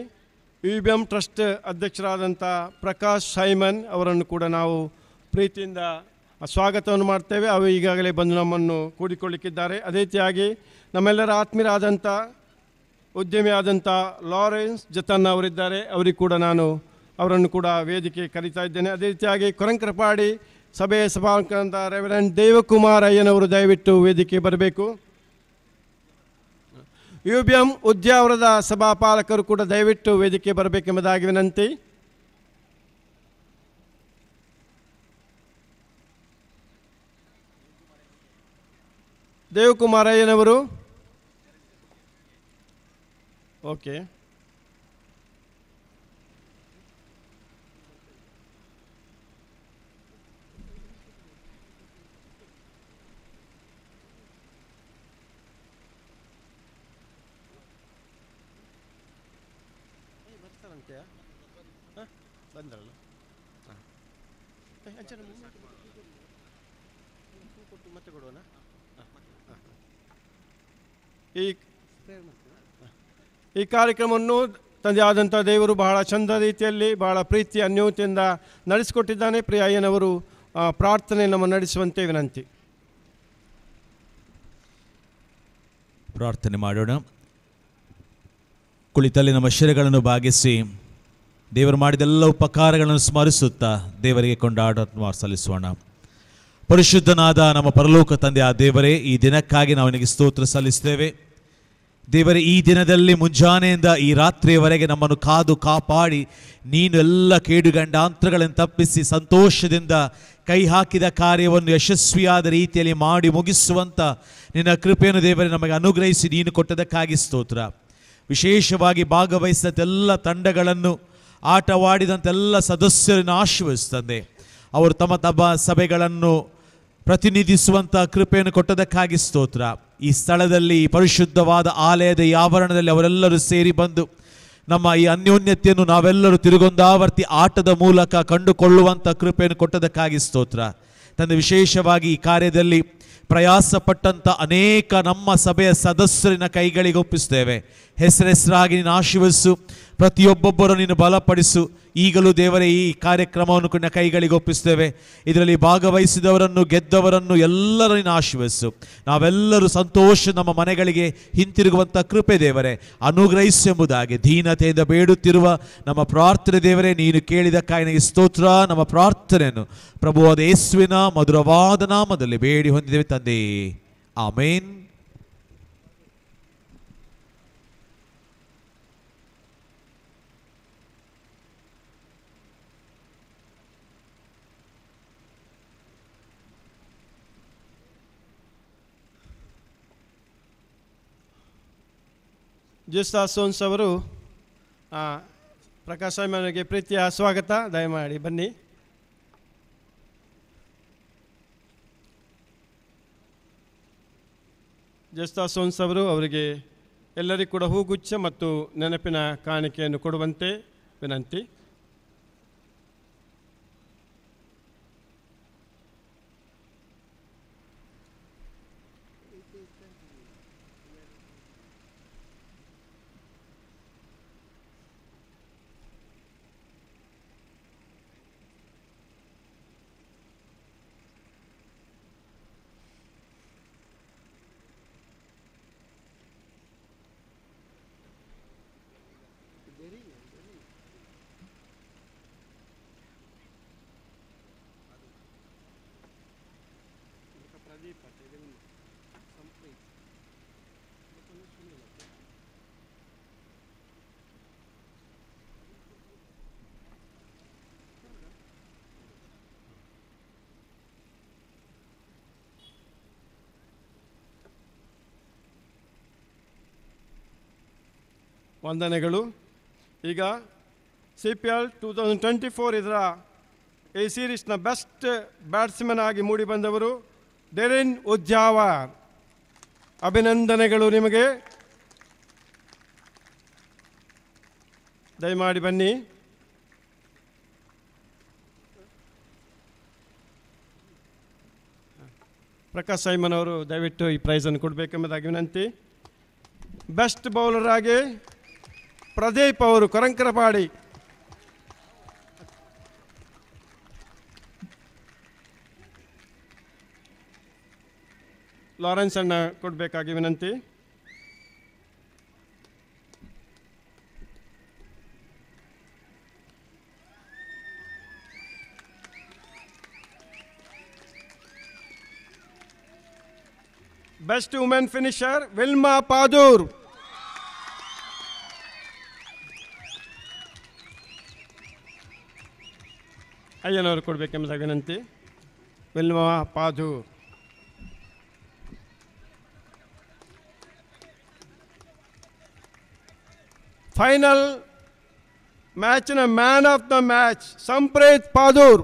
ವಿ ಬಿ ಎಮ್ ಟ್ರಸ್ಟ್ ಅಧ್ಯಕ್ಷರಾದಂಥ ಪ್ರಕಾಶ್ ಸೈಮನ್ ಅವರನ್ನು ಕೂಡ ನಾವು ಪ್ರೀತಿಯಿಂದ ಸ್ವಾಗತವನ್ನು ಮಾಡ್ತೇವೆ ಅವು ಈಗಾಗಲೇ ಬಂದು ನಮ್ಮನ್ನು ಕೂಡಿಕೊಳ್ಳಿಕ್ಕಿದ್ದಾರೆ ಅದೇ ರೀತಿಯಾಗಿ ನಮ್ಮೆಲ್ಲರ ಆತ್ಮೀಯರಾದಂಥ ಉದ್ಯಮಿ ಲಾರೆನ್ಸ್ ಜತನ್ ಅವರಿದ್ದಾರೆ ಅವರಿಗೆ ಕೂಡ ನಾನು ಅವರನ್ನು ಕೂಡ ವೇದಿಕೆ ಕರೀತಾ ಇದ್ದೇನೆ ಅದೇ ರೀತಿಯಾಗಿ ಕೊರಂಕರಪಾಡಿ ಸಭೆಯ ಸಭಾಂಕರಂತ ರೆವರೆಂಟ್ ದೇವಕುಮಾರ್ ಅಯ್ಯನವರು ದಯವಿಟ್ಟು ವೇದಿಕೆ ಬರಬೇಕು ಯು ಬಿ ಎಂ ಉದ್ಯಾವರದ ಸಭಾಪಾಲಕರು ಕೂಡ ದಯವಿಟ್ಟು ವೇದಿಕೆ ಬರಬೇಕೆಂಬುದಾಗಿ ವಿನಂತಿ ದೇವಕುಮಾರಯ್ಯನವರು ஓகே ಬರ್ತಾರಂತೆಯಾ ಹಾಂ ಬಂದ್ರಲ್ಲ ಹಾಂ ಅಂಚನ ಕೊಟ್ಟು ಮತ್ತೆ ಕೊಡುವನಾ ಹಾಂ ಹಾಂ ಈ ಈ ಕಾರ್ಯಕ್ರಮವನ್ನು ತಂದೆ ಆದಂಥ ದೇವರು ಬಹಳ ಚಂದ ರೀತಿಯಲ್ಲಿ ಬಹಳ ಪ್ರೀತಿ ಅನ್ಯೂತಿಯಿಂದ ನಡೆಸಿಕೊಟ್ಟಿದ್ದಾನೆ ಪ್ರಿಯ ಅಯ್ಯನವರು ಪ್ರಾರ್ಥನೆ ನಮ್ಮ ನಡೆಸುವಂತೆ ವಿನಂತಿ ಪ್ರಾರ್ಥನೆ ಮಾಡೋಣ ಕುಳಿತಲ್ಲಿ ನಮ್ಮ ಶಿರಗಳನ್ನು ಭಾಗಿಸಿ ದೇವರು ಮಾಡಿದೆಲ್ಲ ಉಪಕಾರಗಳನ್ನು ಸ್ಮರಿಸುತ್ತಾ ದೇವರಿಗೆ ಕೊಂಡಾಡೋಣ ಸಲ್ಲಿಸೋಣ ಪರಿಶುದ್ಧನಾದ ನಮ್ಮ ಪರಲೋಕ ತಂದೆ ಆ ದೇವರೇ ಈ ದಿನಕ್ಕಾಗಿ ನಾವು ನಿನಗೆ ಸ್ತೋತ್ರ ಸಲ್ಲಿಸ್ತೇವೆ ದೇವರೇ ಈ ದಿನದಲ್ಲಿ ಮುಂಜಾನೆಯಿಂದ ಈ ರಾತ್ರಿಯವರೆಗೆ ನಮ್ಮನ್ನು ಕಾದು ಕಾಪಾಡಿ ನೀನು ಎಲ್ಲ ಕೇಡುಗಂಡಾಂತರಗಳನ್ನು ತಪ್ಪಿಸಿ ಸಂತೋಷದಿಂದ ಕೈ ಹಾಕಿದ ಕಾರ್ಯವನ್ನು ಯಶಸ್ವಿಯಾದ ರೀತಿಯಲ್ಲಿ ಮಾಡಿ ಮುಗಿಸುವಂಥ ನಿನ್ನ ಕೃಪೆಯನ್ನು ದೇವರೇ ನಮಗೆ ಅನುಗ್ರಹಿಸಿ ನೀನು ಕೊಟ್ಟದಕ್ಕಾಗಿ ಸ್ತೋತ್ರ ವಿಶೇಷವಾಗಿ ಭಾಗವಹಿಸಿದಂತೆಲ್ಲ ತಂಡಗಳನ್ನು ಆಟವಾಡಿದಂತೆಲ್ಲ ಸದಸ್ಯರನ್ನು ಆಶೀರ್ವಿಸ್ತಂದೆ ಅವರು ತಮ್ಮ ತಮ್ಮ ಸಭೆಗಳನ್ನು ಪ್ರತಿನಿಧಿಸುವಂಥ ಕೃಪೆಯನ್ನು ಕೊಟ್ಟದಕ್ಕಾಗಿ ಸ್ತೋತ್ರ ಈ ಸ್ಥಳದಲ್ಲಿ ಪರಿಶುದ್ಧವಾದ ಆಲಯದ ಈ ಆವರಣದಲ್ಲಿ ಅವರೆಲ್ಲರೂ ಸೇರಿ ಬಂದು ನಮ್ಮ ಈ ಅನ್ಯೋನ್ಯತೆಯನ್ನು ನಾವೆಲ್ಲರೂ ತಿರುಗೊಂದಾವರ್ತಿ ಆಟದ ಮೂಲಕ ಕಂಡುಕೊಳ್ಳುವಂಥ ಕೃಪೆಯನ್ನು ಕೊಟ್ಟದಕ್ಕಾಗಿ ಸ್ತೋತ್ರ ತಂದು ವಿಶೇಷವಾಗಿ ಈ ಕಾರ್ಯದಲ್ಲಿ ಪ್ರಯಾಸಪಟ್ಟಂಥ ಅನೇಕ ನಮ್ಮ ಸಭೆಯ ಸದಸ್ಯರಿನ ಕೈಗಳಿಗೆ ಒಪ್ಪಿಸ್ತೇವೆ ಹೆಸರೆಸರಾಗಿ ನಿನ್ನ ಪ್ರತಿಯೊಬ್ಬೊಬ್ಬರು ನೀನು ಬಲಪಡಿಸು ಈಗಲೂ ದೇವರೇ ಈ ಕಾರ್ಯಕ್ರಮವನ್ನು ಕೂಡ ಕೈಗಳಿಗೆ ಒಪ್ಪಿಸ್ತೇವೆ ಇದರಲ್ಲಿ ಭಾಗವಹಿಸಿದವರನ್ನು ಗೆದ್ದವರನ್ನು ಎಲ್ಲರನ್ನು ನೀನು ಆಶೀರ್ವಿಸು ನಾವೆಲ್ಲರೂ ಸಂತೋಷ ನಮ್ಮ ಮನೆಗಳಿಗೆ ಹಿಂತಿರುಗುವಂಥ ಕೃಪೆ ದೇವರೇ ಅನುಗ್ರಹಿಸು ಎಂಬುದಾಗಿ ಧೀನತೆಯಿಂದ ಬೇಡುತ್ತಿರುವ ನಮ್ಮ ಪ್ರಾರ್ಥನೆ ದೇವರೇ ನೀನು ಕೇಳಿದ ಕಾಯಿನಿಗೆ ಸ್ತೋತ್ರ ನಮ್ಮ ಪ್ರಾರ್ಥನೆಯನ್ನು ಪ್ರಭುವಾದ ಯೇಸುವಿನ ಮಧುರವಾದ ನಾಮದಲ್ಲಿ ಬೇಡಿ ಹೊಂದಿದ್ದೇವೆ ತಂದೆ ಆಮೇನ್ ಜ್ಯೂಸ್ತಾ ಸೋನ್ಸ್ ಅವರು ಪ್ರಕಾಶ್ ಸ್ವಾಮಿ ಪ್ರೀತಿಯ ಸ್ವಾಗತ ದಯಮಾಡಿ ಬನ್ನಿ ಜ್ಯೂಸ್ತಾ ಸೋನ್ಸ್ ಅವರು ಅವರಿಗೆ ಎಲ್ಲರಿಗೂ ಕೂಡ ಹೂಗುಚ್ಛ ಮತ್ತು ನೆನಪಿನ ಕಾಣಿಕೆಯನ್ನು ಕೊಡುವಂತೆ ವಿನಂತಿ ವಂದನೆಗಳು ಈಗ C P L two thousand twenty four ಇದರ ಈ ಸೀರೀಸ್ನ ಬೆಸ್ಟ್ ಬ್ಯಾಟ್ಸ್ಮನ್ ಆಗಿ ಮೂಡಿ ಬಂದವರು ಡೆರಿನ್ ಉಜ್ಜಾವಾರ್ ಅಭಿನಂದನೆಗಳು ನಿಮಗೆ ದಯಮಾಡಿ ಬನ್ನಿ ಪ್ರಕಾಶ್ ಸೈಮನ್ ಅವರು ದಯವಿಟ್ಟು ಈ ಪ್ರೈಸನ್ನು ಕೊಡಬೇಕೆಂಬುದಾಗಿ ವಿನಂತಿ ಬೆಸ್ಟ್ ಬೌಲರ್ ಆಗಿ ಪ್ರದೀಪ್ ಅವರು ಕೊರಂಕರಪಾಡಿ ಲಾರೆನ್ಸ್ ಅಣ್ಣ ಕೊಡಬೇಕಾಗಿ ವಿನಂತಿ best women finisher Wilma Padur ಅಯ್ಯನವರು ಕೊಡಬೇಕೆಂಬ ವಿನಂತಿ ವಿಲ್ವ ಪಾಧೂರ್ ಫೈನಲ್ ನ man of the match Sampreeth Padur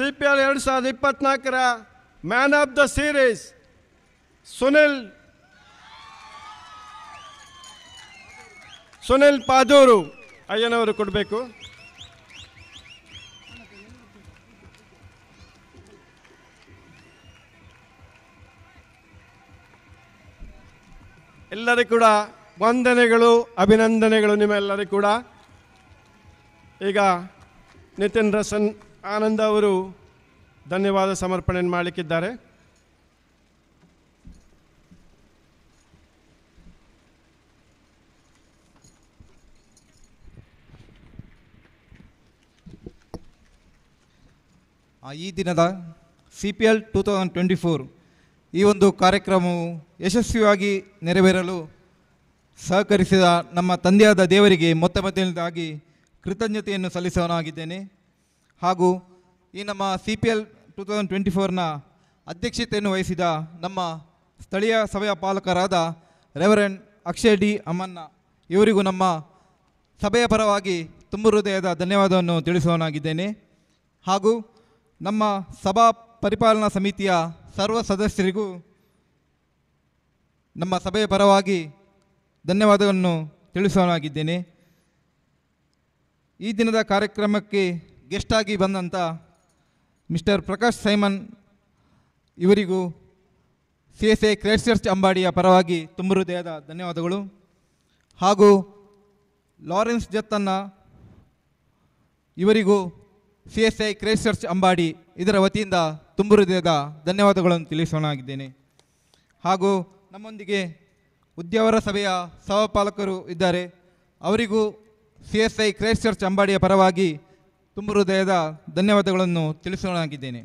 C P L ಎರಡು ಸಾವಿರದ ಇಪ್ಪತ್ನಾಲ್ಕರ man of the series Sunil Sunil Padur ಅಯ್ಯನವರು ಕೊಡಬೇಕು ಎಲ್ಲರಿಗೂ ಕೂಡ ವಂದನೆಗಳು ಅಭಿನಂದನೆಗಳು ನಿಮ್ಮೆಲ್ಲರಿಗೂ ಕೂಡ ಈಗ ನಿತಿನ್ ರಸನ್ ಆನಂದ ಅವರು ಧನ್ಯವಾದ ಸಮರ್ಪಣೆ ಮಾಡಲಿಕ್ಕಿದ್ದಾರೆ ಈ ದಿನದ C P L two thousand twenty four ಈ ಒಂದು ಕಾರ್ಯಕ್ರಮವು ಯಶಸ್ವಿಯಾಗಿ ನೆರವೇರಲು ಸಹಕರಿಸಿದ ನಮ್ಮ ತಂದೆಯಾದ ದೇವರಿಗೆ ಮೊತ್ತ ಮೊದಲನೇದಾಗಿ ಕೃತಜ್ಞತೆಯನ್ನು ಸಲ್ಲಿಸೋನಾಗಿದ್ದೇನೆ ಹಾಗೂ ಈ ನಮ್ಮ C P L two thousand twenty ಫೋರ್ನ ಅಧ್ಯಕ್ಷತೆಯನ್ನು ವಹಿಸಿದ ನಮ್ಮ ಸ್ಥಳೀಯ ಸಭೆಯ ಪಾಲಕರಾದ ರೆವರೆಂಡ್ ಅಕ್ಷಯ್ ಡಿ ಅಮನ್ನ ಇವರಿಗೂ ನಮ್ಮ ಸಭೆಯ ಪರವಾಗಿ ತುಂಬ ಹೃದಯದ ಧನ್ಯವಾದವನ್ನು ತಿಳಿಸುವನಾಗಿದ್ದೇನೆ ಹಾಗೂ ನಮ್ಮ ಸಭಾ ಪರಿಪಾಲನಾ ಸಮಿತಿಯ ಸರ್ವ ಸದಸ್ಯರಿಗೂ ನಮ್ಮ ಸಭೆಯ ಪರವಾಗಿ ಧನ್ಯವಾದವನ್ನು ತಿಳಿಸುವನಾಗಿದ್ದೇನೆ ಈ ದಿನದ ಕಾರ್ಯಕ್ರಮಕ್ಕೆ ಗೆಸ್ಟಾಗಿ ಬಂದಂಥ ಮಿಸ್ಟರ್ ಪ್ರಕಾಶ್ ಸೈಮನ್ ಇವರಿಗೂ C S I Christ church ಅಂಬಾಡಿಯ ಪರವಾಗಿ ತುಂಬ ಹೃದಯದ ಧನ್ಯವಾದಗಳು ಹಾಗೂ ಲಾರೆನ್ಸ್ ಜತ್ತನ್ನ ಇವರಿಗೂ C S I Christ church Ambadi ಇದರ ವತಿಯಿಂದ ತುಂಬ ಹೃದಯದ ಧನ್ಯವಾದಗಳನ್ನು ತಿಳಿಸೋಣಾಗಿದ್ದೇನೆ ಹಾಗೂ ನಮ್ಮೊಂದಿಗೆ ಉದ್ಯಾವರ ಸಭೆಯ ಸಹಪಾಲಕರು ಇದ್ದಾರೆ ಅವರಿಗೂ C S I Christ church ಅಂಬಾಡಿಯ ಪರವಾಗಿ ತುಂಬ ಹೃದಯದ ಧನ್ಯವಾದಗಳನ್ನು ತಿಳಿಸೋಣಾಗಿದ್ದೇನೆ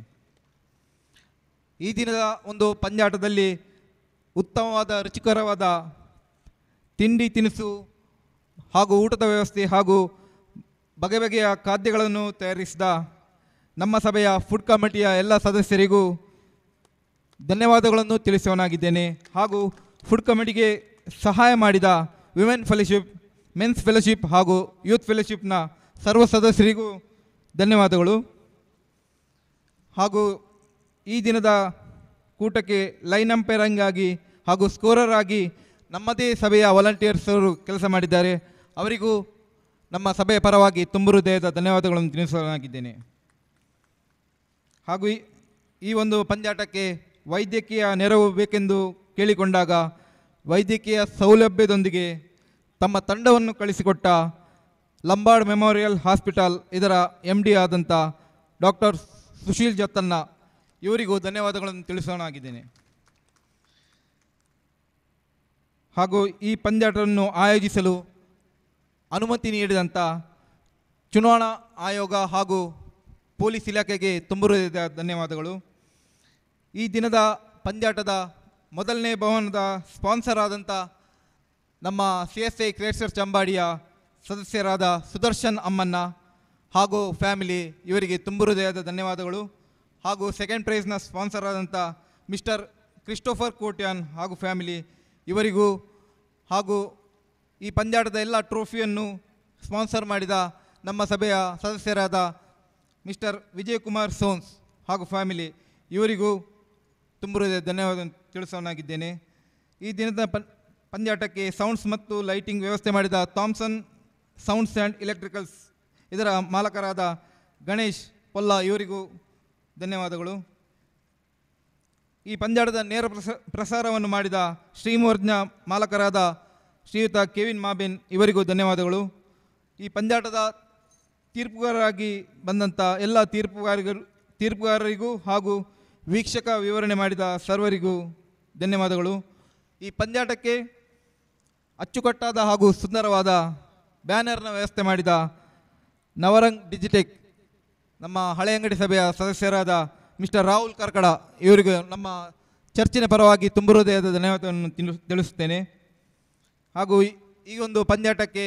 ಈ ದಿನದ ಒಂದು ಪಂದ್ಯಾಟದಲ್ಲಿ ಉತ್ತಮವಾದ ರುಚಿಕರವಾದ ತಿಂಡಿ ತಿನಿಸು ಹಾಗೂ ಊಟದ ವ್ಯವಸ್ಥೆ ಹಾಗೂ ಬಗೆ ಬಗೆಯ ಖಾದ್ಯಗಳನ್ನು ತಯಾರಿಸಿದ ನಮ್ಮ ಸಭೆಯ ಫುಡ್ ಕಮಿಟಿಯ ಎಲ್ಲ ಸದಸ್ಯರಿಗೂ ಧನ್ಯವಾದಗಳನ್ನು ತಿಳಿಸೋನಾಗಿದ್ದೇನೆ ಹಾಗೂ ಫುಡ್ ಕಮಿಟಿಗೆ ಸಹಾಯ ಮಾಡಿದ ವಿಮೆನ್ ಫೆಲೋಶಿಪ್ ಮೆನ್ಸ್ ಫೆಲೋಶಿಪ್ ಹಾಗೂ ಯೂತ್ ಫೆಲೋಶಿಪ್ನ ಸರ್ವ ಸದಸ್ಯರಿಗೂ ಧನ್ಯವಾದಗಳು ಹಾಗೂ ಈ ದಿನದ ಕೂಟಕ್ಕೆ ಲೈನ್ ಅಂಪೈರಿಂಗ್ ಆಗಿ ಹಾಗೂ ಸ್ಕೋರರ್ ಆಗಿ ನಮ್ಮದೇ ಸಭೆಯ ವಾಲಂಟಿಯರ್ಸರು ಕೆಲಸ ಮಾಡಿದ್ದಾರೆ ಅವರಿಗೂ ನಮ್ಮ ಸಭೆಯ ಪರವಾಗಿ ತುಂಬ ಹೃದಯದ ಧನ್ಯವಾದಗಳನ್ನು ತಿಳಿಸಲಾಗಿದ್ದೇನೆ ಹಾಗೂ ಈ ಒಂದು ಪಂದ್ಯಾಟಕ್ಕೆ ವೈದ್ಯಕೀಯ ನೆರವು ಬೇಕೆಂದು ಕೇಳಿಕೊಂಡಾಗ ವೈದ್ಯಕೀಯ ಸೌಲಭ್ಯದೊಂದಿಗೆ ತಮ್ಮ ತಂಡವನ್ನು ಕಳಿಸಿಕೊಟ್ಟ ಲಂಬಾಡ್ ಮೆಮೋರಿಯಲ್ ಹಾಸ್ಪಿಟಲ್ ಇದರ ಎಂ ಡಿ ಆದಂಥ ಡಾಕ್ಟರ್ ಸುಶೀಲ್ ಜತ್ತನ್ನ ಇವರಿಗೂ ಧನ್ಯವಾದಗಳನ್ನು ತಿಳಿಸೋಣಾಗಿದ್ದೇನೆ ಹಾಗೂ ಈ ಪಂದ್ಯಾಟವನ್ನು ಆಯೋಜಿಸಲು ಅನುಮತಿ ನೀಡಿದಂಥ ಚುನಾವಣಾ ಆಯೋಗ ಹಾಗೂ ಪೊಲೀಸ್ ಇಲಾಖೆಗೆ ತುಂಬುರಿದ ಧನ್ಯವಾದಗಳು ಈ ದಿನದ ಪಂದ್ಯಾಟದ ಮೊದಲನೇ ಭವನದ ಸ್ಪಾನ್ಸರ್ ಆದಂಥ ನಮ್ಮ ಸಿ ಎಸ್ ಐ ಕ್ರೇಸರ್ ಚಂಬಾಡಿಯ ಸದಸ್ಯರಾದ ಸುದರ್ಶನ್ ಅಮ್ಮಣ್ಣ ಹಾಗೂ ಫ್ಯಾಮಿಲಿ ಇವರಿಗೆ ತುಂಬು ಹೃದಯದ ಧನ್ಯವಾದಗಳು ಹಾಗೂ ಸೆಕೆಂಡ್ ಪ್ರೈಸ್ನ ಸ್ಪಾನ್ಸರ್ ಆದಂಥ ಮಿಸ್ಟರ್ ಕ್ರಿಸ್ಟೋಫರ್ ಕೋಟ್ಯಾನ್ ಹಾಗೂ ಫ್ಯಾಮಿಲಿ ಇವರಿಗೂ ಹಾಗೂ ಈ ಪಂದ್ಯಾಟದ ಎಲ್ಲ ಟ್ರೋಫಿಯನ್ನು ಸ್ಪಾನ್ಸರ್ ಮಾಡಿದ ನಮ್ಮ ಸಭೆಯ ಸದಸ್ಯರಾದ ಮಿಸ್ಟರ್ ವಿಜಯಕುಮಾರ್ ಸೋನ್ಸ್ ಹಾಗೂ ಫ್ಯಾಮಿಲಿ ಇವರಿಗೂ ತುಂಬ ಹೃದಯ ಧನ್ಯವಾದ ತಿಳಿಸೋನಾಗಿದ್ದೇನೆ ಈ ದಿನದ ಪಂದ್ಯಾಟಕ್ಕೆ ಸೌಂಡ್ಸ್ ಮತ್ತು ಲೈಟಿಂಗ್ ವ್ಯವಸ್ಥೆ ಮಾಡಿದ ಥಾಮ್ಸನ್ ಸೌಂಡ್ಸ್ ಆ್ಯಂಡ್ ಎಲೆಕ್ಟ್ರಿಕಲ್ಸ್ ಇದರ ಮಾಲಕರಾದ ಗಣೇಶ್ ಪೊಲ್ಲ ಇವರಿಗೂ ಧನ್ಯವಾದಗಳು ಈ ಪಂದ್ಯಾಟದ ನೇರ ಪ್ರಸ ಪ್ರಸಾರವನ್ನು ಮಾಡಿದ ಶ್ರೀಮೂರ್ಜ್ಞ ಮಾಲಕರಾದ ಶ್ರೀಯುತ ಕೆವಿನ್ ಮಾಬಿನ್ ಇವರಿಗೂ ಧನ್ಯವಾದಗಳು ಈ ಪಂದ್ಯಾಟದ ತೀರ್ಪುಗಾರರಾಗಿ ಬಂದಂಥ ಎಲ್ಲ ತೀರ್ಪುಗಾರಿಗರು ತೀರ್ಪುಗಾರರಿಗೂ ಹಾಗೂ ವೀಕ್ಷಕ ವಿವರಣೆ ಮಾಡಿದ ಸರ್ವರಿಗೂ ಧನ್ಯವಾದಗಳು ಈ ಪಂದ್ಯಾಟಕ್ಕೆ ಅಚ್ಚುಕಟ್ಟಾದ ಹಾಗೂ ಸುಂದರವಾದ ಬ್ಯಾನರ್ನ ವ್ಯವಸ್ಥೆ ಮಾಡಿದ ನವರಂಗ್ ಡಿಜಿಟೆಕ್ ನಮ್ಮ ಹಳೆ ಅಂಗಡಿ ಸಭೆಯ ಸದಸ್ಯರಾದ ಮಿಸ್ಟರ್ ರಾಹುಲ್ ಕರ್ಕಡ ಇವರಿಗೂ ನಮ್ಮ ಚರ್ಚಿನ ಪರವಾಗಿ ತುಂಬ ಹೃದಯದ ಧನ್ಯವಾದವನ್ನು ತಿಳಿಸುತ್ತೇನೆ ಹಾಗೂ ಈ ಒಂದು ಪಂದ್ಯಾಟಕ್ಕೆ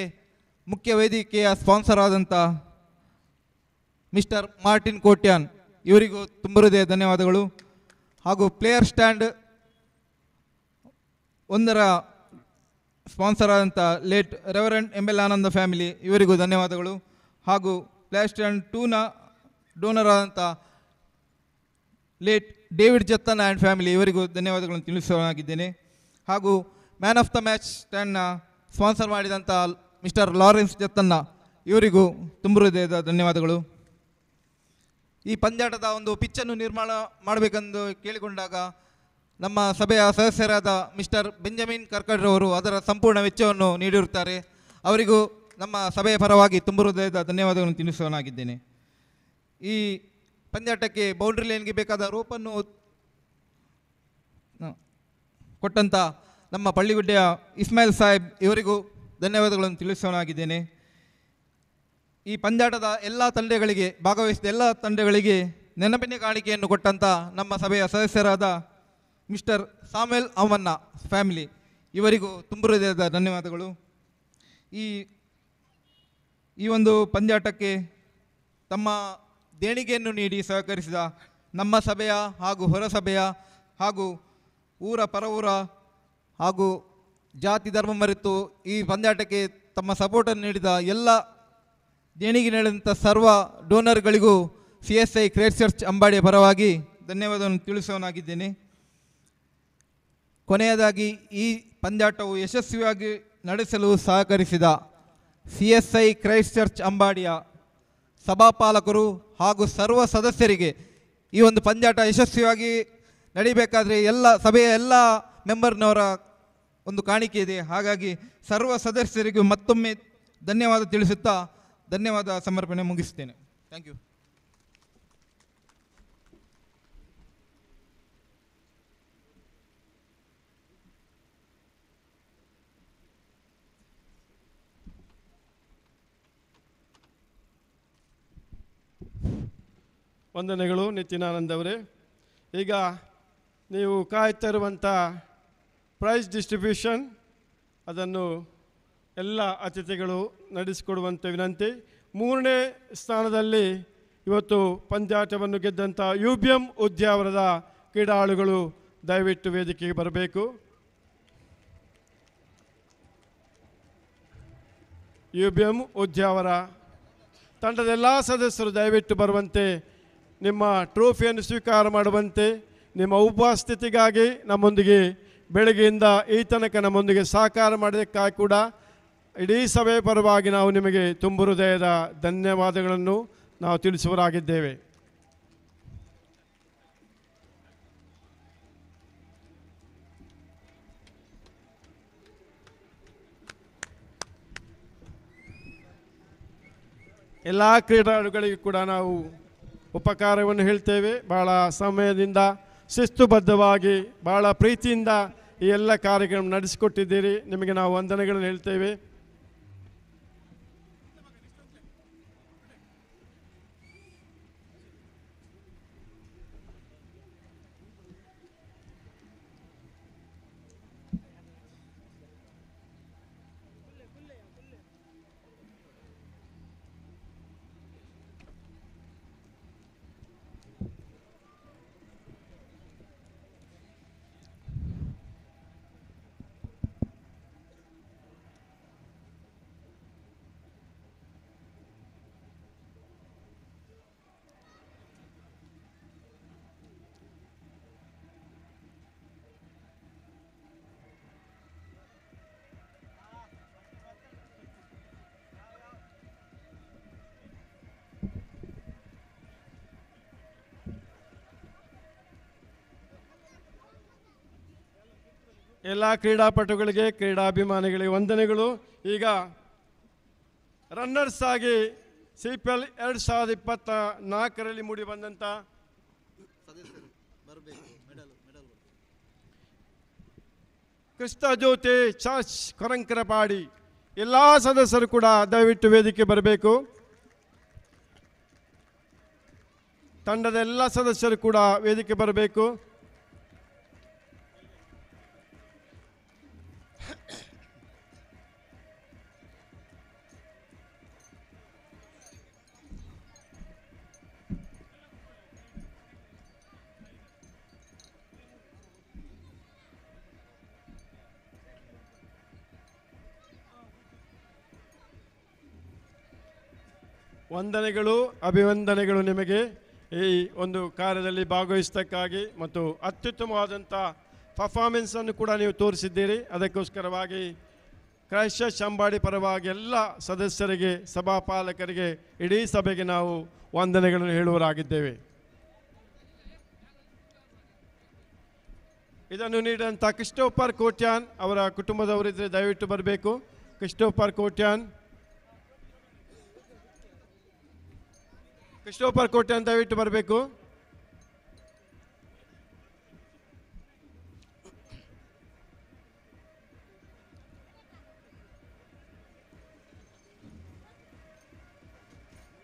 ಮುಖ್ಯ ವೇದಿಕೆಯ ಸ್ಪಾನ್ಸರ್ ಆದಂಥ ಮಿಸ್ಟರ್ ಮಾರ್ಟಿನ್ ಕೋಟ್ಯಾನ್ ಇವರಿಗೂ ತುಂಬ ಹೃದಯ ಧನ್ಯವಾದಗಳು ಹಾಗೂ ಪ್ಲೇಯರ್ ಸ್ಟ್ಯಾಂಡ್ ಒಂದರ ಸ್ಪಾನ್ಸರ್ ಆದಂಥ late reverend M L Ananda family ಇವರಿಗೂ ಧನ್ಯವಾದಗಳು ಹಾಗೂ ಪ್ಲಾಸ್ಟ್ ಆ್ಯಂಡ್ ಟೂನ ಡೋನರ್ ಆದಂಥ late David Jathan and family ಇವರಿಗೂ ಧನ್ಯವಾದಗಳನ್ನು ತಿಳಿಸಲಾಗಿದ್ದೇನೆ ಹಾಗೂ ಮ್ಯಾನ್ ಆಫ್ ದ ಮ್ಯಾಚ್ ಸ್ಟ್ಯಾಂಡ್ನ ಸ್ಪಾನ್ಸರ್ ಮಾಡಿದಂಥ ಮಿಸ್ಟರ್ ಲಾರೆನ್ಸ್ ಜತ್ತನ್ನ ಇವರಿಗೂ ತುಂಬ ಹೃದಯದ ಧನ್ಯವಾದಗಳು ಈ ಪಂದ್ಯಾಟದ ಒಂದು ಪಿಚ್ಚನ್ನು ನಿರ್ಮಾಣ ಮಾಡಬೇಕೆಂದು ಕೇಳಿಕೊಂಡಾಗ ನಮ್ಮ ಸಭೆಯ ಸದಸ್ಯರಾದ ಮಿಸ್ಟರ್ ಬೆಂಜಮಿನ್ ಕರ್ಕಡ್ರವರು ಅದರ ಸಂಪೂರ್ಣ ವೆಚ್ಚವನ್ನು ನೀಡಿರುತ್ತಾರೆ ಅವರಿಗೂ ನಮ್ಮ ಸಭೆಯ ಪರವಾಗಿ ತುಂಬ ಹೃದಯದ ಧನ್ಯವಾದಗಳನ್ನು ತಿಳಿಸೋನಾಗಿದ್ದೇನೆ ಈ ಪಂದ್ಯಾಟಕ್ಕೆ ಬೌಂಡ್ರಿ ಲೈನ್ಗೆ ಬೇಕಾದ ರೋಪನ್ನು ಕೊಟ್ಟಂಥ ನಮ್ಮ ಪಳ್ಳಿಗುಡ್ಡೆಯ ಇಸ್ಮಾಯಿಲ್ ಸಾಹೇಬ್ ಇವರಿಗೂ ಧನ್ಯವಾದಗಳನ್ನು ತಿಳಿಸೋನಾಗಿದ್ದೇನೆ ಈ ಪಂದ್ಯಾಟದ ಎಲ್ಲ ತಂಡಗಳಿಗೆ ಭಾಗವಹಿಸಿದ ಎಲ್ಲ ತಂಡಗಳಿಗೆ ನೆನಪಿನ ಕಾಣಿಕೆಯನ್ನು ಕೊಟ್ಟಂಥ ನಮ್ಮ ಸಭೆಯ ಸದಸ್ಯರಾದ ಮಿಸ್ಟರ್ ಸಾಮೆಲ್ ಅವನ್ನ ಫ್ಯಾಮಿಲಿ ಇವರಿಗೂ ಹೃದಯದ ಧನ್ಯವಾದಗಳು ಈ ಈ ಒಂದು ಪಂದ್ಯಾಟಕ್ಕೆ ತಮ್ಮ ದೇಣಿಗೆಯನ್ನು ನೀಡಿ ಸಹಕರಿಸಿದ ನಮ್ಮ ಸಭೆಯ ಹಾಗೂ ಹೊರಸಭೆಯ ಹಾಗೂ ಊರ ಪರವೂರ ಹಾಗೂ ಜಾತಿ ಧರ್ಮ ಮರೆತು ಈ ಪಂದ್ಯಾಟಕ್ಕೆ ತಮ್ಮ ಸಪೋರ್ಟನ್ನು ನೀಡಿದ ಎಲ್ಲ ದೇಣಿಗೆ ನೀಡಿದಂಥ ಸರ್ವ ಡೋನರ್ಗಳಿಗೂ C S I Christ church ಅಂಬಾಡಿಯ ಪರವಾಗಿ ಧನ್ಯವಾದವನ್ನು ತಿಳಿಸೋನಾಗಿದ್ದೇನೆ ಕೊನೆಯದಾಗಿ ಈ ಪಂದ್ಯಾಟವು ಯಶಸ್ವಿಯಾಗಿ ನಡೆಸಲು ಸಹಕರಿಸಿದ C S I Christ church ಅಂಬಾಡಿಯ ಸಭಾಪಾಲಕರು ಹಾಗೂ ಸರ್ವ ಸದಸ್ಯರಿಗೆ ಈ ಒಂದು ಪಂದ್ಯಾಟ ಯಶಸ್ವಿಯಾಗಿ ನಡೀಬೇಕಾದರೆ ಎಲ್ಲ ಸಭೆಯ ಎಲ್ಲ ಮೆಂಬರ್ನವರ ಒಂದು ಕಾಣಿಕೆ ಇದೆ ಹಾಗಾಗಿ ಸರ್ವ ಸದಸ್ಯರಿಗೂ ಮತ್ತೊಮ್ಮೆ ಧನ್ಯವಾದ ತಿಳಿಸುತ್ತಾ ಧನ್ಯವಾದ ಸಮರ್ಪಣೆ ಮುಗಿಸ್ತೇನೆ ಥ್ಯಾಂಕ್ ಯು ವಂದನೆಗಳು ನಿತ್ಯಾನಂದ್ ಅವರೇ ಈಗ ನೀವು ಕಾಯ್ತಾ ಇರುವಂಥ ಪ್ರೈಸ್ ಡಿಸ್ಟ್ರಿಬ್ಯೂಷನ್ ಅದನ್ನು ಎಲ್ಲ ಅತಿಥಿಗಳು ನಡೆಸಿಕೊಡುವಂಥ ವಿನಂತಿ ಮೂರನೇ ಸ್ಥಾನದಲ್ಲಿ ಇವತ್ತು ಪಂದ್ಯಾಟವನ್ನು ಗೆದ್ದಂಥ ಯು ಬಿ ಎಂ ಉದ್ಯಾವರದ ಕ್ರೀಡಾಳುಗಳು ದಯವಿಟ್ಟು ವೇದಿಕೆಗೆ ಬರಬೇಕು ಯು ಬಿ ಎಂ ಉದ್ಯಾವರ ತಂಡದ ಎಲ್ಲ ಸದಸ್ಯರು ದಯವಿಟ್ಟು ಬರುವಂತೆ ನಿಮ್ಮ ಟ್ರೋಫಿಯನ್ನು ಸ್ವೀಕಾರ ಮಾಡುವಂತೆ ನಿಮ್ಮ ಉಪಸ್ಥಿತಿಗಾಗಿ ನಮ್ಮೊಂದಿಗೆ ಬೆಳಗ್ಗೆಯಿಂದ ಈ ತನಕ ನಮ್ಮೊಂದಿಗೆ ಸಹಕಾರ ಮಾಡಿದ್ದಕ್ಕಾಗಿ ಕೂಡ ಇಡೀ ಸಭೆ ಪರವಾಗಿ ನಾವು ನಿಮಗೆ ತುಂಬು ಹೃದಯದ ಧನ್ಯವಾದಗಳನ್ನು ನಾವು ತಿಳಿಸುವರಾಗಿದ್ದೇವೆ ಎಲ್ಲ ಕ್ರೀಡಾಳುಗಳಿಗೂ ಕೂಡ ನಾವು ಉಪಕಾರವನ್ನು ಹೇಳ್ತೇವೆ ಭಾಳ ಸಮಯದಿಂದ ಶಿಸ್ತುಬದ್ಧವಾಗಿ ಭಾಳ ಪ್ರೀತಿಯಿಂದ ಈ ಎಲ್ಲ ಕಾರ್ಯಕ್ರಮ ನಡೆಸಿಕೊಟ್ಟಿದ್ದೀರಿ ನಿಮಗೆ ನಾವು ವಂದನೆಗಳನ್ನು ಹೇಳ್ತೇವೆ ಎಲ್ಲ ಕ್ರೀಡಾಪಟುಗಳಿಗೆ ಕ್ರೀಡಾಭಿಮಾನಿಗಳಿಗೆ ವಂದನೆಗಳು ಈಗ ರನ್ನರ್ಸ್ ಆಗಿ ಸಿ ಪಿ ಎಲ್ ಎರಡು ಸಾವಿರದ ಇಪ್ಪತ್ತ ನಾಲ್ಕರಲ್ಲಿ ಮೂಡಿ ಬಂದಂಥ ಜ್ಯೋತಿ ಚಾಚ್ ಕೊರಂಕರಪಾಡಿ ಎಲ್ಲ ಸದಸ್ಯರು ಕೂಡ ದಯವಿಟ್ಟು ವೇದಿಕೆ ಬರಬೇಕು ತಂಡದ ಎಲ್ಲ ಸದಸ್ಯರು ಕೂಡ ವೇದಿಕೆ ಬರಬೇಕು ವಂದನೆಗಳು ಅಭಿವಂದನೆಗಳು ನಿಮಗೆ ಈ ಒಂದು ಕಾರ್ಯದಲ್ಲಿ ಭಾಗವಹಿಸೋದಕ್ಕಾಗಿ ಮತ್ತು ಅತ್ಯುತ್ತಮವಾದಂಥ ಪರ್ಫಾರ್ಮೆನ್ಸನ್ನು ಕೂಡ ನೀವು ತೋರಿಸಿದ್ದೀರಿ ಅದಕ್ಕೋಸ್ಕರವಾಗಿ ಕ್ರೈಸ್ತ ಚಂಬಾಡಿ ಪರವಾಗಿ ಎಲ್ಲ ಸದಸ್ಯರಿಗೆ ಸಭಾಪಾಲಕರಿಗೆ ಇಡೀ ಸಭೆಗೆ ನಾವು ವಂದನೆಗಳನ್ನು ಹೇಳುವರಾಗಿದ್ದೇವೆ ಇದನ್ನು ನೀಡಿದಂಥ ಕ್ರಿಸ್ಟೋಪರ್ ಕೋಟ್ಯಾನ್ ಅವರ ಕುಟುಂಬದವರಿದ್ದರೆ ದಯವಿಟ್ಟು ಬರಬೇಕು ಕ್ರಿಸ್ಟೋಪರ್ ಕೋಟ್ಯಾನ್ ಕೃಷ್ಣೋಪರ್ ಕೋಟೆ ಅಂತ ದಯವಿಟ್ಟು ಬರಬೇಕು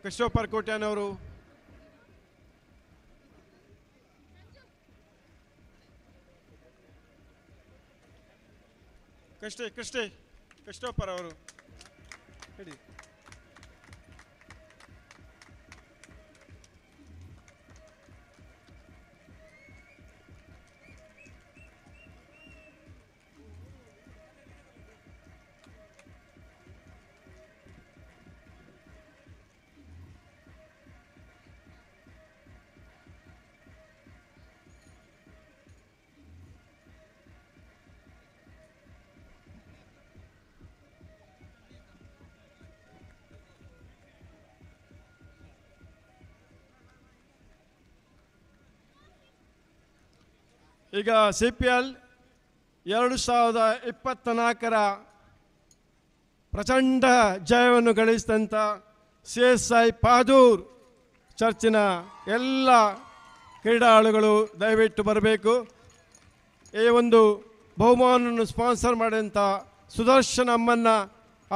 ಕೃಷ್ಣೋಪರ್ ಕೋಟ್ಯಾನವರು ಕೃಷ್ಣೆ ಕೃಷ್ಣೆ ಕಷ್ಟೋಪರ್ ಅವರು ಹೇಳಿ ಈಗ ಸಿ ಪಿ ಎಲ್ ಎರಡು ಸಾವಿರದ ಇಪ್ಪತ್ತ ನಾಲ್ಕರ ಪ್ರಚಂಡ ಜಯವನ್ನು ಗಳಿಸಿದಂಥ ಸಿ ಎಸ್ ಐ ಪಾದೂರ್ ಚರ್ಚಿನ ಎಲ್ಲ ಕ್ರೀಡಾಳುಗಳು ದಯವಿಟ್ಟು ಬರಬೇಕು ಈ ಒಂದು ಬಹುಮಾನವನ್ನು ಸ್ಪಾನ್ಸರ್ ಮಾಡಿದಂಥ ಸುದರ್ಶನ್ ಅಮ್ಮನ್ನ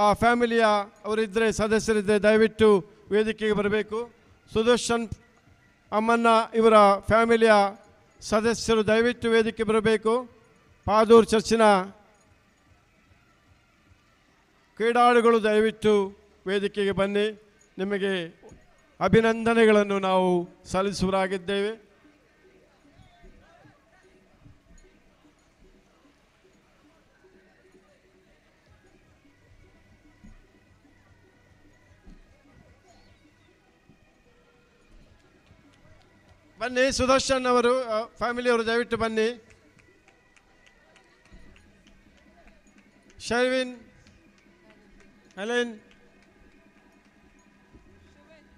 ಆ ಫ್ಯಾಮಿಲಿಯ ಅವರಿದ್ದರೆ ಸದಸ್ಯರಿದ್ದರೆ ದಯವಿಟ್ಟು ವೇದಿಕೆಗೆ ಬರಬೇಕು ಸುದರ್ಶನ್ ಅಮ್ಮನ್ನ ಇವರ ಫ್ಯಾಮಿಲಿಯ ಸದಸ್ಯರು ದಯವಿಟ್ಟು ವೇದಿಕೆ ಬರಬೇಕು ಪಾದೂರ್ ಚರ್ಚಿನ ಕ್ರೀಡಾಳುಗಳು ದಯವಿಟ್ಟು ವೇದಿಕೆಗೆ ಬನ್ನಿ ನಿಮಗೆ ಅಭಿನಂದನೆಗಳನ್ನು ನಾವು ಸಲ್ಲಿಸುವರಾಗಿದ್ದೇವೆ ಬನ್ನಿ ಸುದರ್ಶನ್ ಅವರು ಫ್ಯಾಮಿಲಿಯವರು ದಯವಿಟ್ಟು ಬನ್ನಿ Sharvin Allen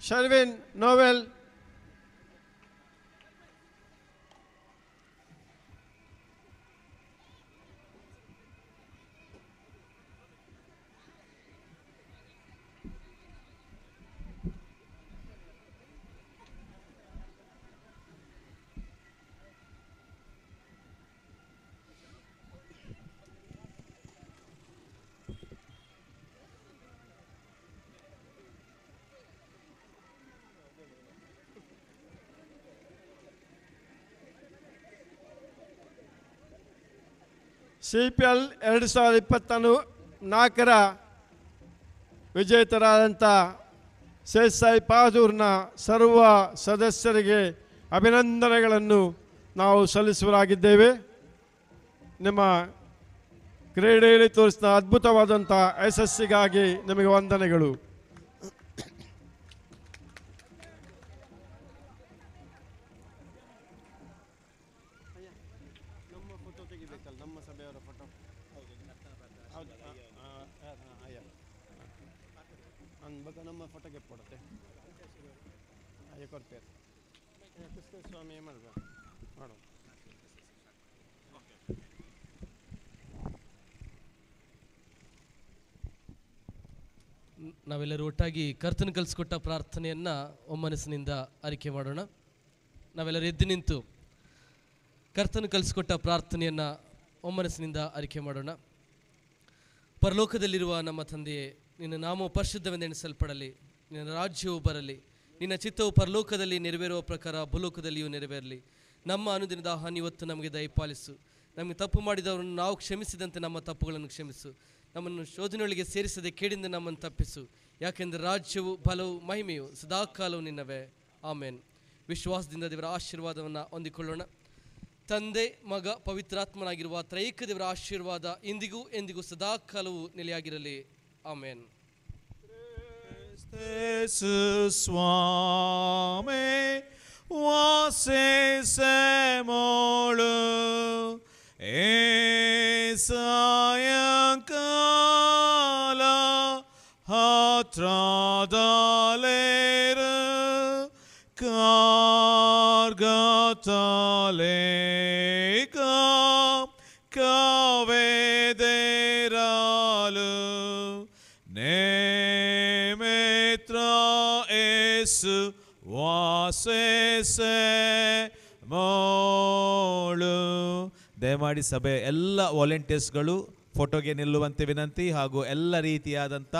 Sharvin Noel C P L ಎರಡು ಸಾವಿರದ ಇಪ್ಪತ್ತನ್ನು ನಾಲ್ಕರ ವಿಜೇತರಾದಂಥ ಸೇದ್ ಸಾಯಿ ಬಹದ್ದೂರ್ನ ಸರ್ವ ಸದಸ್ಯರಿಗೆ ಅಭಿನಂದನೆಗಳನ್ನು ನಾವು ಸಲ್ಲಿಸುವರಾಗಿದ್ದೇವೆ ನಿಮ್ಮ ಕ್ರೀಡೆಯಲ್ಲಿ ತೋರಿಸಿದ ಅದ್ಭುತವಾದಂಥ ಯಶಸ್ಸಿಗಾಗಿ ನಿಮಗೆ ವಂದನೆಗಳು ನಾವೆಲ್ಲರೂ ಒಟ್ಟಾಗಿ ಕರ್ತನ ಕಲಿಸ್ಕೊಟ್ಟ ಪ್ರಾರ್ಥನೆಯನ್ನು ಒಮ್ಮನಸ್ಸಿನಿಂದ ಆಯ್ಕೆ ಮಾಡೋಣ ನಾವೆಲ್ಲರೂ ಎದ್ದು ನಿಂತು ಕರ್ತನ ಕಲಿಸ್ಕೊಟ್ಟ ಪ್ರಾರ್ಥನೆಯನ್ನು ಒಮ್ಮನಸ್ಸಿನಿಂದ ಅರಿಕೆ ಮಾಡೋಣ ಪರಲೋಕದಲ್ಲಿರುವ ನಮ್ಮ ತಂದೆಯೇ ನಿನ್ನ ನಾಮ ಪರಿಶುದ್ಧವೆಂದೆಣಿಸಲ್ಪಡಲಿ ನಿನ್ನ ರಾಜ್ಯವು ಬರಲಿ ನಿನ್ನ ಚಿತ್ತವು ಪರಲೋಕದಲ್ಲಿ ನೆರವೇರುವ ಪ್ರಕಾರ ಭೂಲೋಕದಲ್ಲಿಯೂ ನೆರವೇರಲಿ ನಮ್ಮ ಅನುದಿನದ ಹಾನಿ ಇವತ್ತು ನಮಗೆ ದಯಪಾಲಿಸು ನಮಗೆ ತಪ್ಪು ಮಾಡಿದವರನ್ನು ನಾವು ಕ್ಷಮಿಸಿದಂತೆ ನಮ್ಮ ತಪ್ಪುಗಳನ್ನು ಕ್ಷಮಿಸು ನಮ್ಮನ್ನು ಶೋಧನೆಯೊಳಗೆ ಸೇರಿಸದೆ ಕೇಡಿಂದ ನಮ್ಮನ್ನು ತಪ್ಪಿಸು ಯಾಕೆಂದರೆ ರಾಜ್ಯವು ಬಲವು ಮಹಿಮೆಯು ಸದಾಕಾಲವು ನಿನ್ನವೇ ಆಮೇನ್ ವಿಶ್ವಾಸದಿಂದ ದೇವರ ಆಶೀರ್ವಾದವನ್ನು ಹೊಂದಿಕೊಳ್ಳೋಣ ತಂದೆ ಮಗ ಪವಿತ್ರಾತ್ಮನಾಗಿರುವ ತ್ರೈಕ ದೇವರ ಆಶೀರ್ವಾದ ಇಂದಿಗೂ ಎಂದಿಗೂ ಸದಾಕಾಲವು ನೆಲೆಯಾಗಿರಲಿ ಆಮೇನ್ ಸ್ವಾಮಿ ವಾಸೆ ഏസായകാല ഹാത്രാദാലേര് കാർഗാതാലേക കാവേദേരാലു നേമേത്ര ഏസ് വാസേസേ മോ ದಯಮಾಡಿ ಸಭೆಯ ಎಲ್ಲ ವಾಲಂಟಿಯರ್ಸ್ಗಳು ಫೋಟೋಗೆ ನಿಲ್ಲುವಂತೆ ವಿನಂತಿ ಹಾಗೂ ಎಲ್ಲ ರೀತಿಯಾದಂಥ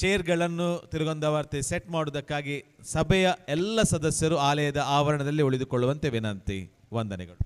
ಚೇರ್ಗಳನ್ನು ತಿರುಗೊಂದವಾರ್ತೆ ಸೆಟ್ ಮಾಡುವುದಕ್ಕಾಗಿ ಸಭೆಯ ಎಲ್ಲ ಸದಸ್ಯರು ಆಲಯದ ಆವರಣದಲ್ಲಿ ಉಳಿದುಕೊಳ್ಳುವಂತೆ ವಿನಂತಿ ವಂದನೆಗಳು